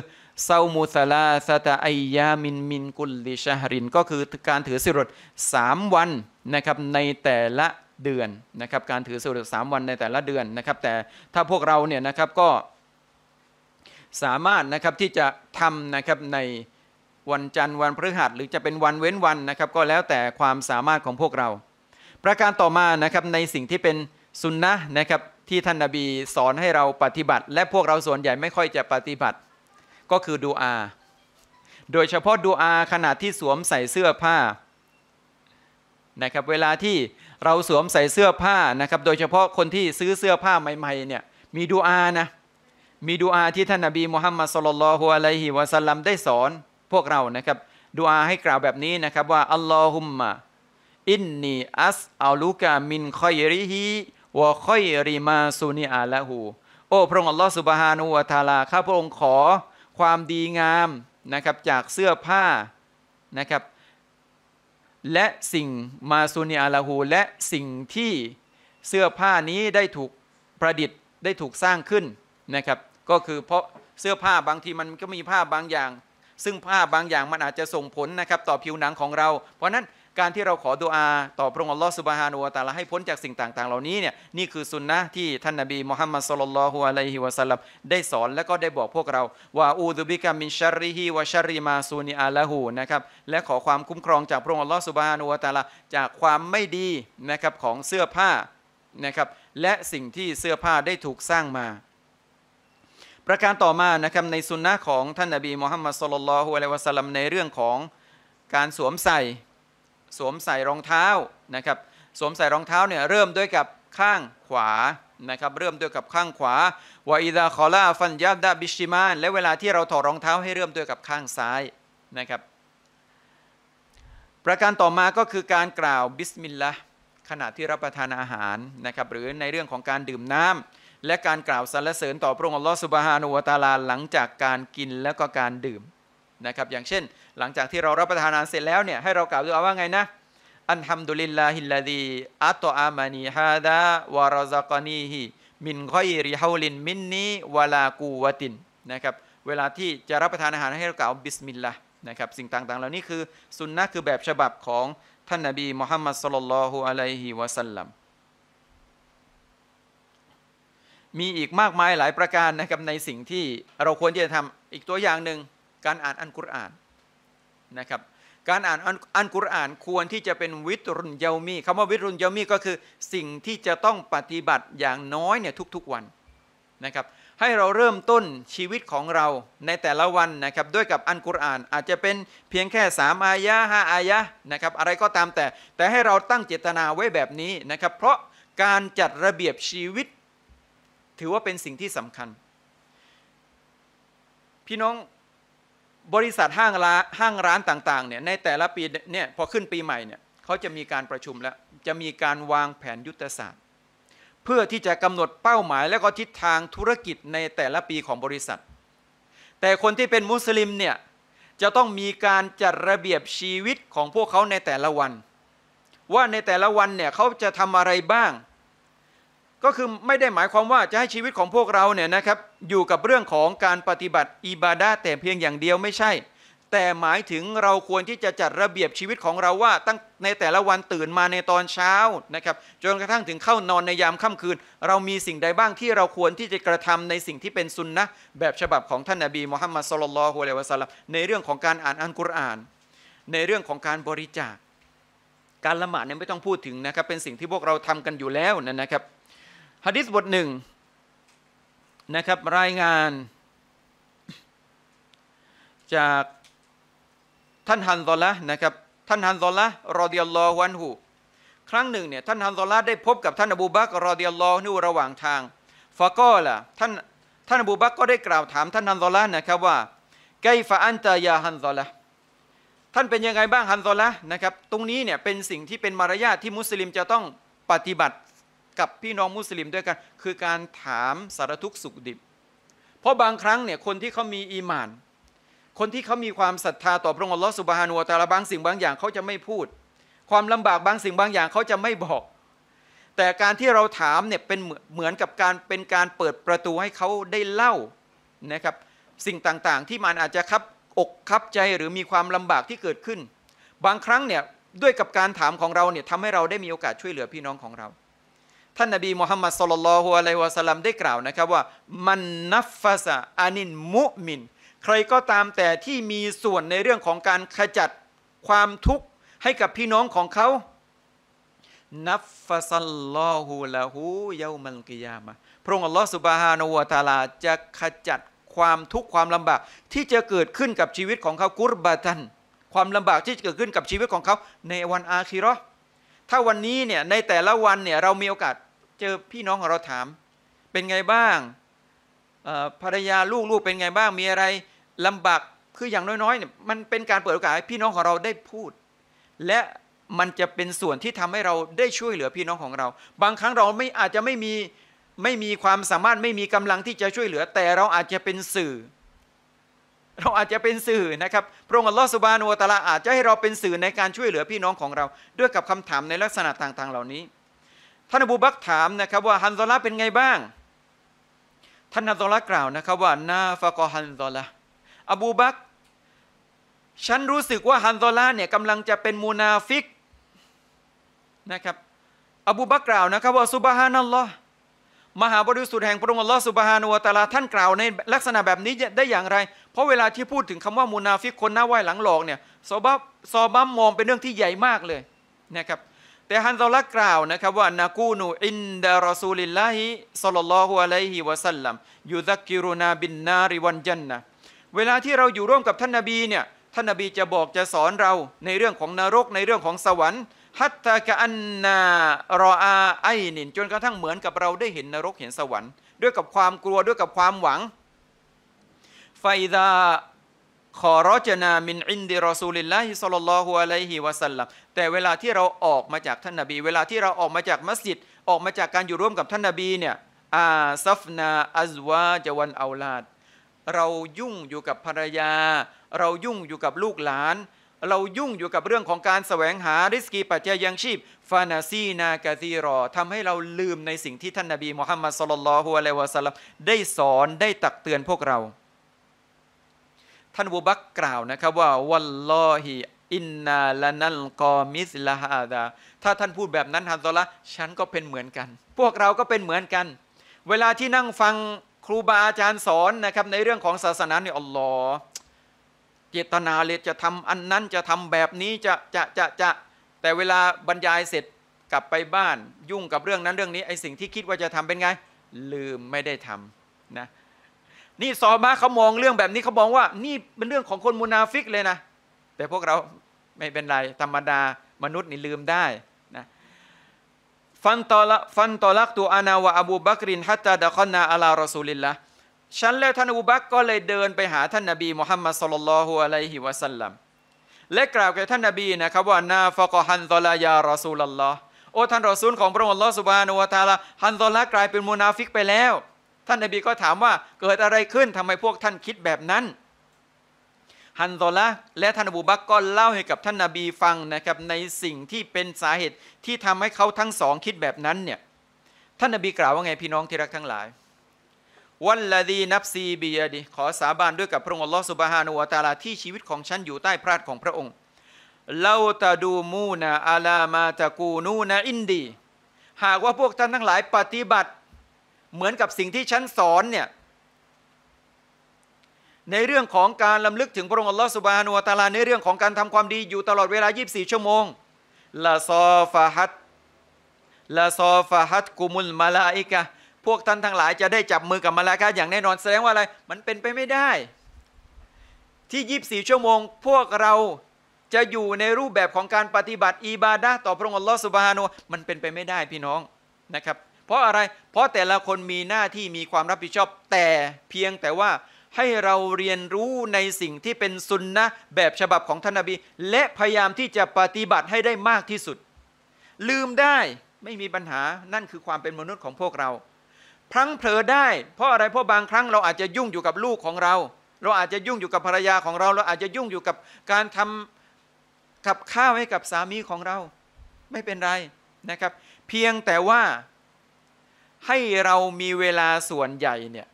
ซามซาลาสตาไอยามินมินกุลลิชารินก็คือการถือสิรดสามวันนะครับในแต่ละเดือนนะครับ การถือสิรดสามวันในแต่ละเดือนนะครับแต่ถ้าพวกเราเนี่ยนะครับก็สามารถนะครับที่จะทำนะครับในวันจันทร์วันพฤหัสหรือจะเป็นวันเว้นวันนะครับ ก็แล้วแต่ความสามารถของพวกเรา ประการต่อมานะครับในสิ่งที่เป็นสุนนะนะครับที่ท่านนาบีสอนให้เราปฏิบัติ และพวกเราส่วนใหญ่ไม่ค่อยจะปฏิบัติ ก็คือดูอา โดยเฉพาะดูอาขณะที่สวมใส่เสื้อผ้านะครับเวลาที่เราสวมใส่เสื้อผ้านะครับโดยเฉพาะคนที่ซื้อเสื้อผ้าใหม่ๆเนี่ยมีดูอานะมีดูอาที่ท่านนาบีมุฮัมมัดสุลลัลฮุอะลัยฮิวะสัลลัมได้สอนพวกเรานะครับ ดูอาให้กล่าวแบบนี้นะครับว่า อัลลอฮุมมะอินนีอัสอัลูกามินคอยริฮีวะคอยริมาซุนีอาละหูโอ้พระองค์อัลลอฮ์สุบฮานูวะทาลาข้าพระองค์ขอความดีงามนะครับ จากเสื้อผ้านะครับ และสิ่งมาซุนีอาละหูและสิ่งที่เสื้อผ้านี้ได้ถูกประดิษฐ์ได้ถูกสร้างขึ้นนะครับ ก็คือเพราะเสื้อผ้าบางทีมันก็มีผ้าบางอย่างซึ่งภาพบางอย่างมันอาจจะส่งผลนะครับต่อผิวหนังของเรา เพราะนั้นการที่เราขอดุอาต่อพระองค์อัลลอฮฺสุบฮานุวะตาลาให้พ้นจากสิ่งต่างๆ เหล่านี้เนี่ย นี่คือสุนนะที่ท่านนบีมุฮัมมัดสุลลัลฮุอะลัยฮิวะสัลลัมได้สอนและก็ได้บอกพวกเรา ว่าอูดุบิกามินชาริฮิวะชาริมาซูนีอาละหูนะครับ และขอความคุ้มครองจากพระองค์อัลลอฮฺสุบฮานุวะตาลาจากความไม่ดีนะครับของเสื้อผ้านะครับและสิ่งที่เสื้อผ้าได้ถูกสร้างมาประการต่อมานะครับ ในสุนนะของท่านนบีมูฮัมมัดสุลลัลฮุอะลัยวะสัลลัมในเรื่องของการสวมใส่สวมใส่รองเท้านะครับสวมใส่รองเท้าเนี่ยเริ่มด้วยกับข้างขวานะครับเริ่มด้วยกับข้างขวาวาอิดาคอล่าฟันยับดาบิชิมานและเวลาที่เราถอดรองเท้าให้เริ่มด้วยกับข้างซ้ายนะครับประการต่อมาก็คือการกล่าวบิสมิลลาห์ขณะที่รับประทานอาหารนะครับหรือในเรื่องของการดื่มน้ำและการกล่าวสรรเสริญต่อพระองค์อัลลอฮฺสุบฮานุวตาลาหลังจากการกินแล้วก็การดื่มนะครับอย่างเช่น หลังจากที่เรารับประทานอาหารเสร็จแล้วเนี่ยให้เรากล่าวด้อาว่าไงนะอันฮัมดุลิลลาฮิลลาดีอัตอามานีฮาดาวารซักานีฮีมินคอยริฮาวลินมินนีวาลากูวตินนะครับเวลาที่จะรับประทานอาหารให้เรากล่าวบิสมิลลาห์นะครับสิ่งต่างๆ เหล่านี้คือสุนนะคือแบบฉบับของท่านนบีมุฮัมมัดสุลลัลลอฮุอะลัยฮิวะสัลลัมมีอีกมากมายหลายประการนะครับในสิ่งที่เราควรที่จะทำอีกตัวอย่างหนึ่งการอ่านอันกุรอานนะครับการอ่านอันกุรอานควรที่จะเป็นวิตรุนเยามี คำว่าวิตรุนเยามีก็คือสิ่งที่จะต้องปฏิบัติอย่างน้อยเนี่ยทุก ๆวันนะครับให้เราเริ่มต้นชีวิตของเราในแต่ละวันนะครับด้วยกับอันกุรอานอาจจะเป็นเพียงแค่ 3 อายะ5อายะนะครับอะไรก็ตามแต่ แต่ให้เราตั้งเจตนาไว้แบบนี้นะครับเพราะการจัดระเบียบชีวิตถือว่าเป็นสิ่งที่สำคัญ พี่น้องบริษัทห้างร้านห้างร้านต่างๆเนี่ยในแต่ละปีเนี่ยพอขึ้นปีใหม่เนี่ยเขาจะมีการประชุมแล้ว จะมีการวางแผนยุทธศาสตร์ เพื่อที่จะกำหนดเป้าหมายและก็ทิศทางธุรกิจในแต่ละปีของบริษัท แต่คนที่เป็นมุสลิมเนี่ยจะต้องมีการจัดระเบียบชีวิตของพวกเขาในแต่ละวัน ว่าในแต่ละวันเนี่ยเขาจะทำอะไรบ้างก็คือไม่ได้หมายความว่าจะให้ชีวิตของพวกเราเนี่ยนะครับ อยู่กับเรื่องของการปฏิบัติอิบาดาแต่เพียงอย่างเดียวไม่ใช่ แต่หมายถึงเราควรที่จะจัดระเบียบชีวิตของเราว่าตั้งในแต่ละวันตื่นมาในตอนเช้านะครับ จนกระทั่งถึงเข้านอนในยามค่ำคืน เรามีสิ่งใดบ้างที่เราควรที่จะกระทำในสิ่งที่เป็นซุนนะ แบบฉบับของท่านนาบีมุฮัมมัดสุลลัลฮุอะลัยวะสัลลัมในเรื่องของการอ่านอัลกุรอาน ในเรื่องของการบริจาค การละหมาดเนี่ยไม่ต้องพูดถึงนะครับ เป็นสิ่งที่พวกเราทำกันอยู่แล้วนะครับฮะดิษบทหนึ่งนะครับรายงานจากท่านฮันซอละนะครับท่านฮันซอละรอดิยัลลอฮุอันหูครั้งหนึ่งเนี่ยท่านฮันซอละได้พบกับท่านอบูบักรอดิยัลลอฮุนูระหว่างทางฟะก็ล่ะท่านท่านอบูบักก็ได้กล่าวถามท่านฮันซอละนะครับว่า ไกฟะอันตายาฮันซอละท่านเป็นยังไงบ้างฮันซอละนะครับ ตรงนี้เนี่ยเป็นสิ่งที่เป็น มารยาทที่มุสลิมจะต้องปฏิบัติกับพี่น้องมุสลิมด้วยกันคือการถามสารทุกสุขดิบ เพราะบางครั้งเนี่ยคนที่เขามีอีมาน คนที่เขามีความศรัทธาต่อพระองค์ลอสุบฮานัวแต่ละบางสิ่งบางอย่างเขาจะไม่พูด ความลำบากบางสิ่งบางอย่างเขาจะไม่บอก แต่การที่เราถามเนี่ยเป็นเหมือนกับการเป็นการเปิดประตูให้เขาได้เล่านะครับ สิ่งต่างๆที่มันอาจจะคับอกคับใจหรือมีความลำบากที่เกิดขึ้น บางครั้งเนี่ยด้วยกับการถามของเราเนี่ยทำให้เราได้มีโอกาสช่วยเหลือพี่น้องของเราท่านนบีมูฮัมมัดสุลลัลฮุอะลัยฮิวะสัลลัมได้กล่าวนะครับว่า มันนัฟฟะซะอานินมุมินใครก็ตามแต่ที่มีส่วนในเรื่องของการขจัดความทุกข์ให้กับพี่น้องของเขานัฟฟะซัลลอฮุละฮูเยามัลกิยามะพระองค์อัลลอฮฺสุบฮานาวะตาลาจะขจัดความทุกข์ความลำบาก ที่จะเกิดขึ้นกับชีวิตของเขากุรบะตันความลำบากที่จะเกิดขึ้นกับชีวิตของเขาในวันอาคิรอถ้าวันนี้เนี่ยในแต่ละวันเนี่ยเรามีโอกาส เจอพี่น้องของเราถาม เป็นไงบ้างภรรยาลูกลูกเป็นไงบ้าง มีอะไรลำบากคืออย่างน้อยๆเนี่ยมันเป็นการเปิดโอกาสให้พี่น้องของเราได้พูด และมันจะเป็นส่วนที่ทำให้เราได้ช่วยเหลือพี่น้องของเรา บางครั้งเราไม่อาจจะไม่มีไม่มีความสามารถไม่มีกำลังที่จะช่วยเหลือแต่เราอาจจะเป็นสื่อเราอาจจะเป็นสื่อนะครับ พระองค์อัลลอฮฺสุบานูตะลาอาจจะให้เราเป็นสื่อในการช่วยเหลือพี่น้องของเรา ด้วยกับคำถามในลักษณะต่างๆเหล่านี้ ท่านอบูบักถามนะครับว่าฮันซอลาเป็นไงบ้าง ท่านฮันซอลากล่าวนะครับ ว่านาฟะกอฮันซอลาอบูบักฉันรู้สึกว่าฮันซอลาเนี่ยกำลังจะเป็นมูนาฟิกนะครับ อบูบักกล่าวนะครับ ว่าซุบฮานัลลอฮ์มหาบริสุทธิ์แห่งพระองค์ลอสุบฮานุวตาลา ท่านกล่าวในลักษณะแบบนี้ได้อย่างไร เพราะเวลาที่พูดถึงคำว่ามูนาฟิกคนหน้าไหว้หลังหลอกเนี่ยซอบับซอบัมมองเป็นเรื่องที่ใหญ่มากเลยนะครับแต่ฮันซอลักกล่าวนะครับว่านากูนู อินดารอซูลิลลาฮิสัลลัลลอฮุอะลัยฮิวะสัลลัมยูซักกิรุนาบินนาริวันจันนะเวลาที่เราอยู่ร่วมกับท่านนบีเนี่ยท่านนบีจะบอกจะสอนเราในเรื่องของนรกในเรื่องของสวรรค์ฮัตตะกอันนารออาไอนินจนกระทั่งเหมือนกับเราได้เห็นนรกเห็นสวรรค์ด้วยกับความกลัวด้วยกับความหวังไฟดาขอรจนามินอินดิรอซูลิลละฮิสลลลอฮุอะลัยฮิวะสัลลัมแต่เวลาที่เราออกมาจากท่านนาบีเวลาที่เราออกมาจากมัสยิดออกมาจากการอยู่ร่วมกับท่านนาบีเนี่ยอาซัฟนาอัจวาจวันเอาลาดเรายุ่งอยู่กับภรรยา เรายุ่งอยู่กับลูกหลานเรายุ่งอยู่กับเรื่องของการแสวงหาริสกีปัจจัยยังชีพฟานาซีนากาซีรอทำให้เราลืมในสิ่งที่ท่านนาบีมุฮัมมัดสุลลัลฮุอะลัยวะสัลลัมได้สอนได้ตักเตือนพวกเรา ท่านบูบักกล่าวนะครับว่าวัลลอฮิอินนาละนัลกอมิสลาฮาดาถ้าท่านพูดแบบนั้นฮันซอละฉันก็เป็นเหมือนกัน พวกเราก็เป็นเหมือนกัน เวลาที่นั่งฟังครูบาอาจารย์สอนนะครับในเรื่องของศาสนาเนี่ยอัลลอฮ์เจตนาเลยจะทำอันนั้นจะทำแบบนี้จะจะจะจะแต่เวลาบรรยายเสร็จกลับไปบ้านยุ่งกับเรื่องนั้นเรื่องนี้ไอสิ่งที่คิดว่าจะทำเป็นไงลืมไม่ได้ทำนะนี่ซอมาเขามองเรื่องแบบนี้เขาบอกว่านี่เป็นเรื่องของคนมูนาฟิกเลยนะ แต่พวกเราไม่เป็นไรธรรมดามนุษย์นี่ลืมได้นะฟันตอลฟันตอลักตัวอานาวะอบูบักรินฮัตตาดะคอนนาอัล์รอซูลิลละฉันและท่านอูบักก็เลยเดินไปหาท่านนาบีมุฮัมมัดสุลลัลฮุอะลัยฮิวะสัลลัมและกล่าวแก่ท่านนาบีนะครับว่านาฟะกฮันซอลายารอซูลลอฮ์โอ้ท่านรอซูลของพระองค์ลอสุบานุวาตาละฮันซอลากลายเป็นมูนาฟิกไปแล้ว ท่านนาบีก็ถามว่าเกิดอะไรขึ้นทำไมพวกท่านคิดแบบนั้น ฮันซอละและท่านอบูบักก็เล่าให้กับท่านนาบีฟังนะครับในสิ่งที่เป็นสาเหตุที่ทำให้เขาทั้งสองคิดแบบนั้นเนี่ยท่านนาบีกล่าวว่าไงพี่น้องที่รักทั้งหลายวันละดีนับซีบียดีขอสาบานด้วยกับพระองค์อัลลอฮฺสุบฮานุวะตาลาที่ชีวิตของฉันอยู่ใต้พระาชของพระองค์เลาตาดูมูนาอาลามาตะกูนูนาอินดี หากว่าพวกท่านทั้งหลายปฏิบัติ เหมือนกับสิ่งที่ฉันสอนเนี่ย ในเรื่องของการลำลึกถึงพระองค์อัลลอฮฺสุบฮานุวะตาลาในเรื่องของการทำความดีอยู่ตลอดเวลา 24 ชั่วโมงละซอฟาฮัตละซอฟาฮัตกุมุลมาลาอิกะพวกท่านทั้งหลายจะได้จับมือกับมาลาคาอย่างแน่นอนแสดงว่าอะไร มันเป็นไปไม่ได้ ที่24ชั่วโมง พวกเราจะอยู่ในรูปแบบของการปฏิบัติ อิบาดะต่อพระองค์อัลลอฮฺสุบฮานุมันเป็นไปไม่ได้พี่น้องนะครับ เพราะอะไรเพราะแต่ละคนมีหน้าที่มีความรับผิดชอบ แต่เพียงแต่ว่าให้เราเรียนรู้ในสิ่งที่เป็นสุนนะแบบฉบับของท่านนบี และพยายามที่จะปฏิบัติให้ได้มากที่สุด ลืมได้ไม่มีปัญหานั่นคือความเป็นมนุษย์ของพวกเราพลั้งเผลอได้ เพราะอะไรเพราะบางครั้ง เราอาจจะยุ่งอยู่กับลูกของเรา เราอาจจะยุ่งอยู่กับภรรยาของเรา เราอาจจะยุ่งอยู่กับการทำกับข้าวให้กับสามีของเรา ไม่เป็นไรนะครับ เพียงแต่ว่า ให้เรามีเวลาส่วนใหญ่เนี่ย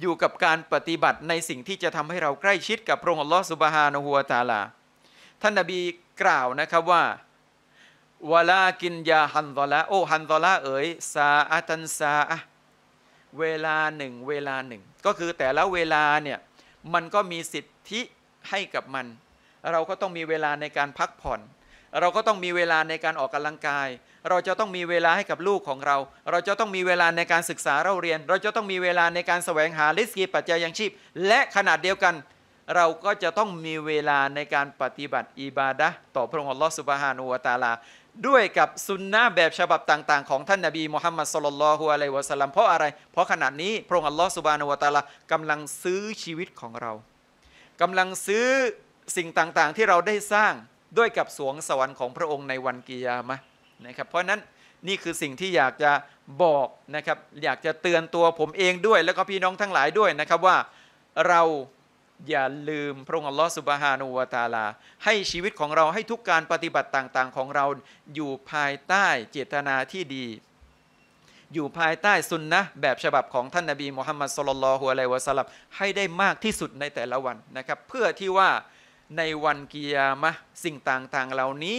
อยู่กับการปฏิบัติในสิ่งที่จะทำให้เราใกล้ชิดกับพระองค์อัลลอฮฺสุบฮานะฮัวตาลาท่านนบีกล่าวนะครับว่าวลากินยาฮันซอละโอฮันซอละเอ๋ยซาอัตันซาอะเวลาหนึ่งเวลาหนึ่งก็คือแต่ละเวลาเนี่ยมันก็มีสิทธิให้กับมัน เราก็ต้องมีเวลาในการพักผ่อน เราก็ต้องมีเวลาในการออกกำลังกาย เราจะต้องมีเวลาให้กับลูกของเรา เราจะต้องมีเวลาในการศึกษาเราเรียน เราจะต้องมีเวลาในการแสวงหาลิสกีปัจจัยยังชีพ และขนาดเดียวกัน เราก็จะต้องมีเวลาในการปฏิบัติอิบาดะต่อพระองค์ลอสุบฮานูวตาลาด้วยกับซุนนะแบบฉบับต่างๆของท่านนาบีมุฮัมมัดสุลลัลฮุอะลัยวะสัลลัมเพราะอะไร เพราะขณะนี้ พระองค์อัลลอฮฺสุบานวะตาลากำลังซื้อชีวิตของเรากำลังซื้อสิ่งต่างๆที่เราได้สร้างด้วยกับสวงสวรรค์ของพระองค์ในวันกิยามะนะครับเพราะนั้นนี่คือสิ่งที่อยากจะบอกนะครับ อยากจะเตือนตัวผมเองด้วย แล้วก็พี่น้องทั้งหลายด้วยนะครับว่าเราอย่าลืมพระองค์อัลลอฮฺสุบฮานูวาตาลา ให้ชีวิตของเราให้ทุกการปฏิบัติต่างๆ ของเราอยู่ภายใต้เจตนาที่ดี อยู่ภายใต้สุนนะ แบบฉบับของท่านนาบีมุฮัมมัดสุลลัลฮุอะลัยวะสลัมให้ได้มากที่สุดในแต่ละวันนะครับ เพื่อที่ว่าในวันกิยามะสิ่งต่างๆเหล่านี้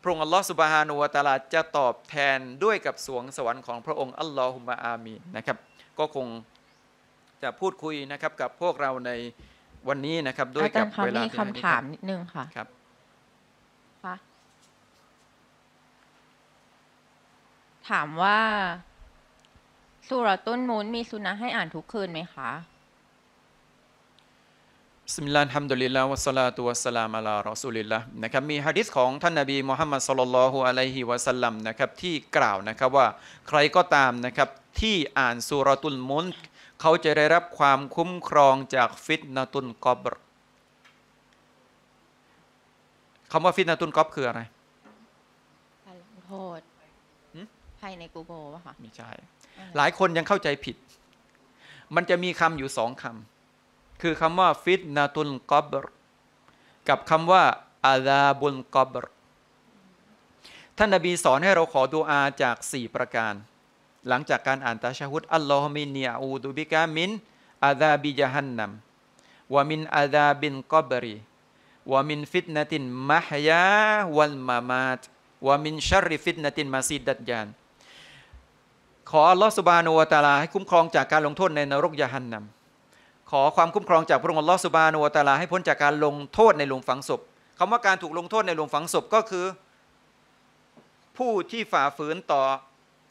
พระองค์อัลลอฮฺสุบฮานูวาตาลาจะตอบแทนด้วยกับสวงสวรรค์ของพระองค์อัลลอฮุมะอามีนะครับก็คงจะพูดคุยนะครับ กับพวกเราในวันนี้นะครับ ด้วยกับเวลาที่คำถามนิดนึงค่ะครับถามว่าสุรต้นมูลมีสุนัขให้อ่านทุกคืนไหมคะสมิลลาฮัมดุลิลลาวัสลาตุวะสลามะลารอสุลิลละนะครับ มีฮะดิษของท่านนบีมุฮัมมัดสลลัลฮุอะลัยฮิวะสัลลัมนะครับ ที่กล่าวนะครับว่าใครก็ตามนะครับ ที่อ่านสุรตุลมุลกเขาจะได้รับความคุ้มครองจากฟิตนาตุนกอบคำว่าฟิตนาตุนกอบคืออะไรกาโทษภายในกูโบวะค่ะไม่ใช่ หลายคนยังเข้าใจผิด มันจะมีคำอยู่สองคำ คือคำว่าฟิตนาตุนกอบกับคำว่าอาดาบุนกอบ ท่านนบีสอนให้เราขอดูอาจากสี่ประการหลังจาก การอ่านตาชาฮุดอัลลอฮ์มินเนียอูดุบิกามินอาดาบิยาฮันนัมวามินอาดาบินกอบรีวามินฟิตนตินมะฮยาวันมามาตวามินชาริฟิตนตินมาซีดัดยานขออัลลอฮ์สุบานูัตาลาให้ คุ้มครองจากการลงโทษในนรกยาฮันนัมขอความคุ้มครองจากพระองค์อัลลอฮ์สุบานูวตาลาให้พ้นจากการลงโทษในหลุมฝังศพคำว่าการถูกลงโทษในหลุมฝังศพก็คือ ผู้ที่ฝ่าฝืนต่อ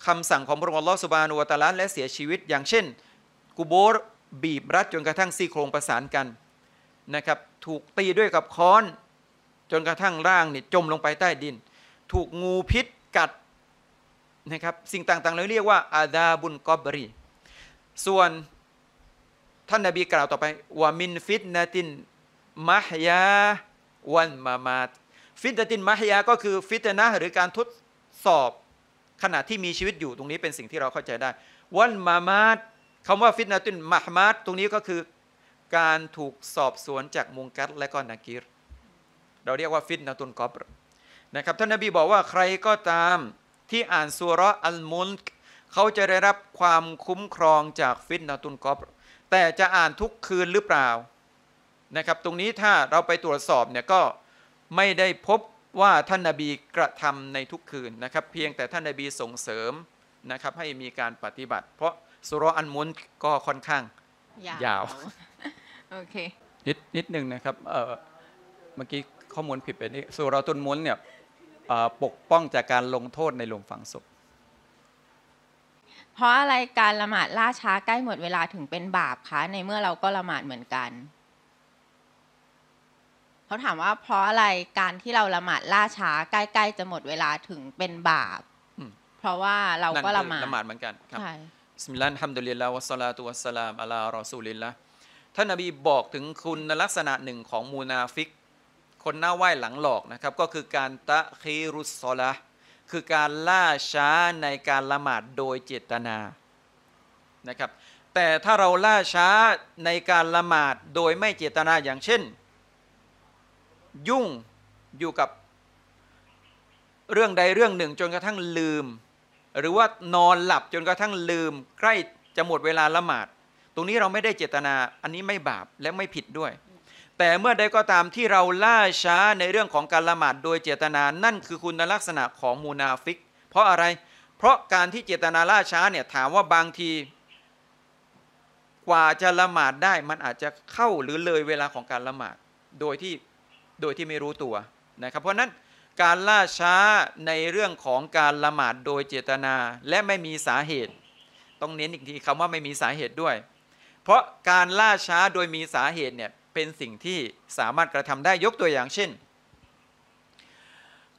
คำสั่งของพระองค์ลอสุบานุวตาลาและเสียชีวิต อย่างเช่น กูโบร์บีบรัดจนกระทั่งซี่โครงประสานกันนะครับถูกตีด้วยกับค้อน จนกระทั่งร่างเนี่ยจมลงไปใต้ดิน ถูกงูพิษกัดนะครับสิ่งต่างๆ เราเรียกว่าอาดาบุนกอบรีส่วนท่านนาบีกล่าวต่อไปว่ามินฟิตนาตินมหยา วันมามาตฟิตนาตินมหยาก็คือฟิตนะหรือการทดสอบขณะที่มีชีวิตอยู่ตรงนี้เป็นสิ่งที่เราเข้าใจได้ วันมามาตคำว่าฟิตนาตุนมาฮมาตตรงนี้ก็คือการถูกสอบสวนจากมุงกัตและก็นากีรเราเรียกว่าฟิตนาตุนกอบนะครับท่านนบีบอกว่าใครก็ตามที่อ่านสุรอัลมุลเขาจะได้รับความคุ้มครองจากฟิตนาตุนกอบแต่จะอ่านทุกคืนหรือเปล่านะครับ ตรงนี้ถ้าเราไปตรวจสอบเนี่ยก็ไม่ได้พบว่าท่านนาบีกระทำในทุกคืนนะครับ เพียงแต่ท่านนาบีส่งเสริมนะครับให้มีการปฏิบัติ เพราะสุรอันมุนก็ค่อนข้างยาวโอเคนิดนิดหนึ่งนะครับเเมื่อกี้ข้อมูลผิดไปนี่สุรตุนมุนเนี่ยปกป้องจากการลงโทษในหลุมฝังศพเพราะอะไรการละหมาดล่าช้าใกล้หมดเวลาถึงเป็นบาปคะในเมื่อเราก็ละหมาดเหมือนกันเขาถามว่าเพราะอะไรการที่เราละหมาดล่าช้า ใกล้ๆ จะหมดเวลาถึงเป็นบาปเพราะว่าเราก็ละหมาดละหมาดเหมือนกันครับชิสมิลันฮำฮัมดุลิลลาวัสลาตุวัสลามอัลลอฮ์รอซูลินละท่านนบีบอกถึงคุณลักษณะหนึ่งของมูนาฟิก คนหน้าไหว้หลังหลอกนะครับ ก็คือการตะคีรุสซละคือการล่าช้าในการละหมาดโดยเจตนานะครับ แต่ถ้าเราล่าช้าในการละหมาดโดยไม่เจตนาอย่างเช่นยุ่งอยู่กับเรื่องใดเรื่องหนึ่งจนกระทั่งลืม หรือว่านอนหลับจนกระทั่งลืมใกล้จะหมดเวลาละหมาด ตรงนี้เราไม่ได้เจตนา อันนี้ไม่บาปและไม่ผิดด้วย แต่เมื่อใดก็ตามที่เราล่าช้าในเรื่องของการละหมาด โดยเจตนานั่นคือคุณลักษณะของมูนาฟิก เพราะอะไรเพราะการที่เจตนาล่าช้าเนี่ยถามว่าบางที กว่าจะละหมาดได้ มันอาจจะเข้าหรือเลยเวลาของการละหมาดโดยที่โดยที่ไม่รู้ตัว นะ ครับ เพราะนั้นการล่าช้าในเรื่องของการละหมาดโดยเจตนาและไม่มีสาเหตุต้องเน้นอีกทีคำว่าไม่มีสาเหตุด้วย เพราะการล่าช้าโดยมีสาเหตุเนี่ยเป็นสิ่งที่สามารถกระทำได้ยกตัวอย่างเช่น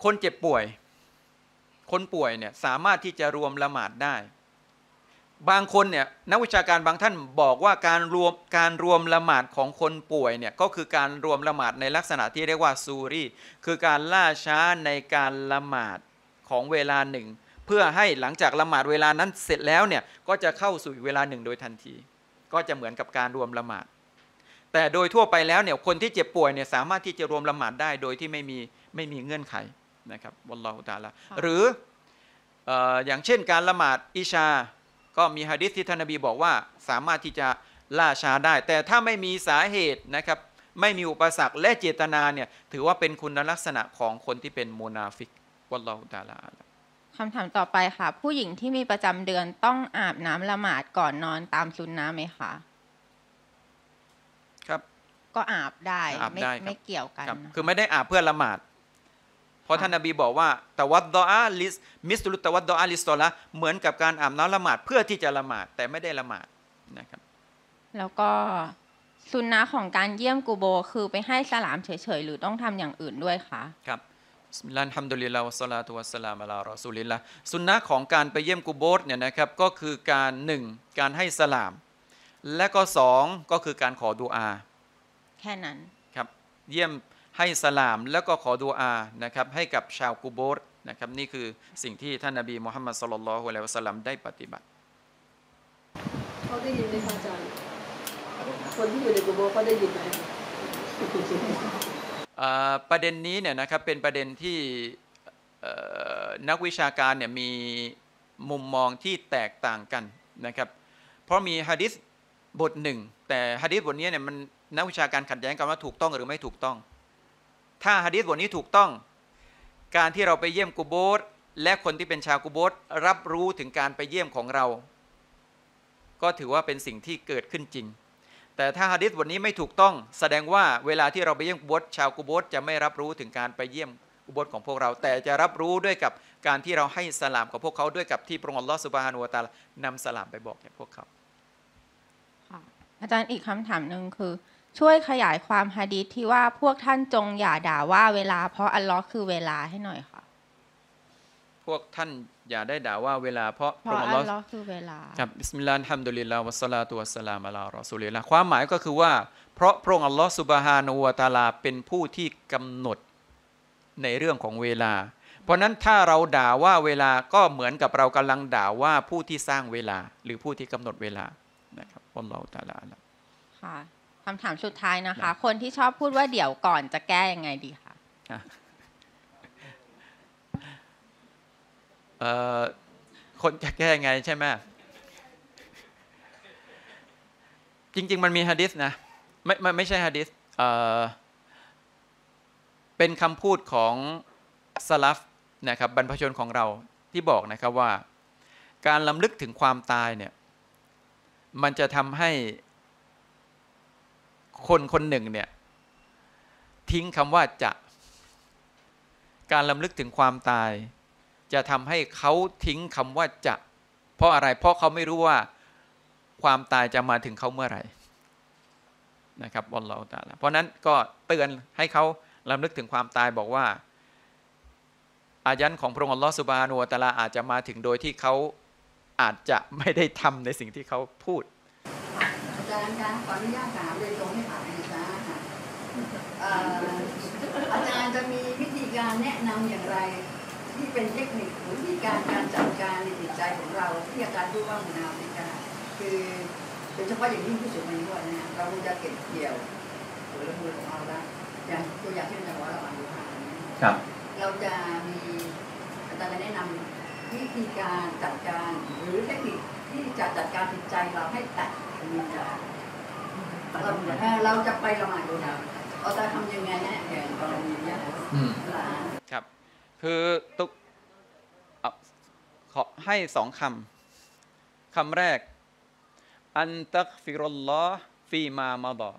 คนเจ็บป่วย คนป่วยเนี่ยสามารถที่จะรวมละหมาดได้บางคนเนี่ยนักวิชาการบางท่านบอกว่าการรวมการรวมละหมาดของคนป่วยเนี่ยก็คือการรวมละหมาดในลักษณะที่เรียกว่าซูรีคือการล่าช้าในการละหมาดของเวลาหนึ่ง เพื่อให้หลังจากละหมาดเวลานั้นเสร็จแล้วเนี่ยก็จะเข้าสู่เวลาหนึ่งโดยทันที ก็จะเหมือนกับการรวมละหมาดแต่โดยทั่วไปแล้วเนี่ยคนที่เจ็บป่วยเนี่ยสามารถที่จะรวมละหมาดได้โดยที่ไม่มีไม่มีเงื่อนไขนะครับวัลลอฮุตาละหรืออย่างเช่น การละหมาดอิชาก็มีฮะดิษที่ท่านนบีบอกว่า สามารถที่จะล่าช้าได้ แต่ถ้าไม่มีสาเหตุนะครับ ไม่มีอุปสรรคและเจตนาเนี่ย ถือว่าเป็นคุณลักษณะของคนที่เป็นโมนาฟิกวัลลอฮุตาลาคำถามต่อไปค่ะ ผู้หญิงที่มีประจำเดือนต้องอาบน้ำละหมาดก่อนนอนตามซุนนะไหมคะครับก็อาบได้ไมไม่เกี่ยวกันคคือไม่ได้อาบเพื่อละหมาดเพราะท่านนบีบอกว่าตะวัดดออาลิสมิสตุลตะวัดดออาลิสตอละเหมือนกับการอาบน้ำละหมาดเพื่อที่จะละหมาด แต่ไม่ได้ละหมาดนะครับ แล้วก็สุนนะของการเยี่ยมกูโบคือไปให้สลามเฉยๆ หรือต้องทำอย่างอื่นด้วยคะครับลันฮัมดุลิลลาฮ์สลาตุวสลามะลาอรอสุลิลละสุนนะของการไปเยี่ยมกูโบสเนี่ยนะครับก็คือการหนึ่งการให้สลาม และก็สองก็คือการขอดูอาแค่นั้นครับเยี่ยมให้สลามแล้วก็ขอดูอา นะครับให้กับชาวกูโบสนะครับนี่คือสิ่งที่ท่านนบีมุฮัมมัดสุลลัลฮุอะลัยวะสัลลัมได้ปฏิบัติเขาได้ยินไหมคะอาจารย์คนที่อยู่ในกูโบสเขาได้ยินไหมประเด็นนี้เนี่ยนะครับเป็นประเด็นที่นักวิชาการเนี่ยมีมุมมองที่แตกต่างกันนะครับ เพราะมีฮะดิษบทหนึ่ง แต่ฮะดิษบทนี้เนี่ยมันนักวิชาการขัดแย้งกันว่าถูกต้องหรือไม่ถูกต้องถ้าฮะดีษบทนี้ถูกต้อง การที่เราไปเยี่ยมกูโบสและคนที่เป็นชาวกูโบสรับรู้ถึงการไปเยี่ยมของเรา ก็ถือว่าเป็นสิ่งที่เกิดขึ้นจริง แต่ถ้าฮะดีษบทนี้ไม่ถูกต้อง แสดงว่าเวลาที่เราไปเยี่ยมกูโบสชาวกูโบสจะไม่รับรู้ถึงการไปเยี่ยมอุบสของพวกเรา แต่จะรับรู้ด้วยกับการที่เราให้สลามกับพวกเขา ด้วยกับที่พระองค์ลอสุบานุวตาลนำสลามไปบอกแก่พวกเขาอาจารย์อีกคำถามหนึ่งคือช่วยขยายความฮะดีษที่ว่าพวกท่านจง อย่าด่าว่าเวลาเพราะ อัลลอฮ์คือเวลาให้หน่อยค่ะ พวกท่านอย่าได้ด่าว่าเวลาเพราะเพราะอัลลอฮ์คือเวลาครับบิสมิลลาฮิฮัมดุลิลลาวัสสลาตุวัสสลามอัลลอฮ์สุลิลลา ความหมายก็คือว่า เพราะพระองค์อัลลอฮ์สุบฮานุวะตาลาเป็นผู้ที่กำหนดในเรื่องของเวลา เพราะนั้นถ้าเราด่าว่าเวลาก็เหมือนกับเรากำลังด่าว่าผู้ที่สร้างเวลา หรือผู้ที่กำหนดเวลานะครับอัลลอฮ์ตาลาค่ะคำถามสุดท้ายนะคะ คนที่ชอบพูดว่าเดี๋ยวก่อนจะแก้ยังไงดีคะคนจะแก้ยังไงใช่ไหม จริงๆมันมีฮะดิษนะไม่ไม่ไม่ใช่ฮะดิษเป็นคำพูดของสลัฟนะครับบรรพชนของเราที่บอกนะครับว่า การลำลึกถึงความตายเนี่ย มันจะทำให้คนคนหนึ่งเนี่ยทิ้งคำว่าจะการลำลึกถึงความตาย จะทำให้เขาทิ้งคำว่าจะ เพราะอะไรเพราะเขาไม่รู้ว่าความตายจะมาถึงเขาเมื่อไหร่นะครับบอลเราตาเพราะนั้นก็เตือนให้เขาลำลึกถึงความตายบอกว่า อายันของพระองค์อัลลอฮฺสุบานวตาลาอาจจะมาถึงโดยที่เขาอาจจะไม่ได้ทำในสิ่งที่เขาพูดอาจารย์คะขออนุญาตถามเลยอาจารย์จะมีวิธีการแนะนำอย่างไร ที่เป็นเทคนิคหรือวิธีการการจัดการในจิตใจของเราที่อาจารย์พูดว่าหนาวในการคือโดยเฉพาะอย่างยิ่งผู้สูงอายุนะเรารจะเก็บเกี่ยวหรระมือของเราละอย่างตัวอย่างที่อาจารย์ว่าเราอ่านยูผ่านครับ เราจะมีอาจารย์จะแนะนำวิธีการจัดการหรือเทคนิคที่จะจัดการจิตใจเราให้แตกนมีจารเราจะไปละหมาดดูดาวเราจะทำยังไงนะอย่างกรณีเนี้ยหลานครับ คือ ตุกขอให้สองคำคำแรก อันตักฟิรุลลอฮ์ฟีมามาดอ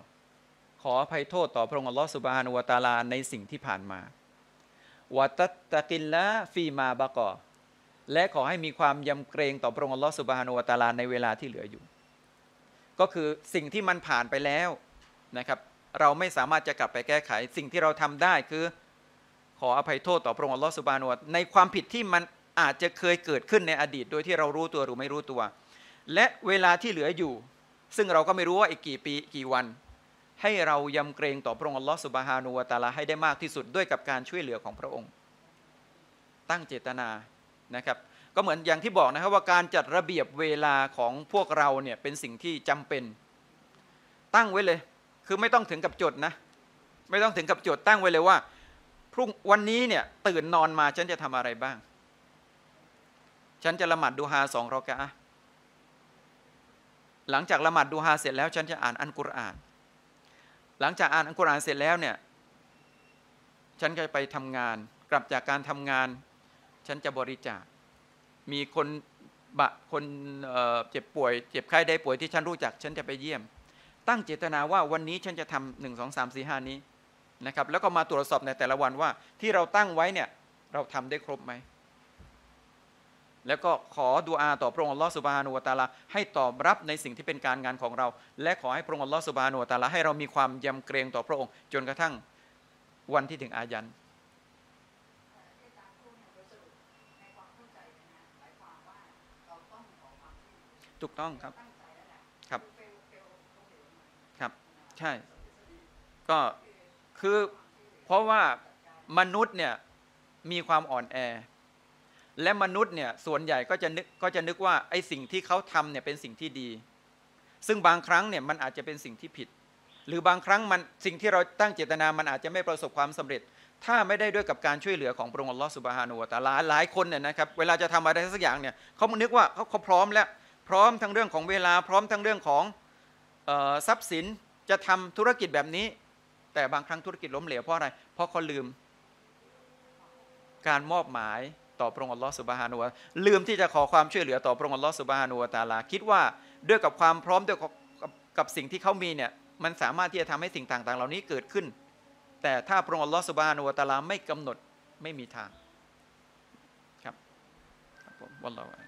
ขออภัยโทษต่อพระองค์อัลลอฮฺสุบฮานุวะตะาลาในสิ่งที่ผ่านมาวตัตตะกินละฟีมาบะกอและขอให้มีความยำเกรงต่อพระองค์อัลลอฮฺสุบฮานุวะตะาลาในเวลาที่เหลืออยู่ ก็คือสิ่งที่มันผ่านไปแล้วนะครับเราไม่สามารถจะกลับไปแก้ไข สิ่งที่เราทำได้คือ ขออภัยโทษต่อพระองค์อัลลอฮฺสุบานวดในความผิดที่มันอาจจะเคยเกิดขึ้นในอดีต โดยที่เรารู้ตัวหรือไม่รู้ตัว และเวลาที่เหลืออยู่ ซึ่งเราก็ไม่รู้ว่าอีกกี่ปีกี่วัน ให้เรายำเกรงต่อพระองค์อัลลอฮฺสุบฮานุวตาลาให้ได้มากที่สุดด้วยกับการช่วยเหลือของพระองค์ ตั้งเจตนานะครับ ก็เหมือนอย่างที่บอกนะครับว่าการจัดระเบียบเวลาของพวกเราเนี่ยเป็นสิ่งที่จำเป็น ตั้งไว้เลยคือไม่ต้องถึงกับจดนะ ไม่ต้องถึงกับจดตั้งไว้เลยว่า พรุ่งวันนี้เนี่ยตื่นนอนมาฉันจะทำอะไรบ้าง ฉันจะละหมาดดูฮาสองรอกะหลังจากละหมาดดูฮาเสร็จแล้ว ฉันจะอ่านอันกุรอาน หลังจาก อ่านอันกุรอานเสร็จแล้วเนี่ย ฉันจะไปทำงาน กลับจากการทำงาน ฉันจะบริจาค มีคนบะคนเจ็บป่วย เจ็บไข้ได้ป่วยที่ฉันรู้จัก ฉันจะไปเยี่ยมตั้งเจตนาว่าวันนี้ฉันจะทำหนึ่งสองสามสี่ห้านี้นะครับ แล้วก็มาตรวจสอบในแต่ละวันว่าที่เราตั้งไว้เนี่ย เราทำได้ครบไหม แล้วก็ขอดูอาต่อพระองค์ลอสุบานุวตาลา ให้ตอบรับในสิ่งที่เป็นการงานของเรา และขอให้พระองค์ลอสุบานุวตาลาให้เรามีความยำเกรงต่อพระองค์ จนกระทั่งวันที่ถึงอายันถูกต้องครับใช่ ก็คือเพราะว่ามนุษย์เนี่ยมีความอ่อนแอ และมนุษย์เนี่ยส่วนใหญ่ก็จะนึกก็จะนึกว่าไอ้สิ่งที่เขาทำเนี่ยเป็นสิ่งที่ดี ซึ่งบางครั้งเนี่ยมันอาจจะเป็นสิ่งที่ผิด หรือบางครั้งมันสิ่งที่เราตั้งเจตนา มันอาจจะไม่ประสบความสำเร็จ ถ้าไม่ได้ด้วยกับการช่วยเหลือของพระองค์อัลลอฮฺสุบฮานูตาลาหลายคนเนี่ยนะครับ เวลาจะทำอะไรสักอย่างเนี่ยเขานึกว่าเขาพร้อมแล้ว พร้อมทั้งเรื่องของเวลา พร้อมทั้งเรื่องของทรัพย์สินจะทำธุรกิจแบบนี้ แต่บางครั้งธุรกิจล้มเหลวเพราะอะไร เพราะเขาลืม การมอบหมายต่อพระองค์อัลลอฮฺสุบฮานุวะลืมที่จะขอความช่วยเหลือต่อพระองค์อัลลอฮฺสุบฮานุวะตาลาคิดว่าด้วยกับความพร้อมด้วยกับสิ่งที่เขามีเนี่ยมันสามารถที่จะทำให้สิ่งต่าง ๆ เหล่านี้เกิดขึ้น แต่ถ้าพระองค์อัลลอฮฺสุบฮานุวะตาลาไม่กำหนดไม่มีทาง ครับครับผมวันละ